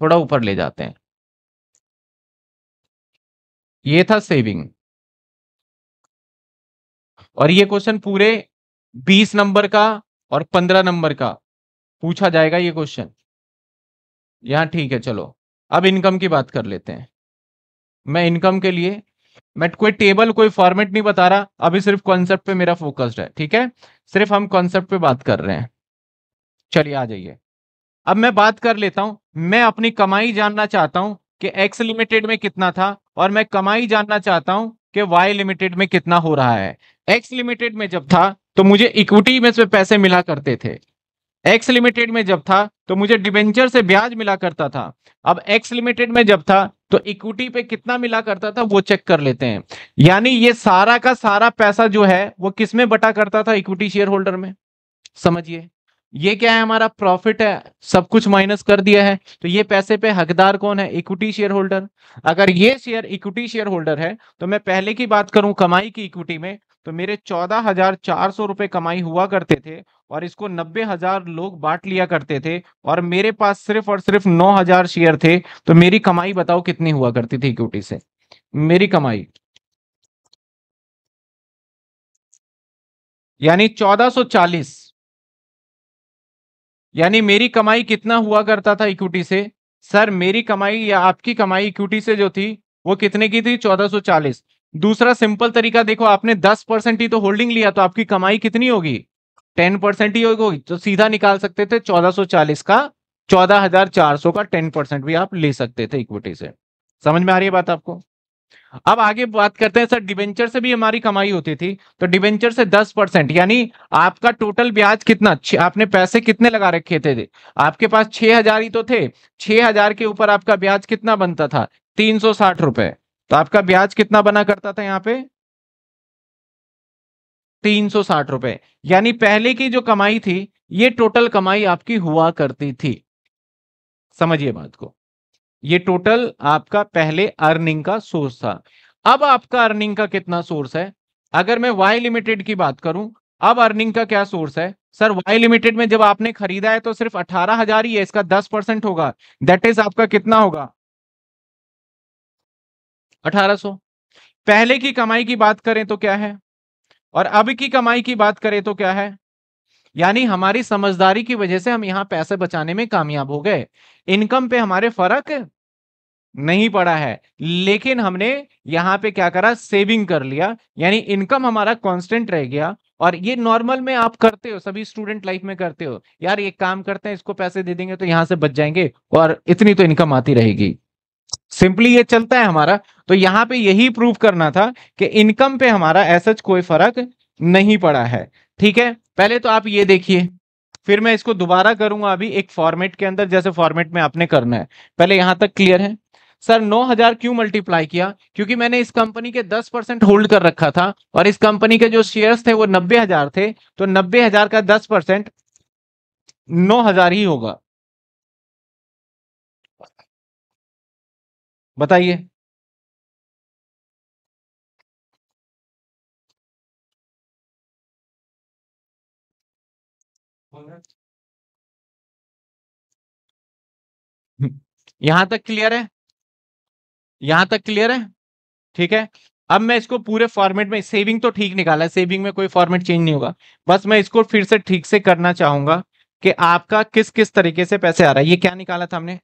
थोड़ा ऊपर ले जाते हैं ये था सेविंग और ये क्वेश्चन पूरे 20 नंबर का और 15 नंबर का पूछा जाएगा ये क्वेश्चन यहां ठीक है चलो अब इनकम की बात कर लेते हैं मैं इनकम के लिए मैं कोई टेबल कोई फॉर्मेट नहीं बता रहा अभी सिर्फ कॉन्सेप्ट पे मेरा फोकस्ड है ठीक है सिर्फ हम कॉन्सेप्ट पे बात कर रहे हैं चलिए आ जाइए अब मैं बात कर लेता हूं मैं अपनी कमाई जानना चाहता हूं कि एक्स लिमिटेड में कितना था और मैं कमाई जानना चाहता हूं कि वाई लिमिटेड में कितना हो रहा है एक्स लिमिटेड में जब था तो मुझे इक्विटी में से पैसे मिला करते थे एक्स लिमिटेड में जब था तो मुझे डिबेंचर से ब्याज मिला करता था अब एक्स लिमिटेड में जब था तो इक्विटी पे कितना मिला करता था वो चेक कर लेते हैं यानी ये सारा का सारा पैसा जो है वो किस में बटा करता था इक्विटी शेयर होल्डर में समझिए ये क्या है हमारा प्रॉफिट है सब कुछ माइनस कर दिया है तो ये पैसे पे हकदार कौन है इक्विटी शेयर होल्डर अगर ये शेयर इक्विटी शेयर होल्डर है तो मैं पहले की बात करूं कमाई की इक्विटी में तो मेरे चौदह हजार चार सौ रुपए कमाई हुआ करते थे और इसको नब्बे हजार लोग बांट लिया करते थे और मेरे पास सिर्फ और सिर्फ नौ हजार शेयर थे तो मेरी कमाई बताओ कितनी हुआ करती थी इक्विटी से मेरी कमाई यानी चौदह सो चालीस यानी मेरी कमाई कितना हुआ करता था इक्विटी से सर मेरी कमाई या आपकी कमाई इक्विटी से जो थी वो कितने की थी चालीस दूसरा सिंपल तरीका देखो आपने 10 परसेंट ही तो होल्डिंग लिया तो आपकी कमाई कितनी होगी टेन परसेंट ही होगी तो सीधा निकाल सकते थे चौदह सौ चालीस का चौदह हजार चार सौ का टेन परसेंट भी आप ले सकते थे इक्विटी से समझ में आ रही है बात आपको अब आगे बात करते हैं सर डिबेंचर से भी हमारी कमाई होती थी तो डिबेंचर से दस परसेंट यानी आपका टोटल ब्याज कितना आपने पैसे कितने लगा रखे थे? आपके पास छह हजार ही तो थे छह हजार के ऊपर आपका ब्याज कितना बनता था तीन सौ साठ रुपए तो आपका ब्याज कितना बना करता था यहाँ पे तीन सौ साठ रुपए यानी पहले की जो कमाई थी ये टोटल कमाई आपकी हुआ करती थी समझिए बात को ये टोटल आपका पहले अर्निंग का सोर्स था अब आपका अर्निंग का कितना सोर्स है अगर मैं वाई लिमिटेड की बात करूं अब अर्निंग का क्या सोर्स है सर वाई लिमिटेड में जब आपने खरीदा है तो सिर्फ अठारह हजार ही है इसका दस परसेंट होगा दैट इज आपका कितना होगा अठारह सो पहले की कमाई की बात करें तो क्या है और अब की कमाई की बात करें तो क्या है यानी हमारी समझदारी की वजह से हम यहाँ पैसे बचाने में कामयाब हो गए इनकम पे हमारे फर्क नहीं पड़ा है लेकिन हमने यहां पे क्या करा सेविंग कर लिया यानी इनकम हमारा कांस्टेंट रह गया और ये नॉर्मल में आप करते हो सभी स्टूडेंट लाइफ में करते हो यार ये काम करते हैं इसको पैसे दे देंगे तो यहां से बच जाएंगे और इतनी तो इनकम आती रहेगी सिंपली ये चलता है हमारा तो यहाँ पे यही प्रूव करना था कि इनकम पे हमारा ऐसा कोई फर्क नहीं पड़ा है ठीक है पहले तो आप ये देखिए फिर मैं इसको दोबारा करूंगा अभी एक फॉर्मेट के अंदर जैसे फॉर्मेट में आपने करना है पहले यहां तक क्लियर है सर 9000 क्यों मल्टीप्लाई किया क्योंकि मैंने इस कंपनी के 10 परसेंट होल्ड कर रखा था और इस कंपनी के जो शेयर्स थे वो 90000 थे तो 90000 का 10 परसेंट नौ हजार ही होगा बताइए यहां तक क्लियर है यहां तक क्लियर है ठीक है अब मैं इसको पूरे फॉर्मेट में सेविंग तो ठीक निकाला है सेविंग में कोई फॉर्मेट चेंज नहीं होगा बस मैं इसको फिर से ठीक से करना चाहूंगा कि आपका किस किस तरीके से पैसे आ रहा है ये क्या निकाला था हमने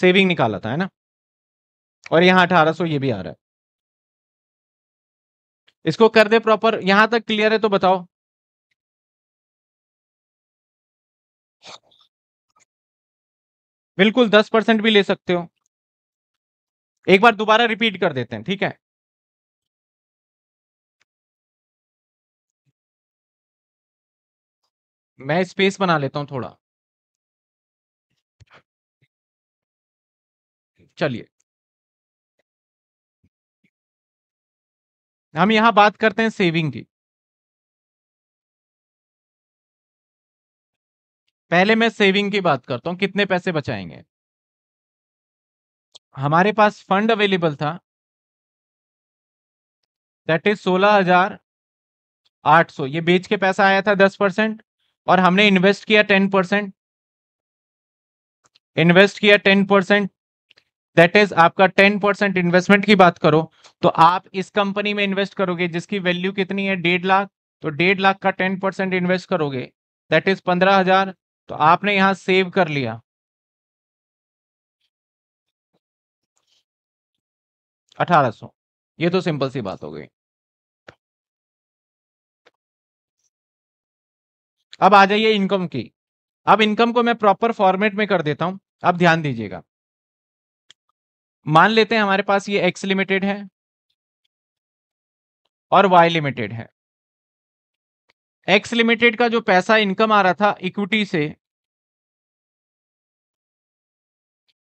सेविंग निकाला था है ना और यहां अठारह सौ ये भी आ रहा है इसको कर दे प्रॉपर यहां तक क्लियर है तो बताओ बिल्कुल दस परसेंट भी ले सकते हो एक बार दोबारा रिपीट कर देते हैं ठीक है मैं स्पेस बना लेता हूं थोड़ा चलिए हम यहां बात करते हैं सेविंग की पहले मैं सेविंग की बात करता हूं कितने पैसे बचाएंगे हमारे पास फंड अवेलेबल था दैट इज सोलह हजार आठ सौ ये बेच के पैसा आया था दस परसेंट और हमने इन्वेस्ट किया टेन परसेंट इन्वेस्ट किया टेन परसेंट दैट इज आपका टेन परसेंट इन्वेस्टमेंट की बात करो तो आप इस कंपनी में इन्वेस्ट करोगे जिसकी वैल्यू कितनी है डेढ़ लाख तो डेढ़ लाख का टेन परसेंट इन्वेस्ट करोगे दैट इज पंद्रह हजार तो आपने यहां सेव कर लिया अठारह सौ ये तो सिंपल सी बात हो गई अब आ जाइए इनकम की अब इनकम को मैं प्रॉपर फॉर्मेट में कर देता हूं अब ध्यान दीजिएगा मान लेते हैं हमारे पास ये एक्स लिमिटेड है और वाई लिमिटेड है एक्स लिमिटेड का जो पैसा इनकम आ रहा था इक्विटी से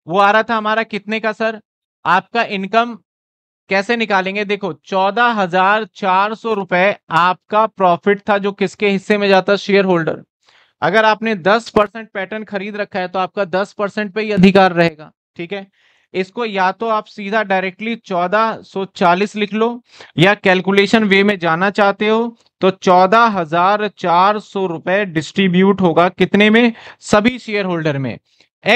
वो आ रहा था हमारा कितने का सर आपका इनकम कैसे निकालेंगे देखो चौदह हजार चार सौ रुपए आपका प्रॉफिट था जो किसके हिस्से में जाता शेयर होल्डर अगर आपने दस परसेंट पैटर्न खरीद रखा है तो आपका दस परसेंट पे ही अधिकार रहेगा ठीक है इसको या तो आप सीधा डायरेक्टली 1440 लिख लो या कैलकुलेशन वे में जाना चाहते हो तो चौदह हजार चार सौ रुपए डिस्ट्रीब्यूट होगा कितने में सभी शेयर होल्डर में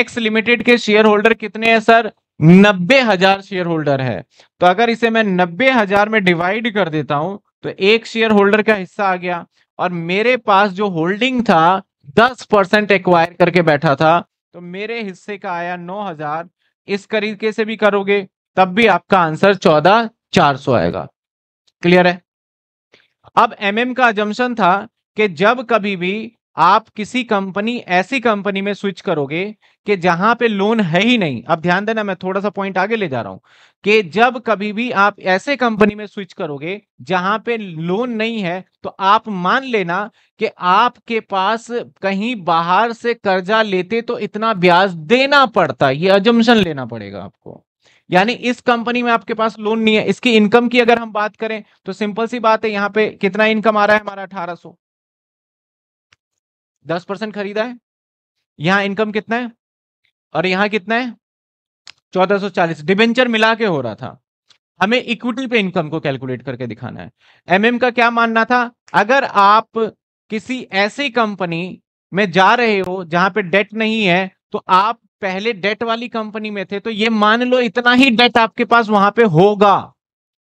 एक्स लिमिटेड के शेयर होल्डर कितने हैं सर नब्बे हजार शेयर होल्डर है तो अगर इसे मैं नब्बे हजार में डिवाइड कर देता हूं तो एक शेयर होल्डर का हिस्सा आ गया और मेरे पास जो होल्डिंग था दस परसेंट एक्वायर करके बैठा था तो मेरे हिस्से का आया नौ हजार इस तरीके से भी करोगे तब भी आपका आंसर चौदह चार सौ आएगा क्लियर है अब एमएम का जम्सन था कि जब कभी भी आप किसी कंपनी ऐसी कंपनी में स्विच करोगे कि जहां पे लोन है ही नहीं अब ध्यान देना मैं थोड़ा सा पॉइंट आगे ले जा रहा हूं कि जब कभी भी आप ऐसे कंपनी में स्विच करोगे जहां पे लोन नहीं है तो आप मान लेना कि आपके पास कहीं बाहर से कर्जा लेते तो इतना ब्याज देना पड़ता ये अजम्पन लेना पड़ेगा आपको यानी इस कंपनी में आपके पास लोन नहीं है इसकी इनकम की अगर हम बात करें तो सिंपल सी बात है यहाँ पे कितना इनकम आ रहा है हमारा अठारह दस परसेंट खरीदा है यहां इनकम कितना है और यहां कितना है चौदह सौ चालीस डिबेंचर मिला के हो रहा था हमें इक्विटी पे इनकम को कैलकुलेट करके दिखाना है एमएम का क्या मानना था अगर आप किसी ऐसी कंपनी में जा रहे हो जहां पे डेट नहीं है तो आप पहले डेट वाली कंपनी में थे तो ये मान लो इतना ही डेट आपके पास वहां पे होगा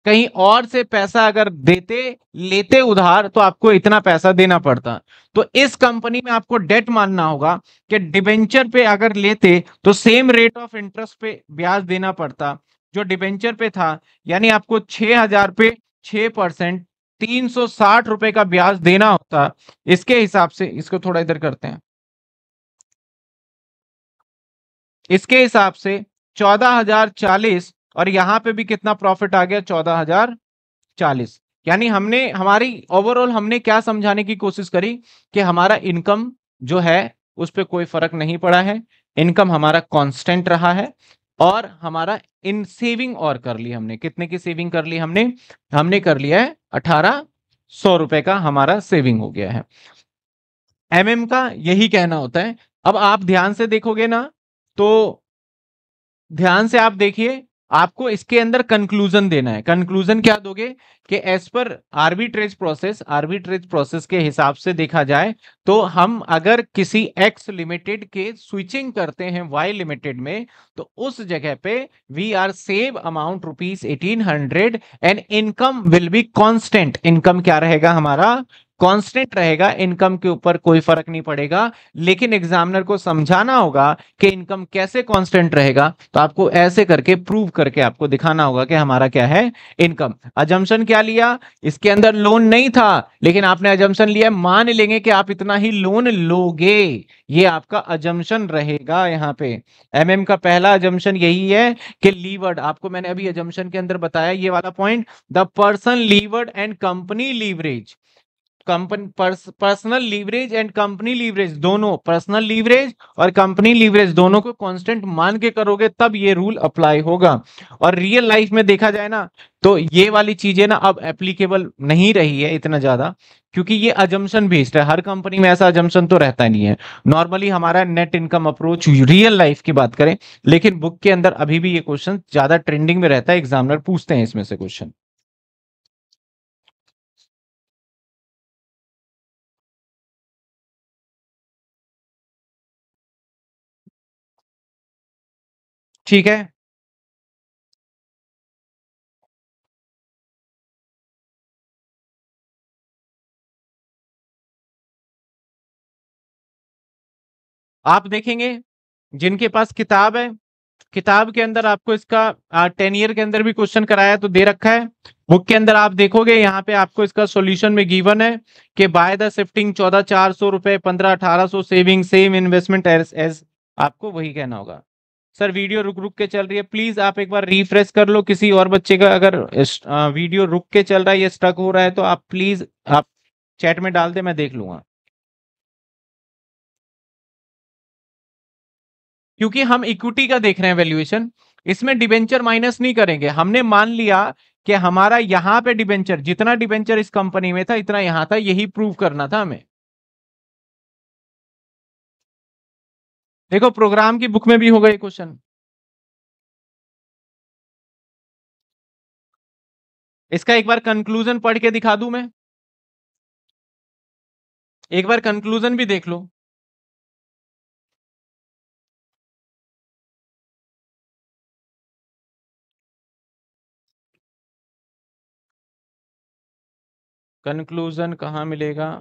कहीं और से पैसा अगर देते लेते उधार तो आपको इतना पैसा देना पड़ता तो इस कंपनी में आपको डेट मानना होगा कि डिबेंचर पे अगर लेते तो सेम रेट ऑफ इंटरेस्ट पे ब्याज देना पड़ता जो डिबेंचर पे था यानी आपको छह हजार पे छह परसेंट तीन सौ साठ रुपए का ब्याज देना होता इसके हिसाब से इसको थोड़ा इधर करते हैं इसके हिसाब से चौदह हजार चालीस और यहां पे भी कितना प्रॉफिट आ गया चौदह हजार चालीस यानी हमने हमारी ओवरऑल हमने क्या समझाने की कोशिश करी कि हमारा इनकम जो है उस पर कोई फर्क नहीं पड़ा है इनकम हमारा कांस्टेंट रहा है और हमारा इन सेविंग और कर ली हमने कितने की सेविंग कर ली हमने हमने कर लिया है अठारह सौ रुपए का हमारा सेविंग हो गया है एम mm का यही कहना होता है अब आप ध्यान से देखोगे ना तो ध्यान से आप देखिए आपको इसके अंदर कंक्लूजन देना है कंक्लूजन क्या दोगे कि as per arbitrage process arbitrage process के हिसाब से देखा जाए तो हम अगर किसी एक्स लिमिटेड के स्विचिंग करते हैं वाई लिमिटेड में तो उस जगह पे we are save amount rupees eighteen hundred and income will be constant income क्या रहेगा हमारा कांस्टेंट रहेगा इनकम के ऊपर कोई फर्क नहीं पड़ेगा लेकिन एग्जामिनर को समझाना होगा कि इनकम कैसे कांस्टेंट रहेगा तो आपको ऐसे करके प्रूव करके आपको दिखाना होगा कि हमारा क्या है इनकम अजम्पन क्या लिया इसके अंदर लोन नहीं था लेकिन आपने अजम्पन लिया मान लेंगे कि आप इतना ही लोन लोगे ये आपका अजम्पन रहेगा यहाँ पे एम mm का पहला अजम्पन यही है कि लीवर्ड आपको मैंने अभी अजम्पन के अंदर बताया ये वाला point the person levered and company leverage company personal leverage and company leverage दोनों पर्सनल लीवरेज और कंपनी लीवरेज दोनों को कांस्टेंट मान के करोगे तब ये रूल अप्लाई होगा और रियल लाइफ में देखा जाए ना तो ये वाली चीजें ना अब एप्लीकेबल नहीं रही है इतना ज्यादा क्योंकि ये अजम्पन बेस्ड है हर कंपनी में ऐसा अजम्पन तो रहता नहीं है नॉर्मली हमारा net income approach real life की बात करें लेकिन बुक के अंदर अभी भी ये क्वेश्चन ज्यादा ट्रेंडिंग में रहता है एग्जामिनर पूछते हैं इसमें से क्वेश्चन ठीक है आप देखेंगे जिनके पास किताब है किताब के अंदर आपको इसका टेन ईयर के अंदर भी क्वेश्चन कराया तो दे रखा है बुक के अंदर आप देखोगे यहाँ पे आपको इसका सॉल्यूशन में गिवन है कि बाय द शिफ्टिंग चौदह चार सौ रुपए पंद्रह अठारह सौ सेविंग सेम इन्वेस्टमेंट एज आपको वही कहना होगा सर वीडियो रुक रुक के चल रही है प्लीज आप एक बार रिफ्रेश कर लो किसी और बच्चे का अगर वीडियो रुक के चल रहा है या स्टक हो रहा है तो आप प्लीज आप चैट में डाल दे मैं देख लूंगा क्योंकि हम इक्विटी का देख रहे हैं वैल्यूएशन इसमें डिबेंचर माइनस नहीं करेंगे हमने मान लिया कि हमारा यहां पे डिबेंचर जितना डिबेंचर इस कंपनी में था इतना यहाँ था यही प्रूव करना था हमें देखो प्रोग्राम की बुक में भी होगा ये क्वेश्चन इसका एक बार कंक्लूजन पढ़ के दिखा दू मैं एक बार कंक्लूजन भी देख लो कंक्लूजन कहां मिलेगा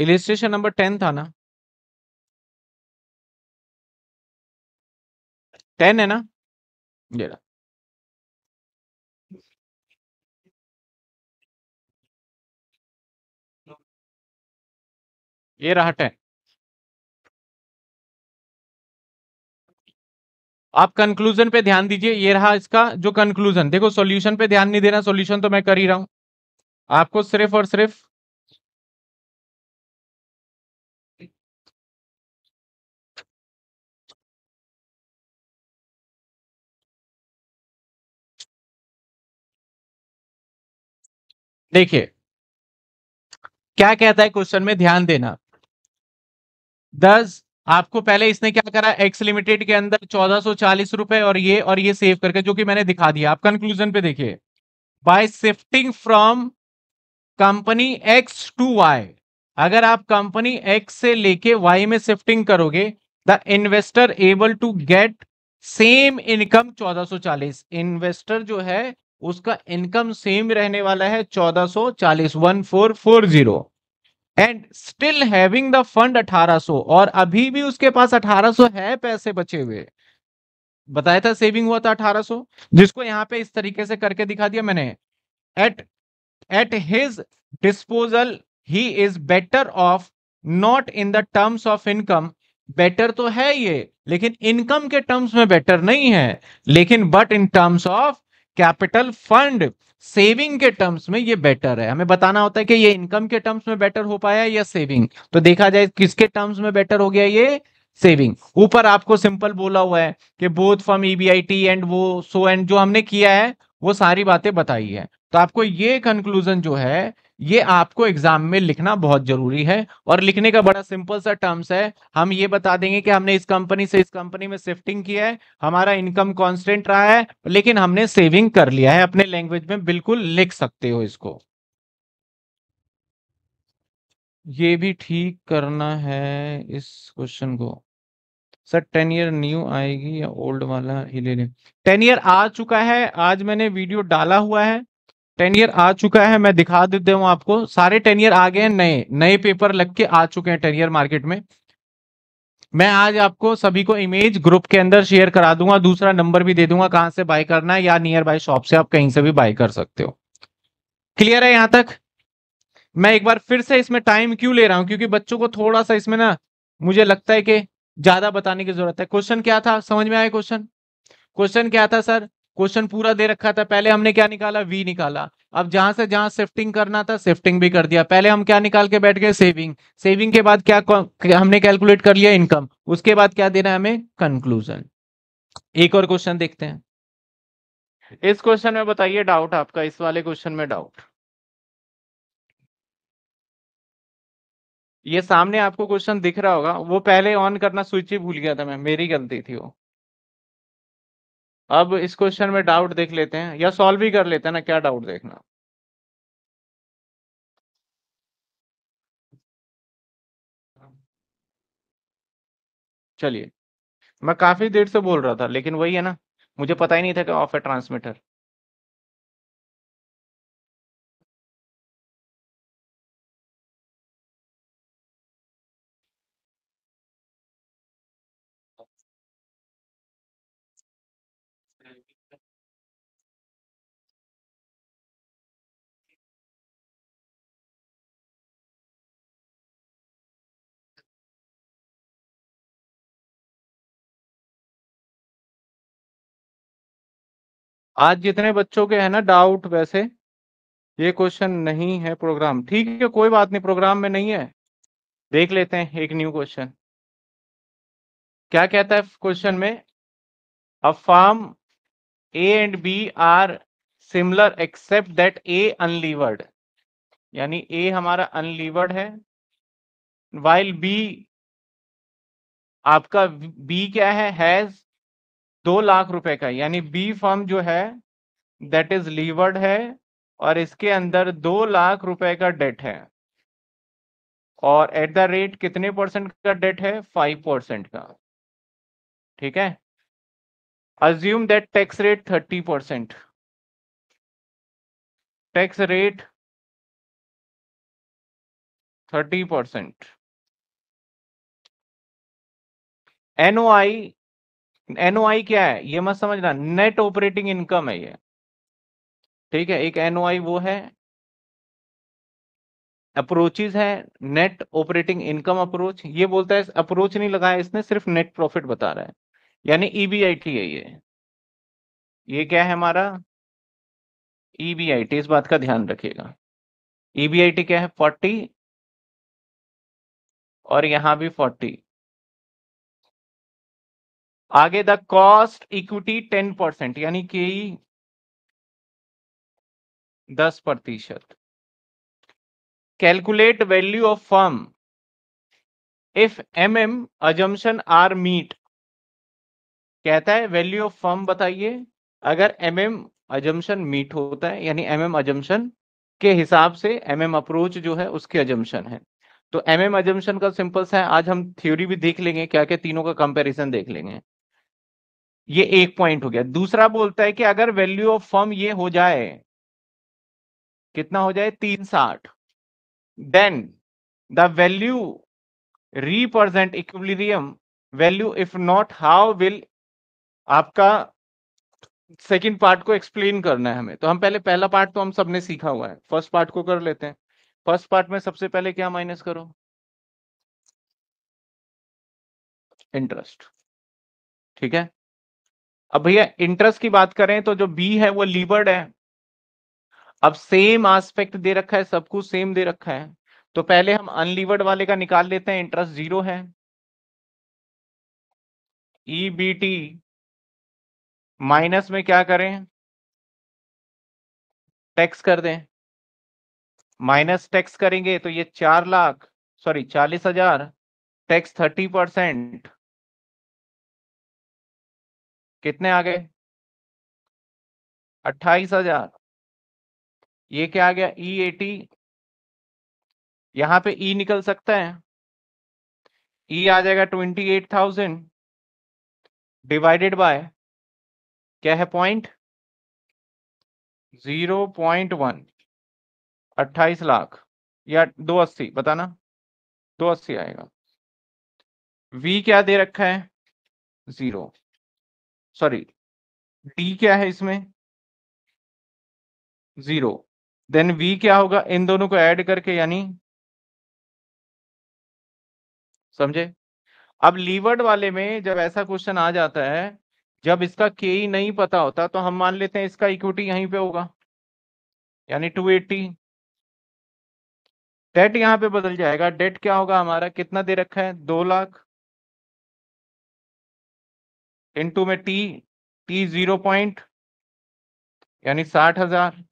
इलिस्ट्रेशन नंबर टेन था ना टेन है ना ये रहा ये रहा टेन आप कंक्लूजन पे ध्यान दीजिए ये रहा इसका जो कंक्लूजन देखो सॉल्यूशन पे ध्यान नहीं देना सॉल्यूशन तो मैं कर ही रहा हूं आपको सिर्फ और सिर्फ देखिए क्या कहता है क्वेश्चन में ध्यान देना दस आपको पहले इसने क्या करा एक्स लिमिटेड के अंदर चौदह सौ चालीस रुपए और ये और ये सेव करके जो कि मैंने दिखा दिया आप कंक्लूजन पे देखिए by shifting from company X to Y अगर आप कंपनी एक्स से लेके वाई में शिफ्टिंग करोगे the investor able to get same income चौदह सो चालीस इन्वेस्टर जो है उसका इनकम सेम रहने वाला है चौदह सो चालीस one four four zero and still having the fund अठारह सो और अभी भी उसके पास अठारह सो है पैसे बचे हुए बताया था सेविंग हुआ था अठारह सो जिसको यहाँ पे इस तरीके से करके दिखा दिया मैंने at at his disposal he is better off not in the terms of income better तो है ये लेकिन इनकम के टर्म्स में बेटर नहीं है लेकिन but in terms of capital fund saving के टर्म्स में ये बेटर है हमें बताना होता है कि ये इनकम के टर्म्स में बेटर हो पाया या सेविंग तो देखा जाए किसके टर्म्स में बेटर हो गया ये सेविंग ऊपर आपको सिंपल बोला हुआ है कि बोथ फ्रॉम ईबीआईटी एंड वो सो एंड जो हमने किया है वो सारी बातें बताई है तो आपको ये कंक्लूजन जो है ये आपको एग्जाम में लिखना बहुत जरूरी है और लिखने का बड़ा सिंपल सा टर्म्स है हम ये बता देंगे कि हमने इस कंपनी से इस कंपनी में शिफ्टिंग किया है हमारा इनकम कांस्टेंट रहा है लेकिन हमने सेविंग कर लिया है अपने लैंग्वेज में बिल्कुल लिख सकते हो इसको ये भी ठीक करना है इस क्वेश्चन को सर टेन ईयर न्यू आएगी या ओल्ड वाला ही ले लें टेन ईयर आ चुका है आज मैंने वीडियो डाला हुआ है टेन ईयर आ चुका है मैं दिखा देता हूँ आपको सारे टेन ईयर आ गए नए नए पेपर लग के आ चुके हैं टेन ईयर मार्केट में मैं आज आपको सभी को इमेज ग्रुप के अंदर शेयर करा दूंगा दूसरा नंबर भी दे दूंगा कहां से बाय करना है या नियर बाय शॉप से आप कहीं से भी बाय कर सकते हो क्लियर है यहां तक मैं एक बार फिर से इसमें टाइम क्यों ले रहा हूं क्योंकि बच्चों को थोड़ा सा इसमें ना मुझे लगता है कि ज्यादा बताने की जरूरत है क्वेश्चन क्या था समझ में आया क्वेश्चन क्वेश्चन क्या था सर क्वेश्चन पूरा दे रखा था पहले हमने क्या निकाला वी निकाला अब जहां से जहां शिफ्टिंग करना था शिफ्टिंग भी कर दिया पहले हम क्या निकाल के बैठ गए सेविंग सेविंग के बाद क्या हमने कैलकुलेट कर लिया इनकम उसके बाद क्या देना है हमें कंक्लूजन एक और क्वेश्चन देखते हैं इस क्वेश्चन में बताइए डाउट आपका इस वाले क्वेश्चन में डाउट ये सामने आपको क्वेश्चन दिख रहा होगा वो पहले ऑन करना स्विच ही भूल गया था मैं मेरी गलती थी वो अब इस क्वेश्चन में डाउट देख लेते हैं या सॉल्व भी कर लेते हैं ना क्या डाउट देखना चलिए मैं काफी देर से बोल रहा था लेकिन वही है ना मुझे पता ही नहीं था कि ऑफ है ट्रांसमीटर आज जितने बच्चों के है ना डाउट वैसे ये क्वेश्चन नहीं है प्रोग्राम ठीक है कोई बात नहीं प्रोग्राम में नहीं है देख लेते हैं एक न्यू क्वेश्चन क्या कहता है क्वेश्चन में a firm A and B are similar except that A unlevered यानी ए हमारा अनलीवर्ड है वाइल बी आपका बी क्या है हैज दो लाख रुपए का यानी बी फॉर्म जो है दैट इज लीवर्ड है और इसके अंदर दो लाख रुपए का डेट है और एट द रेट कितने परसेंट का डेट है फाइव परसेंट का ठीक है assume that tax rate thirty percent tax rate thirty percent NO I NOI क्या है ये मत समझना नेट ऑपरेटिंग इनकम है ये ठीक है एक एनओआई वो है अप्रोचेज है नेट ऑपरेटिंग इनकम अप्रोच ये बोलता है अप्रोच नहीं लगाया इसने सिर्फ नेट प्रॉफिट बता रहा है यानी ईबीआईटी e है ये ये क्या है हमारा ईबीआईटी e इस बात का ध्यान रखिएगा ईबीआईटी e क्या है फोर्टी और यहां भी फोर्टी आगे the cost equity ten percent यानी कि दस प्रतिशत calculate value of firm if M M assumption are met कहता है वैल्यू ऑफ फर्म बताइए अगर एम एम अजम्पन मीट होता है यानी एम एम अजम्पन के हिसाब से एम एम अप्रोच जो है उसके अजम्पन है तो एम एम अजम्पन का सिंपल सा है आज हम थ्योरी भी देख लेंगे क्या क्या तीनों का कंपैरिजन देख लेंगे ये एक पॉइंट हो गया दूसरा बोलता है कि अगर वैल्यू ऑफ फर्म ये हो जाए कितना हो जाए तीन साठ then the value represent equilibrium value if not how will आपका सेकंड पार्ट को एक्सप्लेन करना है हमें तो हम पहले पहला पार्ट तो हम सबने सीखा हुआ है फर्स्ट पार्ट को कर लेते हैं फर्स्ट पार्ट में सबसे पहले क्या माइनस करो इंटरेस्ट ठीक है अब भैया इंटरेस्ट की बात करें तो जो बी है वो लीवर्ड है अब सेम आस्पेक्ट दे रखा है सब कुछ सेम दे रखा है तो पहले हम अनलीवर्ड वाले का निकाल लेते हैं इंटरेस्ट जीरो है ईबीटी e माइनस में क्या करें टैक्स कर दें माइनस टैक्स करेंगे तो ये चार लाख सॉरी चालीस हजार टैक्स थर्टी परसेंट कितने आ गए अट्ठाईस हजार ये क्या आ गया ई एटी यहां पे ई e निकल सकता है ई e आ जाएगा twenty eight thousand divided by क्या है पॉइंट जीरो पॉइंट वन अट्ठाईस लाख या दो अस्सी बताना दो अस्सी आएगा वी क्या दे रखा है जीरो सॉरी डी क्या है इसमें जीरो देन वी क्या होगा इन दोनों को ऐड करके यानी समझे अब लीवर्ड वाले में जब ऐसा क्वेश्चन आ जाता है जब इसका के ही नहीं पता होता तो हम मान लेते हैं इसका इक्विटी यहीं पे होगा यानी 280 एट्टी डेट यहां पे बदल जाएगा डेट क्या होगा हमारा कितना दे रखा है दो लाख इनटू में टी टी जीरो पॉइंट यानी साठ हजार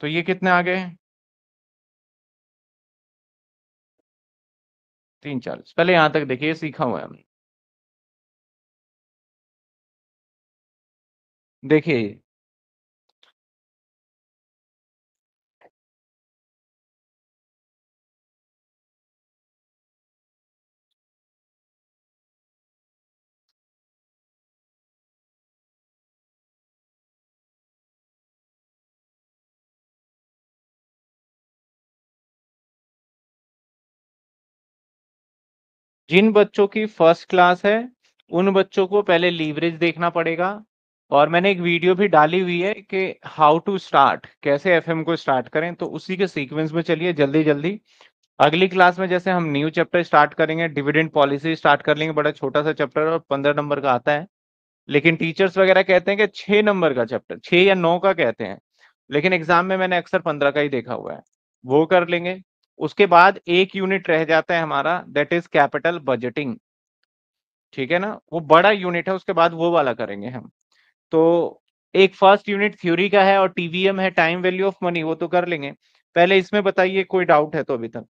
तो ये कितने आ गए तीन चालीस पहले यहां तक देखिए सीखा हुआ है हमने देखिए जिन बच्चों की फर्स्ट क्लास है उन बच्चों को पहले लीवरेज देखना पड़ेगा और मैंने एक वीडियो भी डाली हुई है कि हाउ टू स्टार्ट कैसे एफ को स्टार्ट करें तो उसी के सीक्वेंस में चलिए जल्दी जल्दी अगली क्लास में जैसे हम न्यू चैप्टर स्टार्ट करेंगे डिविडेंड पॉलिसी स्टार्ट कर लेंगे बड़ा छोटा सा चैप्टर और पंद्रह नंबर का आता है लेकिन टीचर्स वगैरह कहते हैं कि छह नंबर का चैप्टर छह या नौ का कहते हैं लेकिन एग्जाम में मैंने अक्सर पंद्रह का ही देखा हुआ है वो कर लेंगे उसके बाद एक यूनिट रह जाता है हमारा दैट इज कैपिटल बजटिंग ठीक है ना वो बड़ा यूनिट है उसके बाद वो वाला करेंगे हम तो एक फर्स्ट यूनिट थ्योरी का है और टीवीएम है टाइम वैल्यू ऑफ मनी वो तो कर लेंगे पहले इसमें बताइए कोई डाउट है तो अभी तक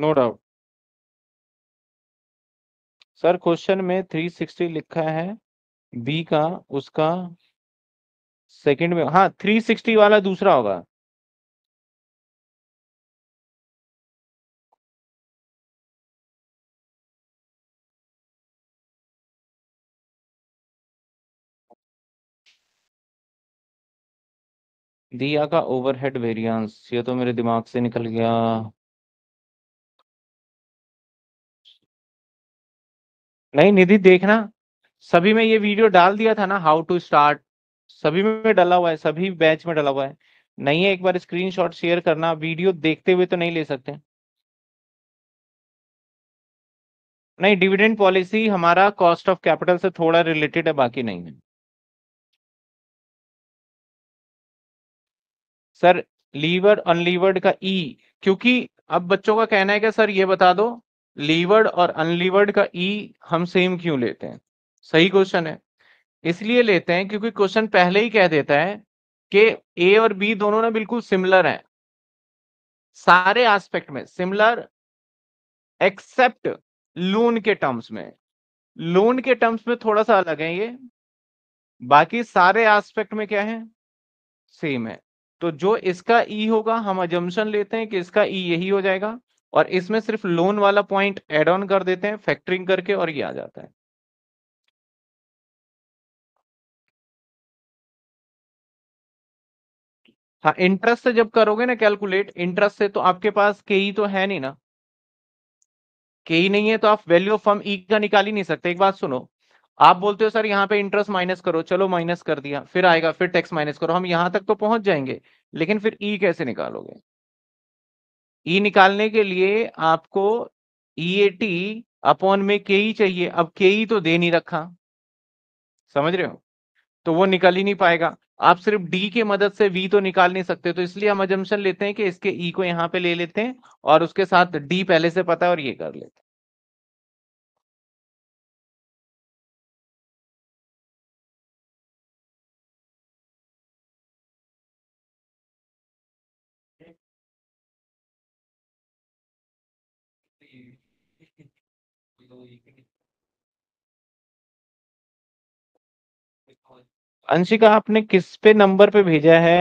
नो डाउट सर क्वेश्चन में 360 लिखा है बी का उसका सेकंड में हाँ 360 वाला दूसरा होगा दिया का ओवरहेड वेरिएंस ये तो मेरे दिमाग से निकल गया नहीं निधि देखना सभी में ये वीडियो डाल दिया था ना हाउ टू स्टार्ट सभी में डला हुआ है सभी बैच में डला हुआ है नहीं है एक बार स्क्रीन शेयर करना वीडियो देखते हुए तो नहीं ले सकते नहीं डिविडेंड पॉलिसी हमारा कॉस्ट ऑफ कैपिटल से थोड़ा रिलेटेड है बाकी नहीं है सर लीवर अनलीवर्ड का ई e, क्योंकि अब बच्चों का कहना है कि सर ये बता दो लीवर्ड और अनलीवर्ड का ई हम सेम क्यों लेते हैं सही क्वेश्चन है इसलिए लेते हैं क्योंकि क्वेश्चन पहले ही कह देता है कि ए और बी दोनों ना बिल्कुल सिमिलर हैं सारे एस्पेक्ट में सिमिलर एक्सेप्ट लोन के टर्म्स में लोन के टर्म्स में थोड़ा सा अलग है ये बाकी सारे एस्पेक्ट में क्या है सेम है तो जो इसका ई होगा हम अजम्पन लेते हैं कि इसका ई यही हो जाएगा और इसमें सिर्फ लोन वाला पॉइंट एड ऑन कर देते हैं फैक्टरिंग करके और ये आ जाता है हाँ इंटरेस्ट से जब करोगे ना कैलकुलेट इंटरेस्ट से तो आपके पास के ही e तो है नहीं ना के ही e नहीं है तो आप वैल्यू ऑफ फर्म ई का निकाल ही नहीं सकते एक बात सुनो आप बोलते हो सर यहाँ पे इंटरेस्ट माइनस करो चलो माइनस कर दिया फिर आएगा फिर टैक्स माइनस करो हम यहां तक तो पहुंच जाएंगे लेकिन फिर ई e कैसे निकालोगे ई e निकालने के लिए आपको ई ए टी अपॉन में के ई e चाहिए अब के ई e तो दे नहीं रखा समझ रहे हो तो वो निकल ही नहीं पाएगा आप सिर्फ डी के मदद से वी तो निकाल नहीं सकते तो इसलिए हम अजम्पन लेते हैं कि इसके ई e को यहाँ पे ले लेते हैं और उसके साथ डी पहले से पता है और ये कर लेते हैं अंशिका आपने किस पे नंबर पे भेजा है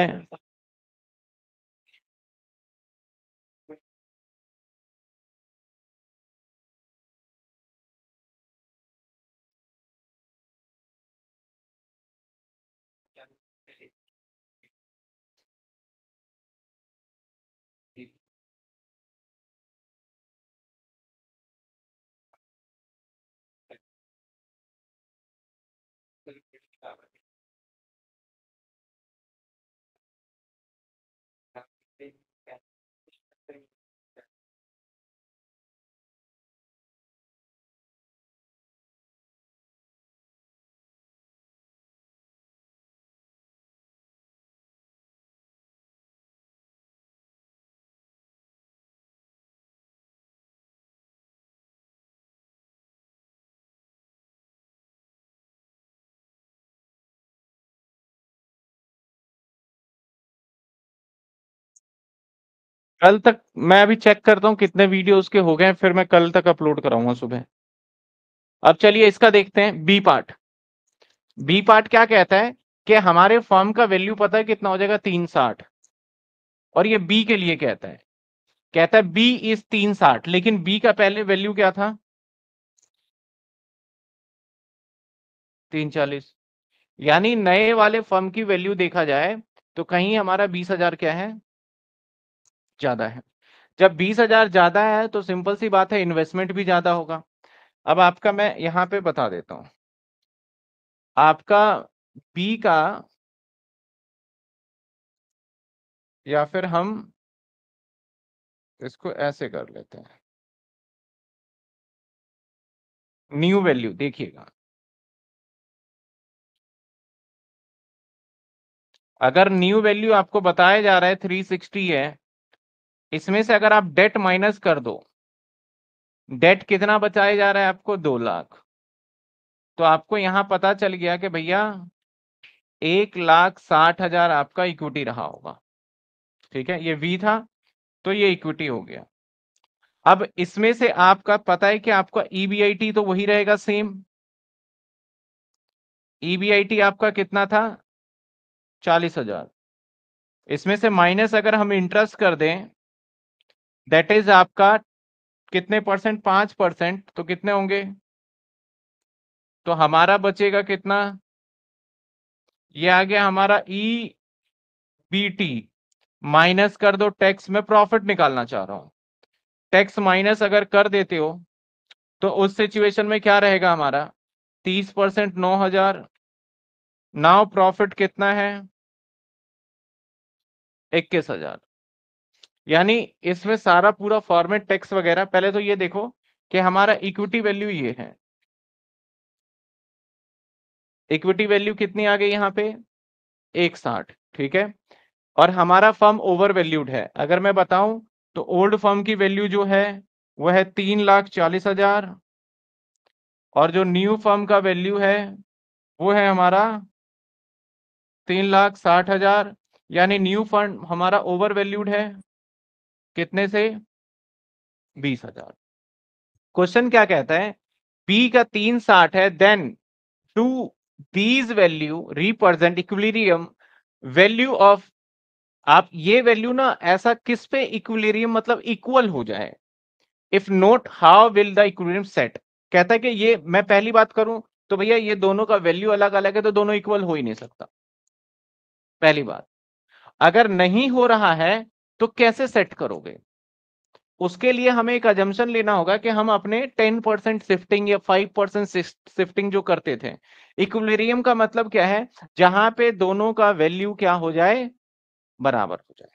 कल तक मैं अभी चेक करता हूँ कितने वीडियोस के हो गए हैं फिर मैं कल तक अपलोड कराऊंगा सुबह अब चलिए इसका देखते हैं बी पार्ट बी पार्ट क्या कहता है कि हमारे फॉर्म का वैल्यू पता है कितना हो जाएगा तीन साठ और ये बी के लिए कहता है कहता है बी इज तीन साठ लेकिन बी का पहले वैल्यू क्या था तीन चालीस यानी नए वाले फर्म की वैल्यू देखा जाए तो कहीं हमारा बीस हजार क्या है ज्यादा है जब बीस हजार ज्यादा है तो सिंपल सी बात है इन्वेस्टमेंट भी ज्यादा होगा अब आपका मैं यहाँ पे बता देता हूं आपका बी का या फिर हम इसको ऐसे कर लेते हैं न्यू वैल्यू देखिएगा अगर न्यू वैल्यू आपको बताया जा रहा है 360 है इसमें से अगर आप डेट माइनस कर दो डेट कितना बचाया जा रहा है आपको दो लाख तो आपको यहां पता चल गया कि भैया एक लाख साठ हजार आपका इक्विटी रहा होगा ठीक है ये वी था तो ये इक्विटी हो गया अब इसमें से आपका पता है कि आपका ईबीआईटी e तो वही रहेगा सेम ईबीआईटी e आपका कितना था चालीस हजार इसमें से माइनस अगर हम इंटरेस्ट कर दें दैट इज आपका कितने परसेंट पांच परसेंट तो कितने होंगे तो हमारा बचेगा कितना ये आ गया हमारा ई बी टी माइनस कर दो टैक्स में प्रॉफिट निकालना चाह रहा हूं टैक्स माइनस अगर कर देते हो तो उस सिचुएशन में क्या रहेगा हमारा तीस परसेंट नौ हजार नाउ प्रॉफिट कितना है इक्कीस हजार यानी इसमें सारा पूरा फॉर्मेट टैक्स वगैरह पहले तो ये देखो कि हमारा इक्विटी वैल्यू ये है इक्विटी वैल्यू कितनी आ गई यहाँ पे एक साठ ठीक है और हमारा फर्म ओवर वैल्यूड है अगर मैं बताऊं तो ओल्ड फर्म की वैल्यू जो है वह है तीन लाख चालीस हजार और जो न्यू फर्म का वैल्यू है वो है हमारा तीन लाख साठ हजार यानी न्यू फंड हमारा ओवर वैल्यूड है कितने से बीस हजार क्वेश्चन क्या कहता है बी का तीन साठ है then to these value represent equilibrium value of आप ये वैल्यू ना ऐसा किस पे इक्विलिरियम मतलब इक्वल हो जाए if not how will the equilibrium set कहता है कि ये मैं पहली बात करूं तो भैया ये दोनों का वैल्यू अलग अलग है तो दोनों इक्वल हो ही नहीं सकता पहली बात अगर नहीं हो रहा है तो कैसे सेट करोगे उसके लिए हमें एक अजम्पन लेना होगा कि हम अपने 10 परसेंट शिफ्टिंग या 5 परसेंट शिफ्टिंग जो करते थे इक्वेरियम का मतलब क्या है जहां पे दोनों का वैल्यू क्या हो जाए बराबर हो जाए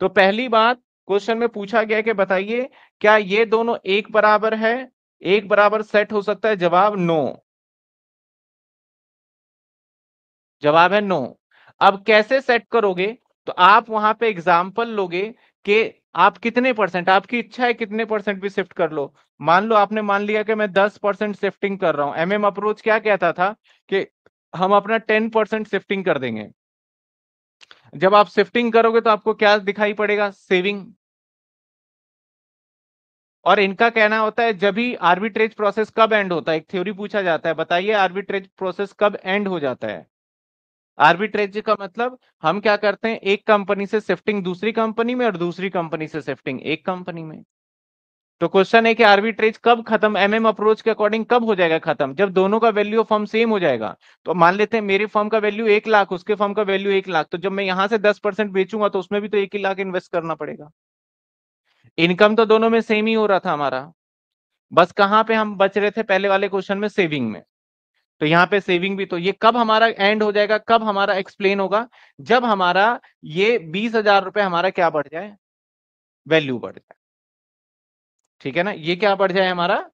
तो पहली बात क्वेश्चन में पूछा गया कि बताइए क्या ये दोनों एक बराबर है एक बराबर सेट हो सकता है जवाब नो जवाब है नो अब कैसे सेट करोगे तो आप वहां पे एग्जाम्पल लोगे कि आप कितने परसेंट आपकी इच्छा है कितने परसेंट भी शिफ्ट कर लो मान लो आपने मान लिया कि मैं दस परसेंट शिफ्टिंग कर रहा हूं एम एम अप्रोच क्या कहता था कि हम अपना टेन परसेंट शिफ्टिंग कर देंगे जब आप शिफ्टिंग करोगे तो आपको क्या दिखाई पड़ेगा सेविंग और इनका कहना होता है जब ही आर्बिट्रेज प्रोसेस कब एंड होता है एक थ्योरी पूछा जाता है बताइए आर्बिट्रेज प्रोसेस कब एंड हो जाता है आर्बिट्रेज का मतलब हम क्या करते हैं एक कंपनी से शिफ्टिंग दूसरी कंपनी में और दूसरी कंपनी से शिफ्टिंग एक कंपनी में तो क्वेश्चन है कि आर्बिट्रेज कब खत्म एमएम अप्रोच के अकॉर्डिंग कब हो जाएगा खत्म जब दोनों का वैल्यू ऑफ फॉर्म सेम हो जाएगा तो मान लेते हैं मेरे फॉर्म का वैल्यू एक लाख उसके फॉर्म का वैल्यू एक लाख तो जब मैं यहां से दस परसेंट बेचूंगा तो उसमें भी तो एक ही लाख इन्वेस्ट करना पड़ेगा इनकम तो दोनों में सेम ही हो रहा था हमारा बस कहाँ पे हम बच रहे थे पहले वाले क्वेश्चन में सेविंग में तो यहाँ पे सेविंग भी तो ये कब हमारा एंड हो जाएगा कब हमारा एक्सप्लेन होगा जब हमारा ये बीस हजार रुपये हमारा क्या बढ़ जाए वैल्यू बढ़ जाए ठीक है ना ये क्या बढ़ जाए हमारा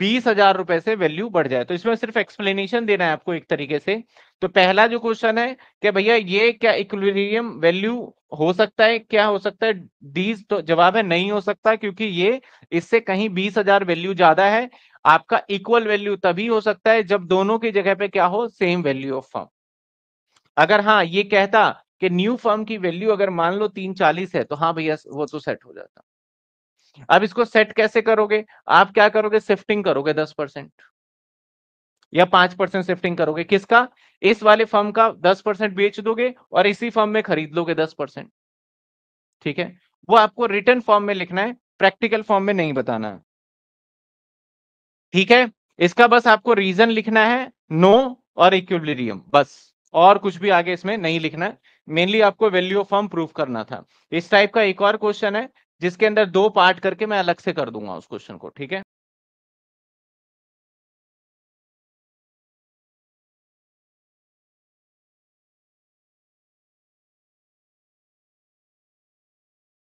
बीस हजार रुपए से वैल्यू बढ़ जाए तो इसमें सिर्फ एक्सप्लेनेशन देना है आपको एक तरीके से तो पहला जो क्वेश्चन है कि भैया ये क्या इक्वेरियम वैल्यू हो सकता है क्या हो सकता है डीज तो जवाब है नहीं हो सकता क्योंकि ये इससे कहीं बीस हजार वैल्यू ज्यादा है आपका इक्वल वैल्यू तभी हो सकता है जब दोनों की जगह पे क्या हो सेम वैल्यू ऑफ फर्म अगर हाँ ये कहता कि न्यू फर्म की वैल्यू अगर मान लो तीन चालीस है तो हाँ भैया वो तो सेट हो जाता अब इसको सेट कैसे करोगे आप क्या करोगे शिफ्टिंग करोगे दस परसेंट या पांच परसेंट शिफ्टिंग करोगे किसका इस वाले फर्म का दस परसेंट बेच दोगे और इसी फर्म में खरीद लोगे दस परसेंट ठीक है वो आपको रिटर्न फॉर्म में लिखना है प्रैक्टिकल फॉर्म में नहीं बताना है ठीक है इसका बस आपको रीजन लिखना है नो और इक्विलिब्रियम बस और कुछ भी आगे इसमें नहीं लिखना मेनली आपको वैल्यू ऑफ फॉर्म प्रूफ करना था इस टाइप का एक और क्वेश्चन है जिसके अंदर दो पार्ट करके मैं अलग से कर दूंगा उस क्वेश्चन को ठीक है